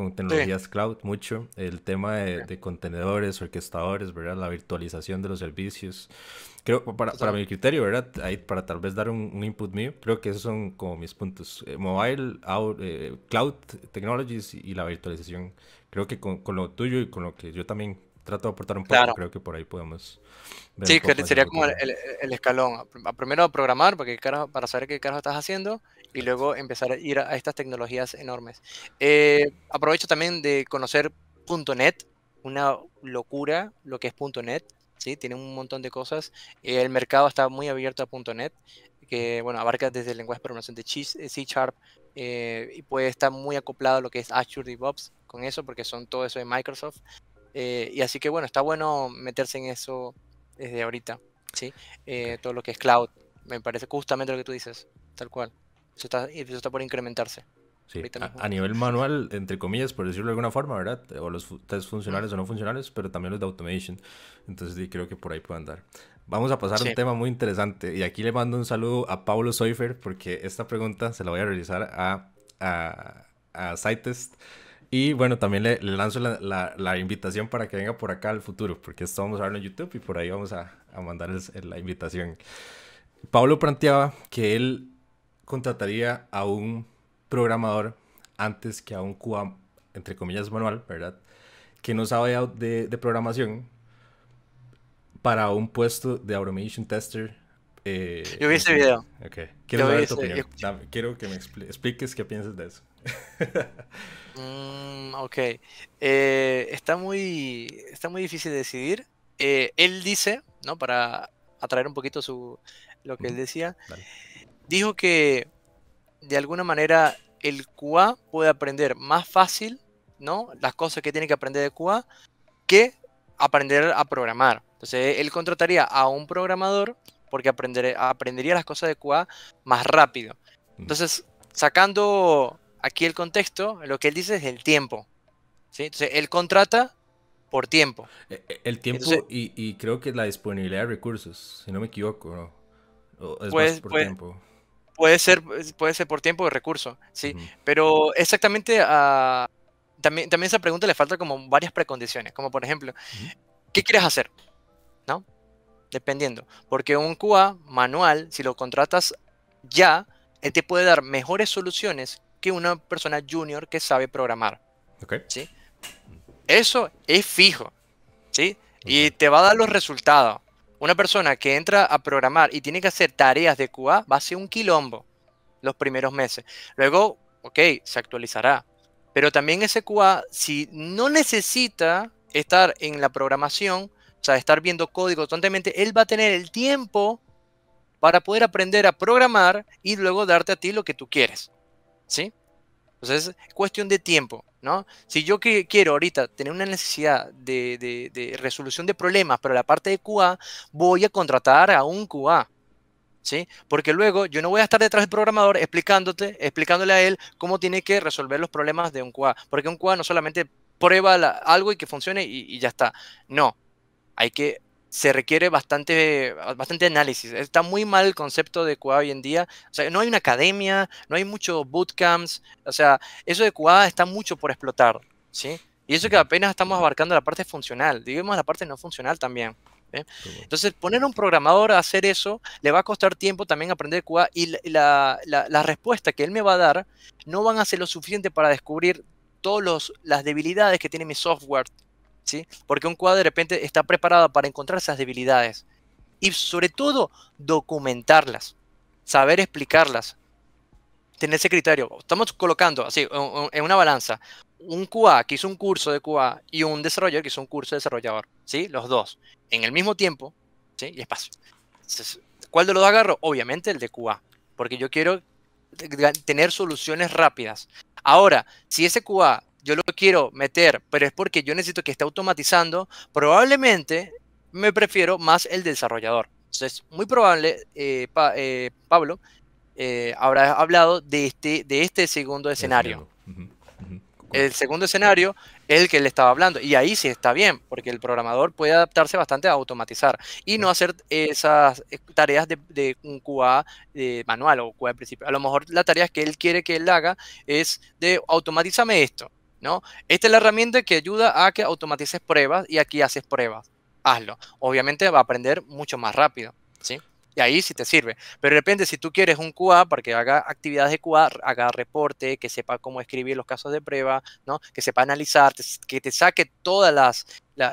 con tecnologías cloud mucho, el tema de, contenedores, orquestadores, ¿verdad? La virtualización de los servicios. Creo, para, para mi criterio, ¿verdad? Ahí, para tal vez dar un, input mío, creo que esos son como mis puntos. Eh, mobile, eh, cloud technologies y, la virtualización. Creo que con, con, lo tuyo y con lo que yo también trato de aportar un poco, creo que por ahí podemos... sí, que sería como el, escalón a escalón. Primero programar, para saber qué carajo estás haciendo y luego empezar a ir a, estas tecnologías enormes. Eh, aprovecho también de conocer .NET, una locura lo que es .NET, ¿sí? tiene un montón de cosas. Eh, el mercado está muy abierto a .NET, que bueno, abarca desde el lenguaje de programación de C eh, Sharp y puede estar muy acoplado a lo que es Azure DevOps con eso, porque son todo eso de Microsoft. y así que bueno, está bueno meterse en eso desde ahorita, ¿sí? todo lo que es cloud, me parece justamente lo que tú dices, tal cual está, eso está por incrementarse. Sí. A, nivel manual, entre comillas, por decirlo de alguna forma, ¿verdad? O los test funcionales o no funcionales, pero también los de automation. Entonces sí, creo que por ahí puede andar. Vamos a pasar a un tema muy interesante. Y aquí le mando un saludo a Pablo Soifer, porque esta pregunta se la voy a realizar a, a, a Y bueno, también le, lanzo la, la, invitación para que venga por acá al futuro, porque esto vamos a verlo en YouTube y por ahí vamos a, a mandar la invitación. Pablo planteaba que él contrataría a un programador antes que a un QA, entre comillas, manual, ¿verdad? Que no sabe de, de programación para un puesto de automation tester. Eh, yo vi ese video. Quiero que me expliques qué piensas de eso. Mm, ok. Eh, está, muy, está muy difícil decidir. Eh, él dice, ¿no? Para atraer un poquito su, lo que él decía dijo que de alguna manera el QA puede aprender más fácil, ¿no? Las cosas que tiene que aprender de QA que aprender a programar. Entonces él contrataría a un programador porque aprendería las cosas de QA más rápido. Mm. Entonces, sacando aquí el contexto, lo que él dice es el tiempo. ¿sí? Entonces, él contrata por tiempo. E, e, el tiempo y, creo que la disponibilidad de recursos, si no me equivoco, es pues, más por pues, tiempo. Puede ser, puede ser por tiempo de recurso, sí. Pero exactamente ah, También, también esa pregunta le falta como varias precondiciones, como por ejemplo, ¿qué quieres hacer? ¿No? Dependiendo. Porque un QA manual, si lo contratas ya, te puede dar mejores soluciones que una persona junior que sabe programar. ¿sí? Eso es fijo. ¿sí? Y te va a dar los resultados. Una persona que entra a programar y tiene que hacer tareas de QA va a ser un quilombo los primeros meses. Luego, ok, se actualizará. Pero también ese QA, si no necesita estar en la programación, o sea, estar viendo código constantemente, él va a tener el tiempo para poder aprender a programar y luego darte a ti lo que tú quieres. ¿Sí? Entonces, es cuestión de tiempo, ¿no? Si yo quiero ahorita tener una necesidad de, resolución de problemas, pero la parte de QA, voy a contratar a un QA, ¿sí? Porque luego yo no voy a estar detrás del programador explicándote, explicándole a él cómo tiene que resolver los problemas de un QA, porque un QA no solamente prueba algo y que funcione y ya está. No, hay que se requiere bastante, bastante análisis. Está muy mal el concepto de QA hoy en día. O sea, no hay una academia, no hay muchos bootcamps. O sea, eso de QA está mucho por explotar, ¿sí? Y eso que apenas estamos abarcando la parte funcional, digamos la parte no funcional también. ¿eh? Entonces, poner a un programador a hacer eso le va a costar tiempo también aprender QA y la, respuesta que él me va a dar no van a ser lo suficiente para descubrir todas las debilidades que tiene mi software porque un cuadro de repente está preparado para encontrar esas debilidades y sobre todo documentarlas, saber explicarlas, tener ese criterio. Estamos colocando así en una balanza un QA que hizo un curso de QA y un desarrollador que hizo un curso de desarrollador, ¿sí? Los dos, en el mismo tiempo, ¿sí? Y espacio. ¿Cuál de los dos agarro? Obviamente el de QA, porque yo quiero eh, tener soluciones rápidas. Ahora, si ese QA yo lo quiero meter, pero es porque yo necesito que esté automatizando, probablemente me prefiero más el desarrollador. Entonces, muy probable, eh, eh, Pablo, eh, habrá hablado de este, de este segundo este escenario. El segundo escenario es el que le estaba hablando. Y ahí sí está bien, porque el programador puede adaptarse bastante a automatizar y no hacer esas tareas de, un QA manual o QA de principio. A lo mejor la tarea que él quiere que él haga es de automatízame esto. ¿no? Esta es la herramienta que ayuda a que automatices pruebas y aquí haces pruebas. Hazlo. Obviamente va a aprender mucho más rápido, ¿sí? Y ahí sí te sirve. Pero de repente, si tú quieres un QA para que haga actividades de QA, haga reporte, que sepa cómo escribir los casos de prueba, ¿no? Que sepa analizar, que te saque todas las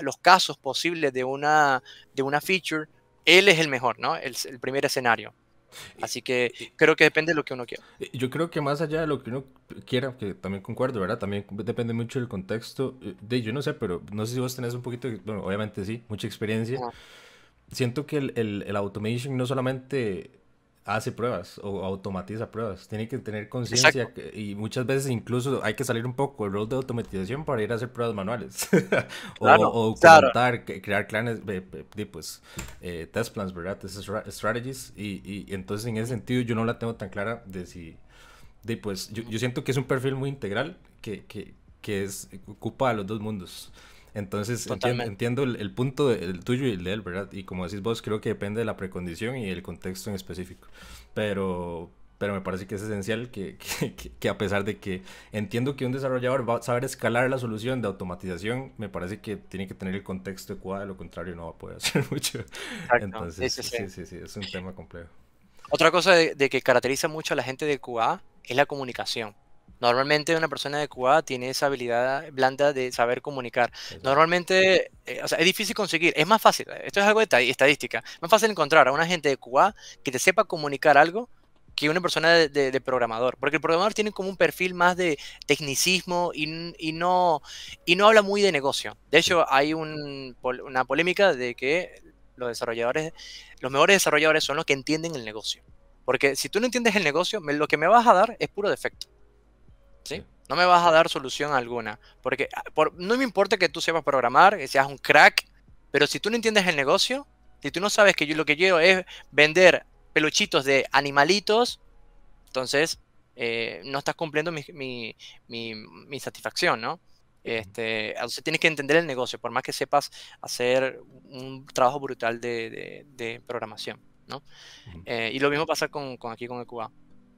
los casos posibles de una, de una feature, él es el mejor, ¿no? el primer escenario. Eh, Así que eh, creo que depende de lo que uno quiera. Eh, yo creo que más allá de lo que uno quiera, que también concuerdo, ¿verdad? También depende mucho del contexto. De, yo no sé, pero no sé si vos tenés un poquito, bueno, obviamente sí, mucha experiencia. Siento que el, el, el, automation no solamente hace pruebas o automatiza pruebas. Tiene que tener conciencia y muchas veces incluso hay que salir un poco el rol de automatización para ir a hacer pruebas manuales o, crear planes, eh, eh, pues, eh, test plans, ¿verdad? Test strategies. Y, y, entonces en ese sentido yo no la tengo tan clara de si, pues, yo, yo siento que es un perfil muy integral que, que, que es, ocupa a los dos mundos. Entonces entiendo, el, punto tuyo y el de él, ¿verdad? Y como decís vos, creo que depende de la precondición y el contexto en específico. Pero, pero me parece que es esencial que, a pesar de que entiendo que un desarrollador va a saber escalar la solución de automatización, me parece que tiene que tener el contexto adecuado, de lo contrario no va a poder hacer mucho. sí sí, sí es un tema complejo. Otra cosa de que caracteriza mucho a la gente de QA es la comunicación. Normalmente una persona adecuada tiene esa habilidad blanda de saber comunicar. Normalmente, eh, o sea, es difícil conseguir, es más fácil, esto es algo de estadística, más fácil encontrar a una gente Cuba que te sepa comunicar algo que una persona de, programador, porque el programador tiene como un perfil más de tecnicismo y, no, y no habla muy de negocio. De hecho, hay una polémica de que los desarrolladores, los mejores desarrolladores son los que entienden el negocio. Porque si tú no entiendes el negocio, lo que me vas a dar es puro defecto. No me vas a dar solución alguna, porque ah, no me importa que tú sepas programar, que seas un crack, pero si tú no entiendes el negocio, si tú no sabes que yo lo que quiero es vender peluchitos de animalitos, entonces eh, no estás cumpliendo mi, satisfacción, ¿no? Este, entonces tienes que entender el negocio, por más que sepas hacer un trabajo brutal de, programación, ¿no? Eh, y lo mismo pasa con, aquí con el QA.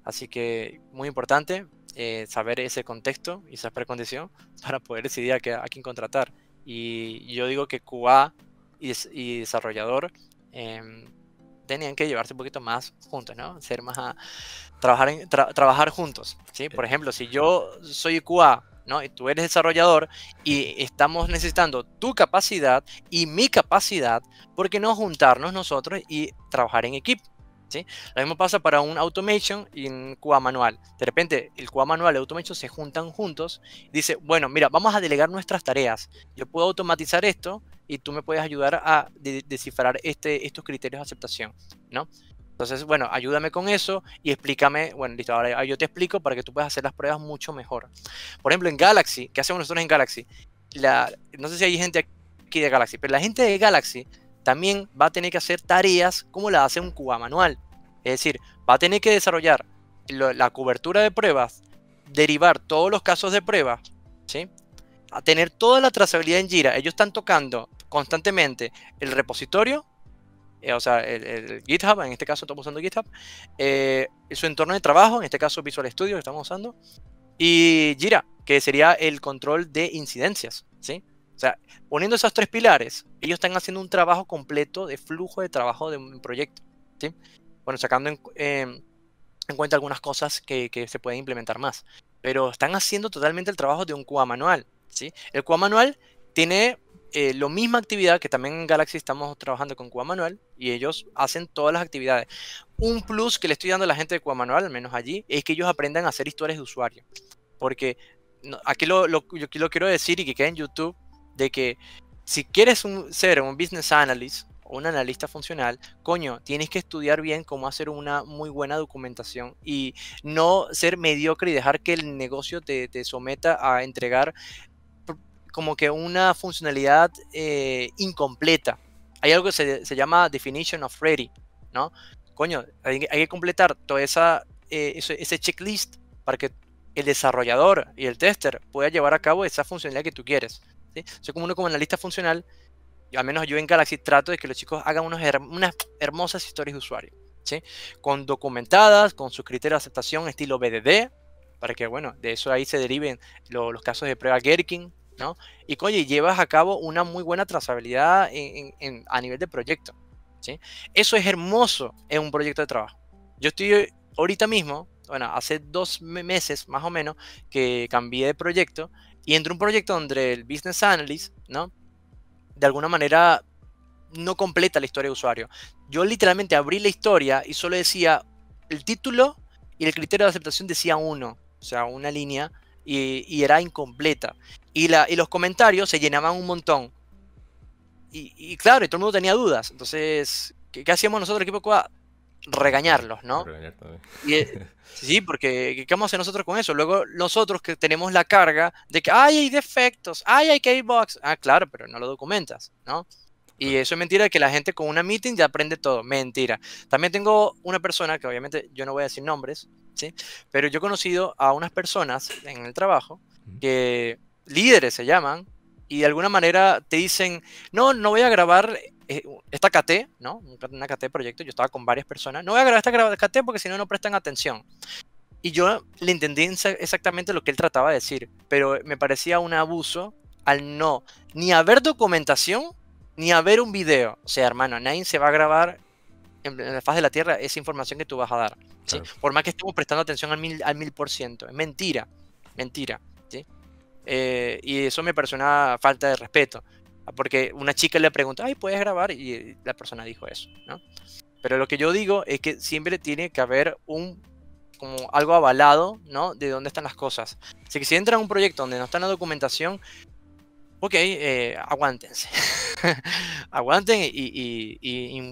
Así que muy importante eh, saber ese contexto y esa precondición para poder decidir a, quién contratar. Y yo digo que QA y, desarrollador em, tenían que llevarse un poquito más juntos, ¿no? Ser más a, trabajar, trabajar juntos, ¿sí? Por eh, ejemplo, si eh, yo soy QA, ¿no? Y tú eres desarrollador y estamos necesitando tu capacidad y mi capacidad, ¿por qué no juntarnos nosotros y trabajar en equipo? Lo mismo pasa para un automation y un QA manual. De repente, el QA manual y el automation se juntan juntos dice, bueno, mira, vamos a delegar nuestras tareas. Yo puedo automatizar esto y tú me puedes ayudar a descifrar este, estos criterios de aceptación, ¿no? Entonces, bueno, ayúdame con eso y explícame, bueno, listo, ahora yo te explico para que tú puedas hacer las pruebas mucho mejor. Por ejemplo, en Galaxy, ¿qué hacemos nosotros en Galaxy? La, no sé si hay gente aquí de Galaxy, pero la gente de Galaxy también va a tener que hacer tareas como la hace un QA manual. Es decir, va a tener que desarrollar la cobertura de pruebas, derivar todos los casos de pruebas, ¿sí? a tener toda la trazabilidad en Jira. Ellos están tocando constantemente el repositorio, eh, o sea, el, GitHub, en este caso estamos usando GitHub, eh, su entorno de trabajo, en este caso Visual Studio que estamos usando, y Jira, que sería el control de incidencias, ¿sí? O sea, poniendo esos tres pilares, ellos están haciendo un trabajo completo de flujo de trabajo de un proyecto. Bueno, sacando em, en, cuenta algunas cosas que, se pueden implementar más. Pero están haciendo totalmente el trabajo de un QA manual. ¿sí? El QA manual tiene eh, la misma actividad que también en Galaxy estamos trabajando con QA Manual y ellos hacen todas las actividades. Un plus que le estoy dando a la gente de QA Manual, al menos allí, es que ellos aprendan a hacer historias de usuario. Porque aquí, lo, aquí lo quiero decir y que quede en YouTube, de que si quieres ser un business analyst o un analista funcional, coño, tienes que estudiar bien cómo hacer una muy buena documentación y no ser mediocre y dejar que el negocio te, someta a entregar como que una funcionalidad eh, incompleta. Hay algo que se, llama definition of ready, ¿no? Coño, hay, que completar toda esa, eh, ese, checklist para que el desarrollador y el tester pueda llevar a cabo esa funcionalidad que tú quieres. Soy como uno como analista funcional, al menos yo en Galaxy trato de que los chicos hagan unos unas hermosas historias de usuario, Con documentadas, con sus criterios de aceptación estilo BDD, para que, bueno, de eso ahí se deriven los casos de prueba Gherkin, ¿no? Y, llevas a cabo una muy buena trazabilidad en, a nivel de proyecto, ¿sí? Eso es hermoso en un proyecto de trabajo. Yo estoy ahorita mismo, bueno, hace dos meses más o menos que cambié de proyecto y entró un proyecto donde el business analyst, ¿no? De alguna manera no completa la historia de usuario. Yo literalmente abrí la historia y solo decía el título y el criterio de aceptación decía uno, o sea, una línea, y, era incompleta. Y, los comentarios se llenaban un montón. Y, claro, y todo el mundo tenía dudas. Entonces, ¿qué, hacíamos nosotros, equipo QA? regañarlos, ¿no? Eh, sí, porque ¿qué vamos a hacer nosotros con eso? Luego nosotros que tenemos la carga de que ¡ay, hay defectos! ¡ay, hay box. Ah, claro, pero no lo documentas, ¿no? Y eso es mentira, que la gente con una meeting ya aprende todo. Mentira. También tengo una persona, que obviamente yo no voy a decir nombres, ¿sí? Pero yo he conocido a unas personas en el trabajo que líderes se llaman y de alguna manera te dicen, no, no voy a grabar eh, esta KT, ¿no? Una KT proyecto, yo estaba con varias personas. No voy a grabar esta KT porque si no, no prestan atención. Y yo le entendí exactamente lo que él trataba de decir, pero me parecía un abuso al no ni haber documentación ni haber un video. O sea, hermano, nadie se va a grabar en, la faz de la Tierra esa información que tú vas a dar. Por más que estemos prestando atención al mil, por ciento. Es mentira, mentira. Eh, y eso me parece una falta de respeto. Porque una chica le pregunta ay, ¿puedes grabar? Y eh, la persona dijo eso, ¿no? Pero lo que yo digo es que siempre tiene que haber un como algo avalado, ¿no? De dónde están las cosas. Así que si entran a un proyecto donde no está la documentación, ok, eh, aguántense. Aguanten y,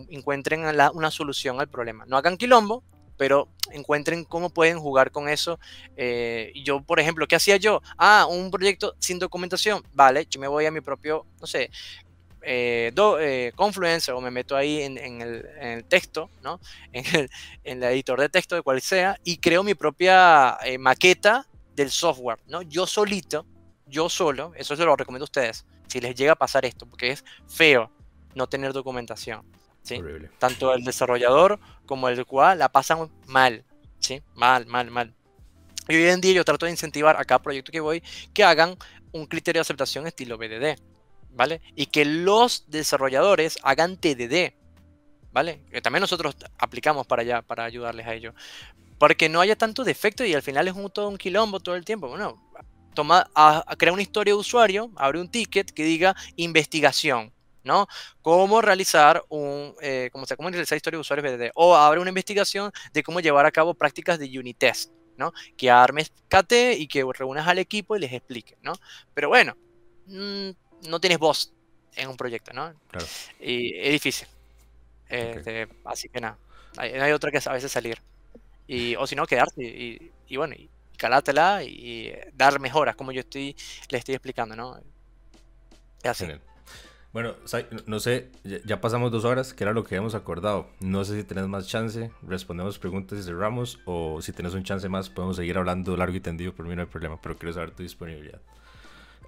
encuentren una solución al problema. No hagan quilombo, pero encuentren cómo pueden jugar con eso. Eh, yo, por ejemplo, ¿qué hacía yo? Ah, un proyecto sin documentación. Vale, yo me voy a mi propio, no sé, eh, eh Confluence o me meto ahí en, el, texto, ¿no? En el, editor de texto de cual sea, y creo mi propia eh, maqueta del software, ¿no? Yo solito, yo solo, eso se lo recomiendo a ustedes, si les llega a pasar esto, porque es feo no tener documentación. Tanto el desarrollador como el cual la pasan mal, ¿sí? Mal, mal, mal. Y hoy en día yo trato de incentivar a cada proyecto que voy que hagan un criterio de aceptación estilo BDD, ¿vale? Y que los desarrolladores hagan TDD, ¿vale? Que también nosotros aplicamos para allá, para ayudarles a ello. Porque no haya tanto defecto y al final es un, todo un quilombo todo el tiempo. Bueno, toma, una historia de usuario, abre un ticket que diga investigación ¿no? Cómo realizar un, eh, de usuarios BDD, o abre una investigación de cómo llevar a cabo prácticas de unit test, ¿no? Que armes KT y que reúnas al equipo y les explique, ¿no? Pero bueno, mm, no tienes voz en un proyecto, Y es difícil. Este, así que nada, hay, otra que a veces salir. Y, o si no, quedarte y, bueno, y calátela y, dar mejoras, como yo estoy le estoy explicando, ¿no? Es así. Bueno, no sé, ya pasamos dos horas, que era lo que habíamos acordado. No sé si tenés más chance, respondemos preguntas y cerramos, o si tenés un chance más, podemos seguir hablando largo y tendido, por mí no hay problema, pero quiero saber tu disponibilidad.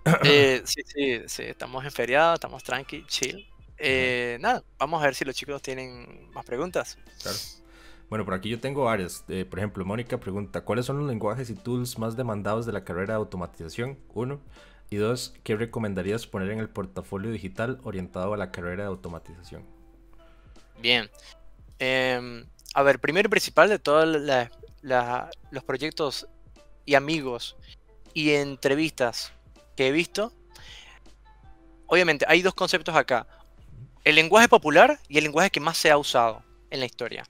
Eh, sí, sí, sí, estamos en feriado, estamos tranqui, chill. Eh, nada, vamos a ver si los chicos tienen más preguntas. Claro. Bueno, por aquí yo tengo varias. Eh, por ejemplo, Mónica pregunta, ¿cuáles son los lenguajes y tools más demandados de la carrera de automatización? Uno. Y dos, ¿qué recomendarías poner en el portafolio digital orientado a la carrera de automatización? Bien. Em, a ver, primero y principal de todos los proyectos y amigos y entrevistas que he visto, obviamente hay dos conceptos acá. El lenguaje popular y el lenguaje que más se ha usado en la historia.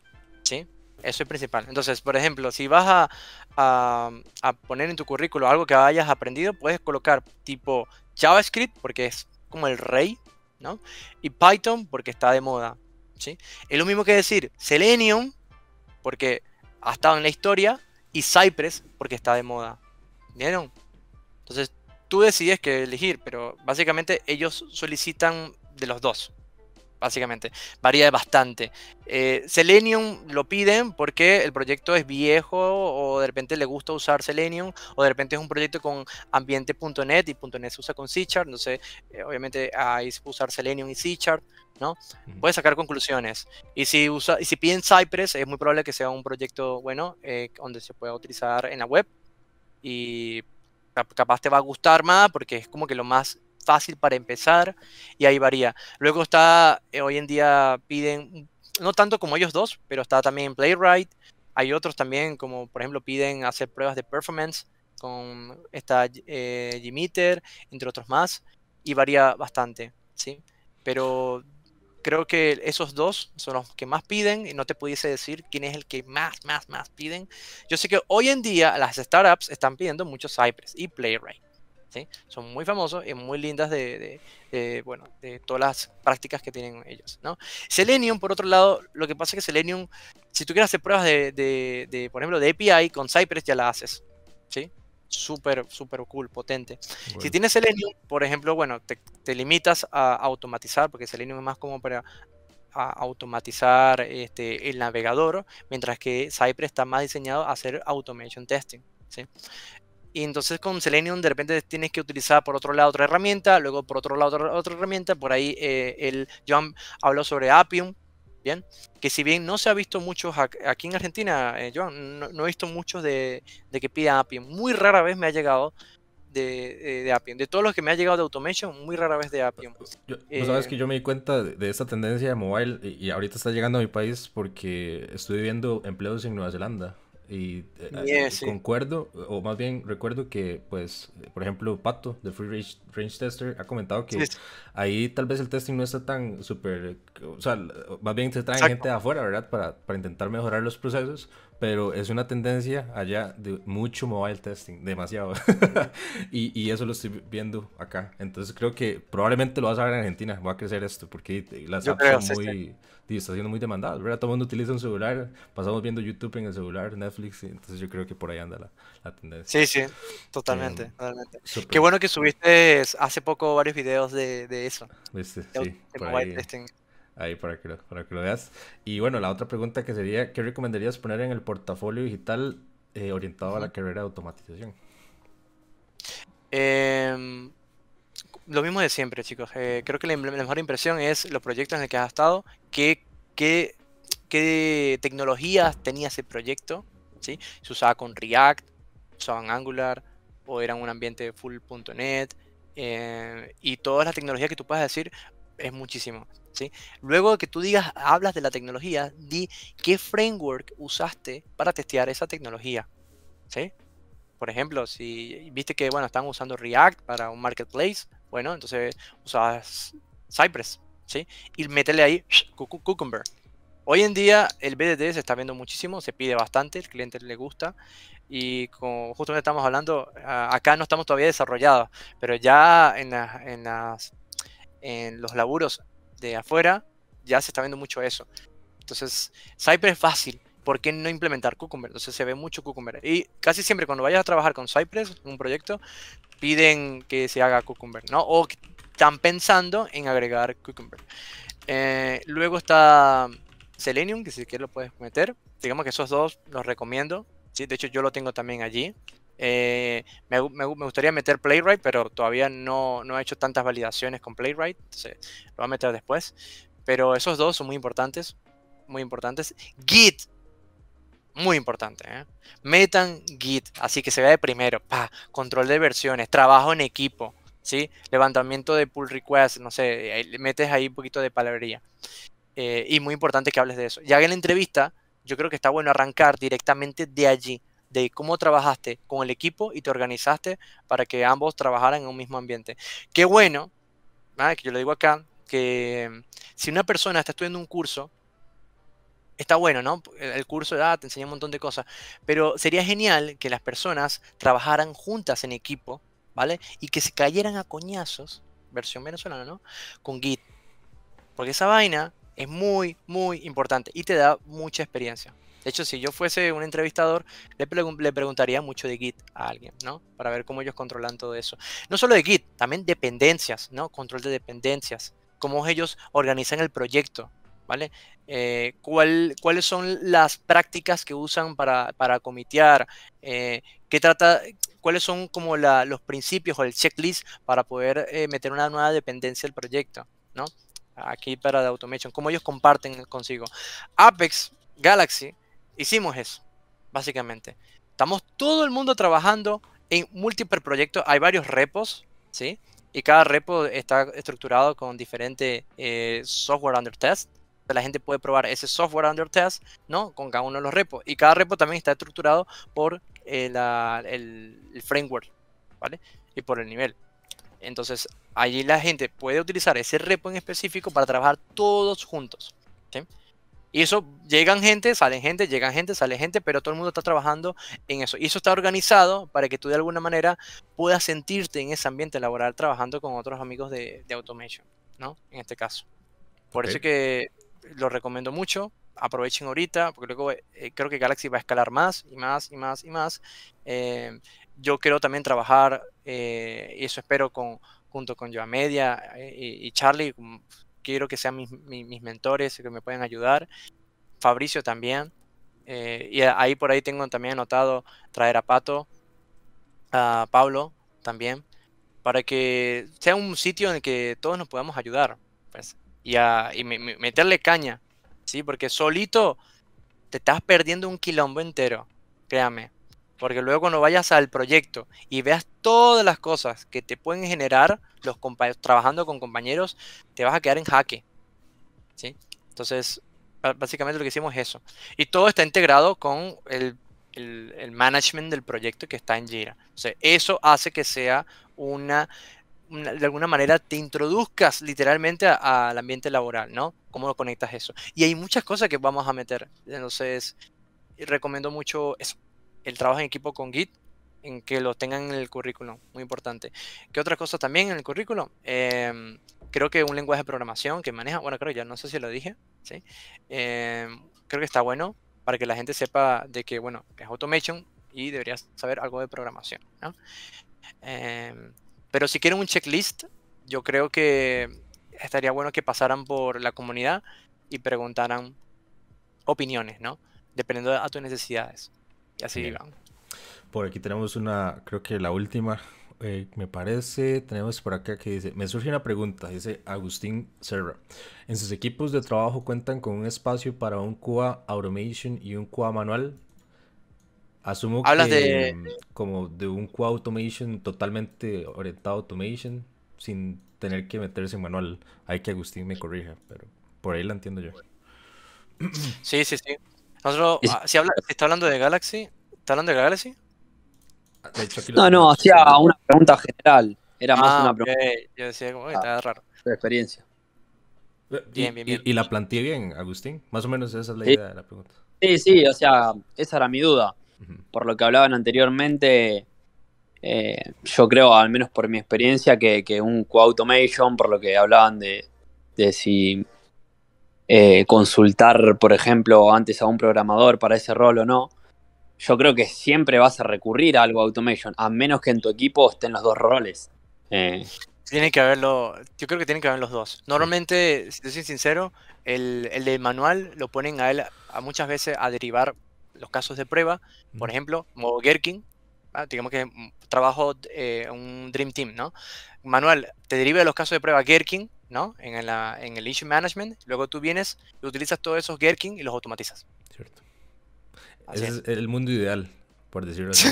¿sí? Eso es principal. Entonces, por ejemplo, si vas a, poner en tu currículo algo que hayas aprendido, puedes colocar tipo JavaScript, porque es como el rey, ¿no? Y Python, porque está de moda. ¿sí? Es lo mismo que decir Selenium, porque ha estado en la historia, y Cypress, porque está de moda. ¿Vieron? Entonces, tú decides que elegir, pero básicamente ellos solicitan de los dos básicamente. Varía bastante. Eh, Selenium lo piden porque el proyecto es viejo o de repente le gusta usar Selenium o de repente es un proyecto con ambiente.net y .net se usa con C Chart. no sé, eh, obviamente ahí se puede usar Selenium y C Chart. ¿no? Puedes sacar conclusiones. Y si, usa, y si piden Cypress, es muy probable que sea un proyecto bueno eh, donde se pueda utilizar en la web. Y capaz te va a gustar más porque es como que lo más fácil para empezar y ahí varía. Luego está, eh, hoy en día piden, no tanto como ellos dos, pero está también Playwright. Hay otros también, como por ejemplo piden hacer pruebas de performance con esta eh, entre otros más, y varía bastante, ¿sí? Pero creo que esos dos son los que más piden y no te pudiese decir quién es el que más, más, más piden. Yo sé que hoy en día las startups están pidiendo mucho Cypress y Playwright. Son muy famosos y muy lindas de, bueno, de todas las prácticas que tienen ellos, ¿no? Selenium, por otro lado, lo que pasa es que Selenium, si tú quieres hacer pruebas de, de por ejemplo, de API, con Cypress ya la haces, ¿sí? Súper, súper cool, potente. Si tienes Selenium, por ejemplo, bueno, te, limitas a automatizar, porque Selenium es más como para automatizar este, el navegador, mientras que Cypress está más diseñado a hacer automation testing. Y entonces con Selenium de repente tienes que utilizar por otro lado otra herramienta, luego por otro lado otra, otra herramienta. Por ahí eh, el Joan habló sobre Appium, ¿bien? Que si bien no se ha visto muchos aquí en Argentina, eh, Joan, no, he visto muchos de, que pida Appium. Muy rara vez me ha llegado de, eh, de, Appium. De todos los que me ha llegado de Automation, muy rara vez de Appium. Yo, sabes que eh, yo me di cuenta de, esa esta tendencia de mobile y, y, ahorita está llegando a mi país porque estoy viendo empleos en Nueva Zelanda. Y eh, eh, concuerdo, o más bien recuerdo que, pues, eh, por ejemplo, Pato de Free Range, Tester ha comentado que ahí tal vez el testing no está tan súper, o sea, más bien se traen gente de afuera, ¿verdad? Para, para intentar mejorar los procesos, pero es una tendencia allá de mucho mobile testing, demasiado. y, y, eso lo estoy viendo acá. Entonces creo que probablemente lo vas a ver en Argentina, va a crecer esto, porque las apps son muy, está siendo muy demandadas, Todo el mundo utiliza un celular, pasamos viendo YouTube en el celular, Netflix, entonces yo creo que por ahí anda la, la tendencia. Sí, sí, totalmente. Em, Qué bueno que subiste hace poco varios videos de, de eso. sí, de mobile testing. Ahí para que, lo, para que lo veas. Y bueno, la otra pregunta que sería, ¿qué recomendarías poner en el portafolio digital eh, orientado a la carrera de automatización? Em, lo mismo de siempre, chicos. Eh, creo que la, mejor impresión es los proyectos en los que has estado, qué, qué, tecnologías tenía ese proyecto, ¿sí? Se usaba con React, usaban Angular, o eran un ambiente full.net, eh, y todas las tecnologías que tú puedas decir es muchísimo. Luego de que tú digas, hablas de la tecnología, di qué framework usaste para testear esa tecnología, ¿sí? Por ejemplo, si viste que, bueno, están usando React para un marketplace, bueno, entonces usas Cypress, ¿sí? Y métele ahí Cucumber. Hoy en día el BDD se está viendo muchísimo, se pide bastante, el cliente le gusta y como justamente estamos hablando, acá no estamos todavía desarrollados, pero ya en, las, en los laburos de afuera, ya se está viendo mucho eso. Entonces, Cypress es fácil. ¿Por qué no implementar Cucumber? Entonces se ve mucho Cucumber. Y casi siempre cuando vayas a trabajar con Cypress, un proyecto, piden que se haga Cucumber, ¿no? O están pensando en agregar Cucumber. Eh, luego está Selenium, que si quieres lo puedes meter. Digamos que esos dos los recomiendo. ¿sí? De hecho, yo lo tengo también allí. Eh, me, gustaría meter Playwright, pero todavía no, no he hecho tantas validaciones con Playwright, entonces lo voy a meter después. Pero esos dos son muy importantes, muy importantes. Git, muy importante. ¿eh? Metan Git, así que se vea de primero. control de versiones, trabajo en equipo, ¿sí? levantamiento de pull requests no sé, metes ahí un poquito de palabrería. Eh, y muy importante que hables de eso. Ya en la entrevista, yo creo que está bueno arrancar directamente de allí de cómo trabajaste con el equipo y te organizaste para que ambos trabajaran en un mismo ambiente. Qué bueno, que yo lo digo acá, que mm, si una persona está estudiando un curso, está bueno, ¿no? El curso te enseña un montón de cosas, pero sería genial que las personas trabajaran juntas en equipo, ¿vale? Y que se cayeran a coñazos, versión venezolana, ¿no? Con Git. Porque esa vaina es muy, muy importante y te da mucha experiencia. De hecho, si yo fuese un entrevistador, le, le, preguntaría mucho de Git a alguien, ¿no? Para ver cómo ellos controlan todo eso. No solo de Git, también dependencias, ¿no? Control de dependencias, cómo ellos organizan el proyecto, ¿vale? Eh, cuál, ¿Cuáles son las prácticas que usan para, comitear? Eh, ¿qué trata, ¿Cuáles son como los principios o el checklist para poder eh, meter una nueva dependencia al proyecto, ¿no? Aquí para The Automation, cómo ellos comparten consigo. Apex Galaxy hicimos eso, básicamente. Estamos todo el mundo trabajando en múltiples proyectos. Hay varios repos, ¿sí? Y cada repo está estructurado con diferente eh, software under test. La gente puede probar ese software under test, ¿no? Con cada uno de los repos. Y cada repo también está estructurado por eh, el, el framework, ¿vale? Y por el nivel. Entonces, allí la gente puede utilizar ese repo en específico para trabajar todos juntos. Y eso, llegan gente, salen gente, llegan gente, sale gente, pero todo el mundo está trabajando en eso. Y eso está organizado para que tú de alguna manera puedas sentirte en ese ambiente laboral trabajando con otros amigos de, de Automation, ¿no? En este caso. Por eso que lo recomiendo mucho. Aprovechen ahorita, porque luego eh, creo que Galaxy va a escalar más y más y más y más. Eh, yo quiero también trabajar, eh, y eso espero con, junto con Joa Media y, y Charlie, mm, quiero que sean mis, mentores y mentores, que me puedan ayudar. Fabricio también. Eh, y ahí por ahí tengo también anotado traer a Pato, a Pablo también, para que sea un sitio en el que todos nos podamos ayudar. Pues, y, a, y meterle caña, ¿sí? Porque solito te estás perdiendo un quilombo entero, créame. Porque luego cuando vayas al proyecto y veas todas las cosas que te pueden generar los trabajando con compañeros, te vas a quedar en jaque. ¿sí? Entonces, básicamente lo que hicimos es eso. Y todo está integrado con el, management del proyecto que está en Jira. O eso hace que sea una de alguna manera te introduzcas literalmente al ambiente laboral, ¿no? ¿Cómo lo conectas eso? Y hay muchas cosas que vamos a meter. Entonces, recomiendo mucho eso el trabajo en equipo con Git, en que lo tengan en el currículum, muy importante. ¿Qué otras cosas también en el currículum? Em, creo que un lenguaje de programación que maneja, bueno, creo ya, no sé si lo dije, ¿sí? Em, creo que está bueno para que la gente sepa de que, bueno, es automation y deberías saber algo de programación, em, pero si quieren un checklist, yo creo que estaría bueno que pasaran por la comunidad y preguntaran opiniones, ¿no? Dependiendo a tus necesidades así Por aquí tenemos una, creo que la última, eh, me parece, tenemos por acá que dice, me surge una pregunta, dice Agustín Serra. ¿En sus equipos de trabajo cuentan con un espacio para un QA automation y un QA manual? Asumo Hablas de... Mm, como de un QA automation totalmente orientado a automation, sin tener que meterse en manual. Hay que Agustín me corrija, pero por ahí la entiendo yo. Sí, sí, sí. Ah, si, está hablando de Galaxy, ¿está hablando de Galaxy? No, no, hacía una pregunta general. Era más ah, una pregunta. Yo decía, como, ah. está raro. De experiencia. ¿Y, la planteé bien, Agustín? Más o menos esa es la idea de la pregunta. Sí, sí, o sea, esa era mi duda. Por lo que hablaban anteriormente, eh, yo creo, al menos por mi experiencia, que, un co-automation, por lo que hablaban de, de si eh, consultar, por ejemplo, antes a un programador para ese rol o no, yo creo que siempre vas a recurrir a algo automation, a menos que en tu equipo estén los dos roles. Eh, tiene que haberlo, yo creo que tiene que haber los dos. Normalmente, si te soy sincero, el, el, manual lo ponen a él a muchas veces a derivar los casos de prueba, por ejemplo, como Gherkin, ah, digamos que mm, trabajo eh, un Dream Team, ¿no? Manual, te deriva los casos de prueba Gherkin, ¿no? Ah, en, el issue management, luego tú vienes utilizas todos esos Gherkin y los automatizas. Cierto. es. el mundo ideal, por decirlo así.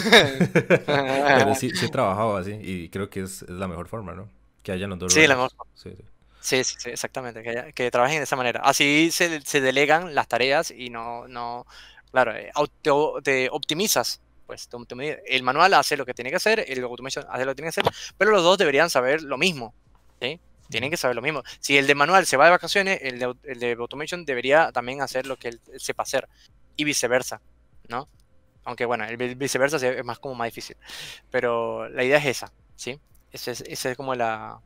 Pero sí, he trabajado así y creo que es, la mejor forma, ¿no? Que haya los dos. Sí, la mejor Sí, sí. sí, exactamente, que, trabajen de esa manera. Así se, delegan las tareas y no, no claro, eh, te optimizas pues el manual hace lo que tiene que hacer, el automation hace lo que tiene que hacer, pero los dos deberían saber lo mismo. ¿sí? tienen que saber lo mismo. Si el de manual se va de vacaciones, el de, automation debería también hacer lo que él sepa hacer y viceversa, ¿no? Aunque bueno, el viceversa es más como más difícil. Pero la idea es esa, ¿sí? Ese es, como la,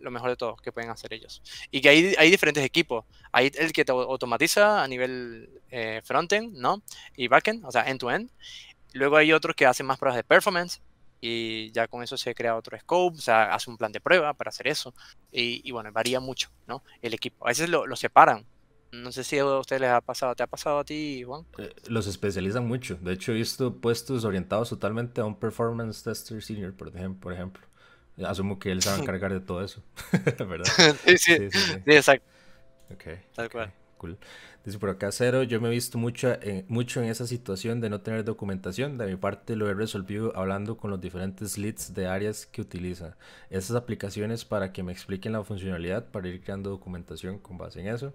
lo mejor de todo que pueden hacer ellos. Y que hay, diferentes equipos. Hay el que te automatiza a nivel eh, frontend, ¿no? Y backend, o sea, end-to-end. -end. Luego hay otros que hacen más pruebas de performance y ya con eso se crea otro scope, o sea, hace un plan de prueba para hacer eso, y, bueno, varía mucho, ¿no? El equipo, a veces lo, separan. No sé si a ustedes les ha pasado, ¿te ha pasado a ti, Juan? Eh, los especializan mucho. De hecho, he visto puestos orientados totalmente a un performance tester senior, por ejemplo. Por ejemplo. Asumo que él se va a encargar de todo eso, ¿verdad? sí, sí, sí, sí, exacto. Okay, Tal cual. Cool. Dice por acá Cero, yo me he visto mucho, eh, mucho en esa situación de no tener documentación. De mi parte lo he resolvido hablando con los diferentes leads de áreas que utiliza. Esas aplicaciones para que me expliquen la funcionalidad para ir creando documentación con base en eso.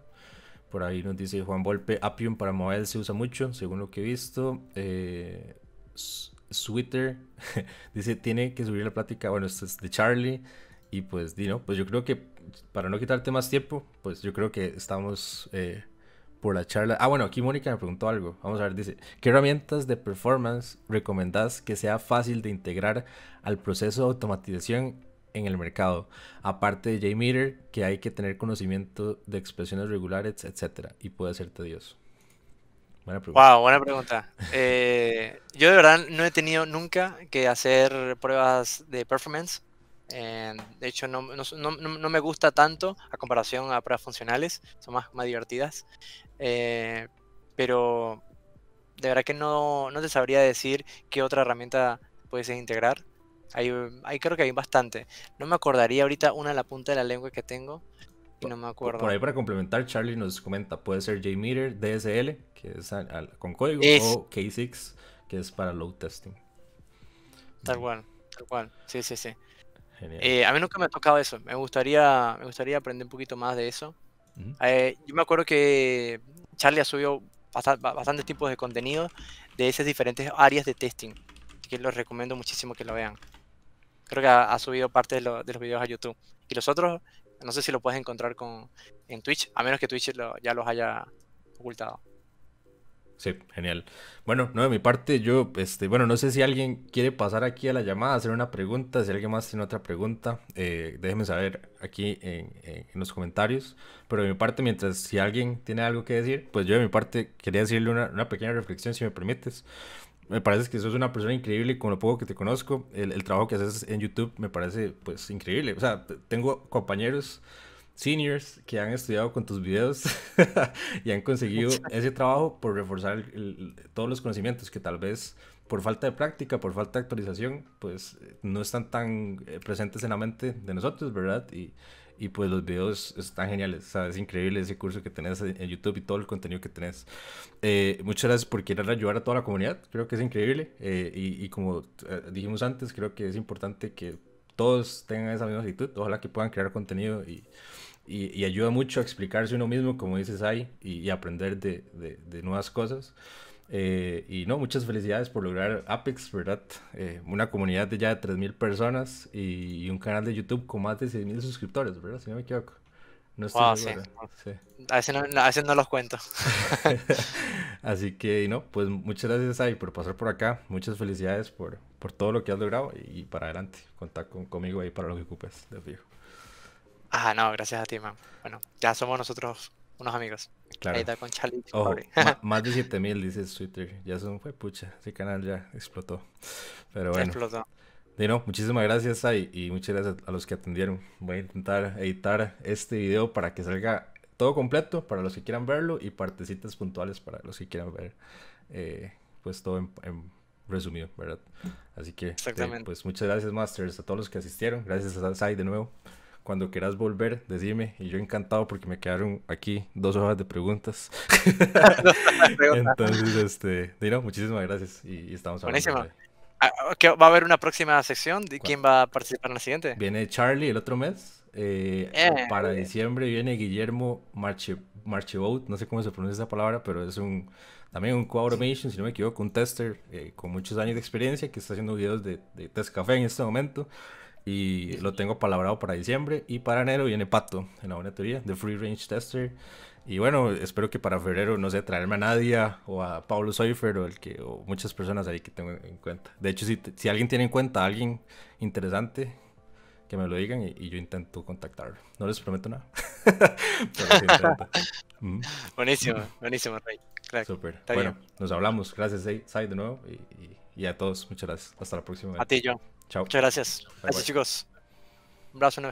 Por ahí nos dice Juan Volpe, Appium para mobile se usa mucho, según lo que he visto. Twitter eh, dice, tiene que subir la plática, bueno, esto es de Charlie. Y pues, digo pues yo creo que para no quitarte más tiempo, pues yo creo que estamos eh, por la charla. Ah, bueno, aquí Mónica me preguntó algo. Vamos a ver, dice, ¿qué herramientas de performance recomendás que sea fácil de integrar al proceso de automatización en el mercado? Aparte de JMeter, que hay que tener conocimiento de expresiones regulares, etcétera, y puede ser tedioso. Buena pregunta. Wow, buena pregunta. Eh, yo de verdad no he tenido nunca que hacer pruebas de performance de hecho, no, me gusta tanto a comparación a pruebas funcionales, son más, más divertidas. Eh, pero de verdad que no, te sabría decir qué otra herramienta puedes integrar. Hay, hay, creo que hay bastante. No me acordaría ahorita una a la punta de la lengua que tengo. Y no me acuerdo. Por ahí para complementar, Charlie nos comenta, puede ser JMeter, DSL, que es con código, o K6, que es para load testing. Tal cual, tal cual. Sí, sí, sí. Eh, a mí nunca me ha tocado eso. Me gustaría, me gustaría aprender un poquito más de eso. Eh, yo me acuerdo que Charlie ha subido bastantes tipos de contenido de esas diferentes áreas de testing. que los recomiendo muchísimo que lo vean. Creo que ha, subido parte de, los videos a YouTube. Y los otros, no sé si lo puedes encontrar con, en Twitch, a menos que Twitch ya los haya ocultado. Sí, genial. Bueno, no, de mi parte, yo, este, bueno, no sé si alguien quiere pasar aquí a la llamada, hacer una pregunta, si alguien más tiene otra pregunta, eh, déjenme saber aquí en, en, los comentarios, pero de mi parte, mientras si alguien tiene algo que decir, pues yo de mi parte quería decirle una, una pequeña reflexión, si me permites. Me parece que sos una persona increíble con lo poco que te conozco, el, el trabajo que haces en YouTube me parece pues increíble. O sea, tengo compañeros seniors que han estudiado con tus videos y han conseguido ese trabajo por reforzar todos los conocimientos que tal vez por falta de práctica, por falta de actualización, pues eh, no están tan eh, presentes en la mente de nosotros, ¿verdad? Y, y pues los videos están geniales, sabes es increíble ese curso que tenés en YouTube y todo el contenido que tenés. Eh, muchas gracias por querer ayudar a toda la comunidad, creo que es increíble y, y, como dijimos antes, creo que es importante que todos tengan esa misma actitud. Ojalá que puedan crear contenido y, y, ayuda mucho a explicarse uno mismo, como dices ahí, y, aprender de, de, nuevas cosas. Eh, y no, muchas felicidades por lograr Apex, ¿verdad? Eh, una comunidad de ya de 3.000 personas y, un canal de YouTube con más de 6.000 suscriptores, ¿verdad? Si no me equivoco. No estoy wow, ah, A, veces no, los cuento. Así que, no, pues muchas gracias, Ay, por pasar por acá. Muchas felicidades por, por todo lo que has logrado y para adelante. Contar con, conmigo ahí para lo que ocupes, les digo. Ah, no, gracias a ti, man. Bueno, ya somos nosotros unos amigos. Claro. Ahí está con más de 7000, dice Twitter. Ya son, fue pucha. Ese canal ya explotó. Pero bueno. Explotó. Dino, muchísimas gracias ahí y muchas gracias a los que atendieron. Voy a intentar editar este video para que salga todo completo para los que quieran verlo y partecitas puntuales para los que quieran ver eh, pues todo en resumido, ¿verdad? Así que, este, pues muchas gracias, Masters, a todos los que asistieron. Gracias a Sai de nuevo. Cuando quieras volver, decime. Y yo encantado porque me quedaron aquí dos hojas de preguntas. Entonces, este, Dino, muchísimas gracias y, estamos hablando. Ah, ah, ¿Va a haber una próxima sección? quién va a participar en la siguiente? Viene Charlie el otro mes. Eh, eh. para diciembre viene Guillermo Marche, no sé cómo se pronuncia esa palabra, pero es un también un co-automation, si no me equivoco, un tester eh, con muchos años de experiencia que está haciendo videos de, test café en este momento. Y lo tengo palabrado para diciembre. Y para enero viene Pato, en la buena teoría, de Free Range Tester. Y bueno, espero que para febrero, no sé, traerme a Nadia o a Pablo soifer o, el que, o muchas personas ahí que tengo en cuenta. De hecho, si, si alguien tiene en cuenta a alguien interesante, que me lo digan y, yo intento contactarlo. No les prometo nada. Buenísimo, buenísimo, Rey. Súper. Bueno, nos hablamos. Gracias, Sai, de nuevo. Y, a todos, muchas gracias. Hasta la próxima. A ti, John. Chao. Muchas gracias. gracias, chicos. Un abrazo nuevo.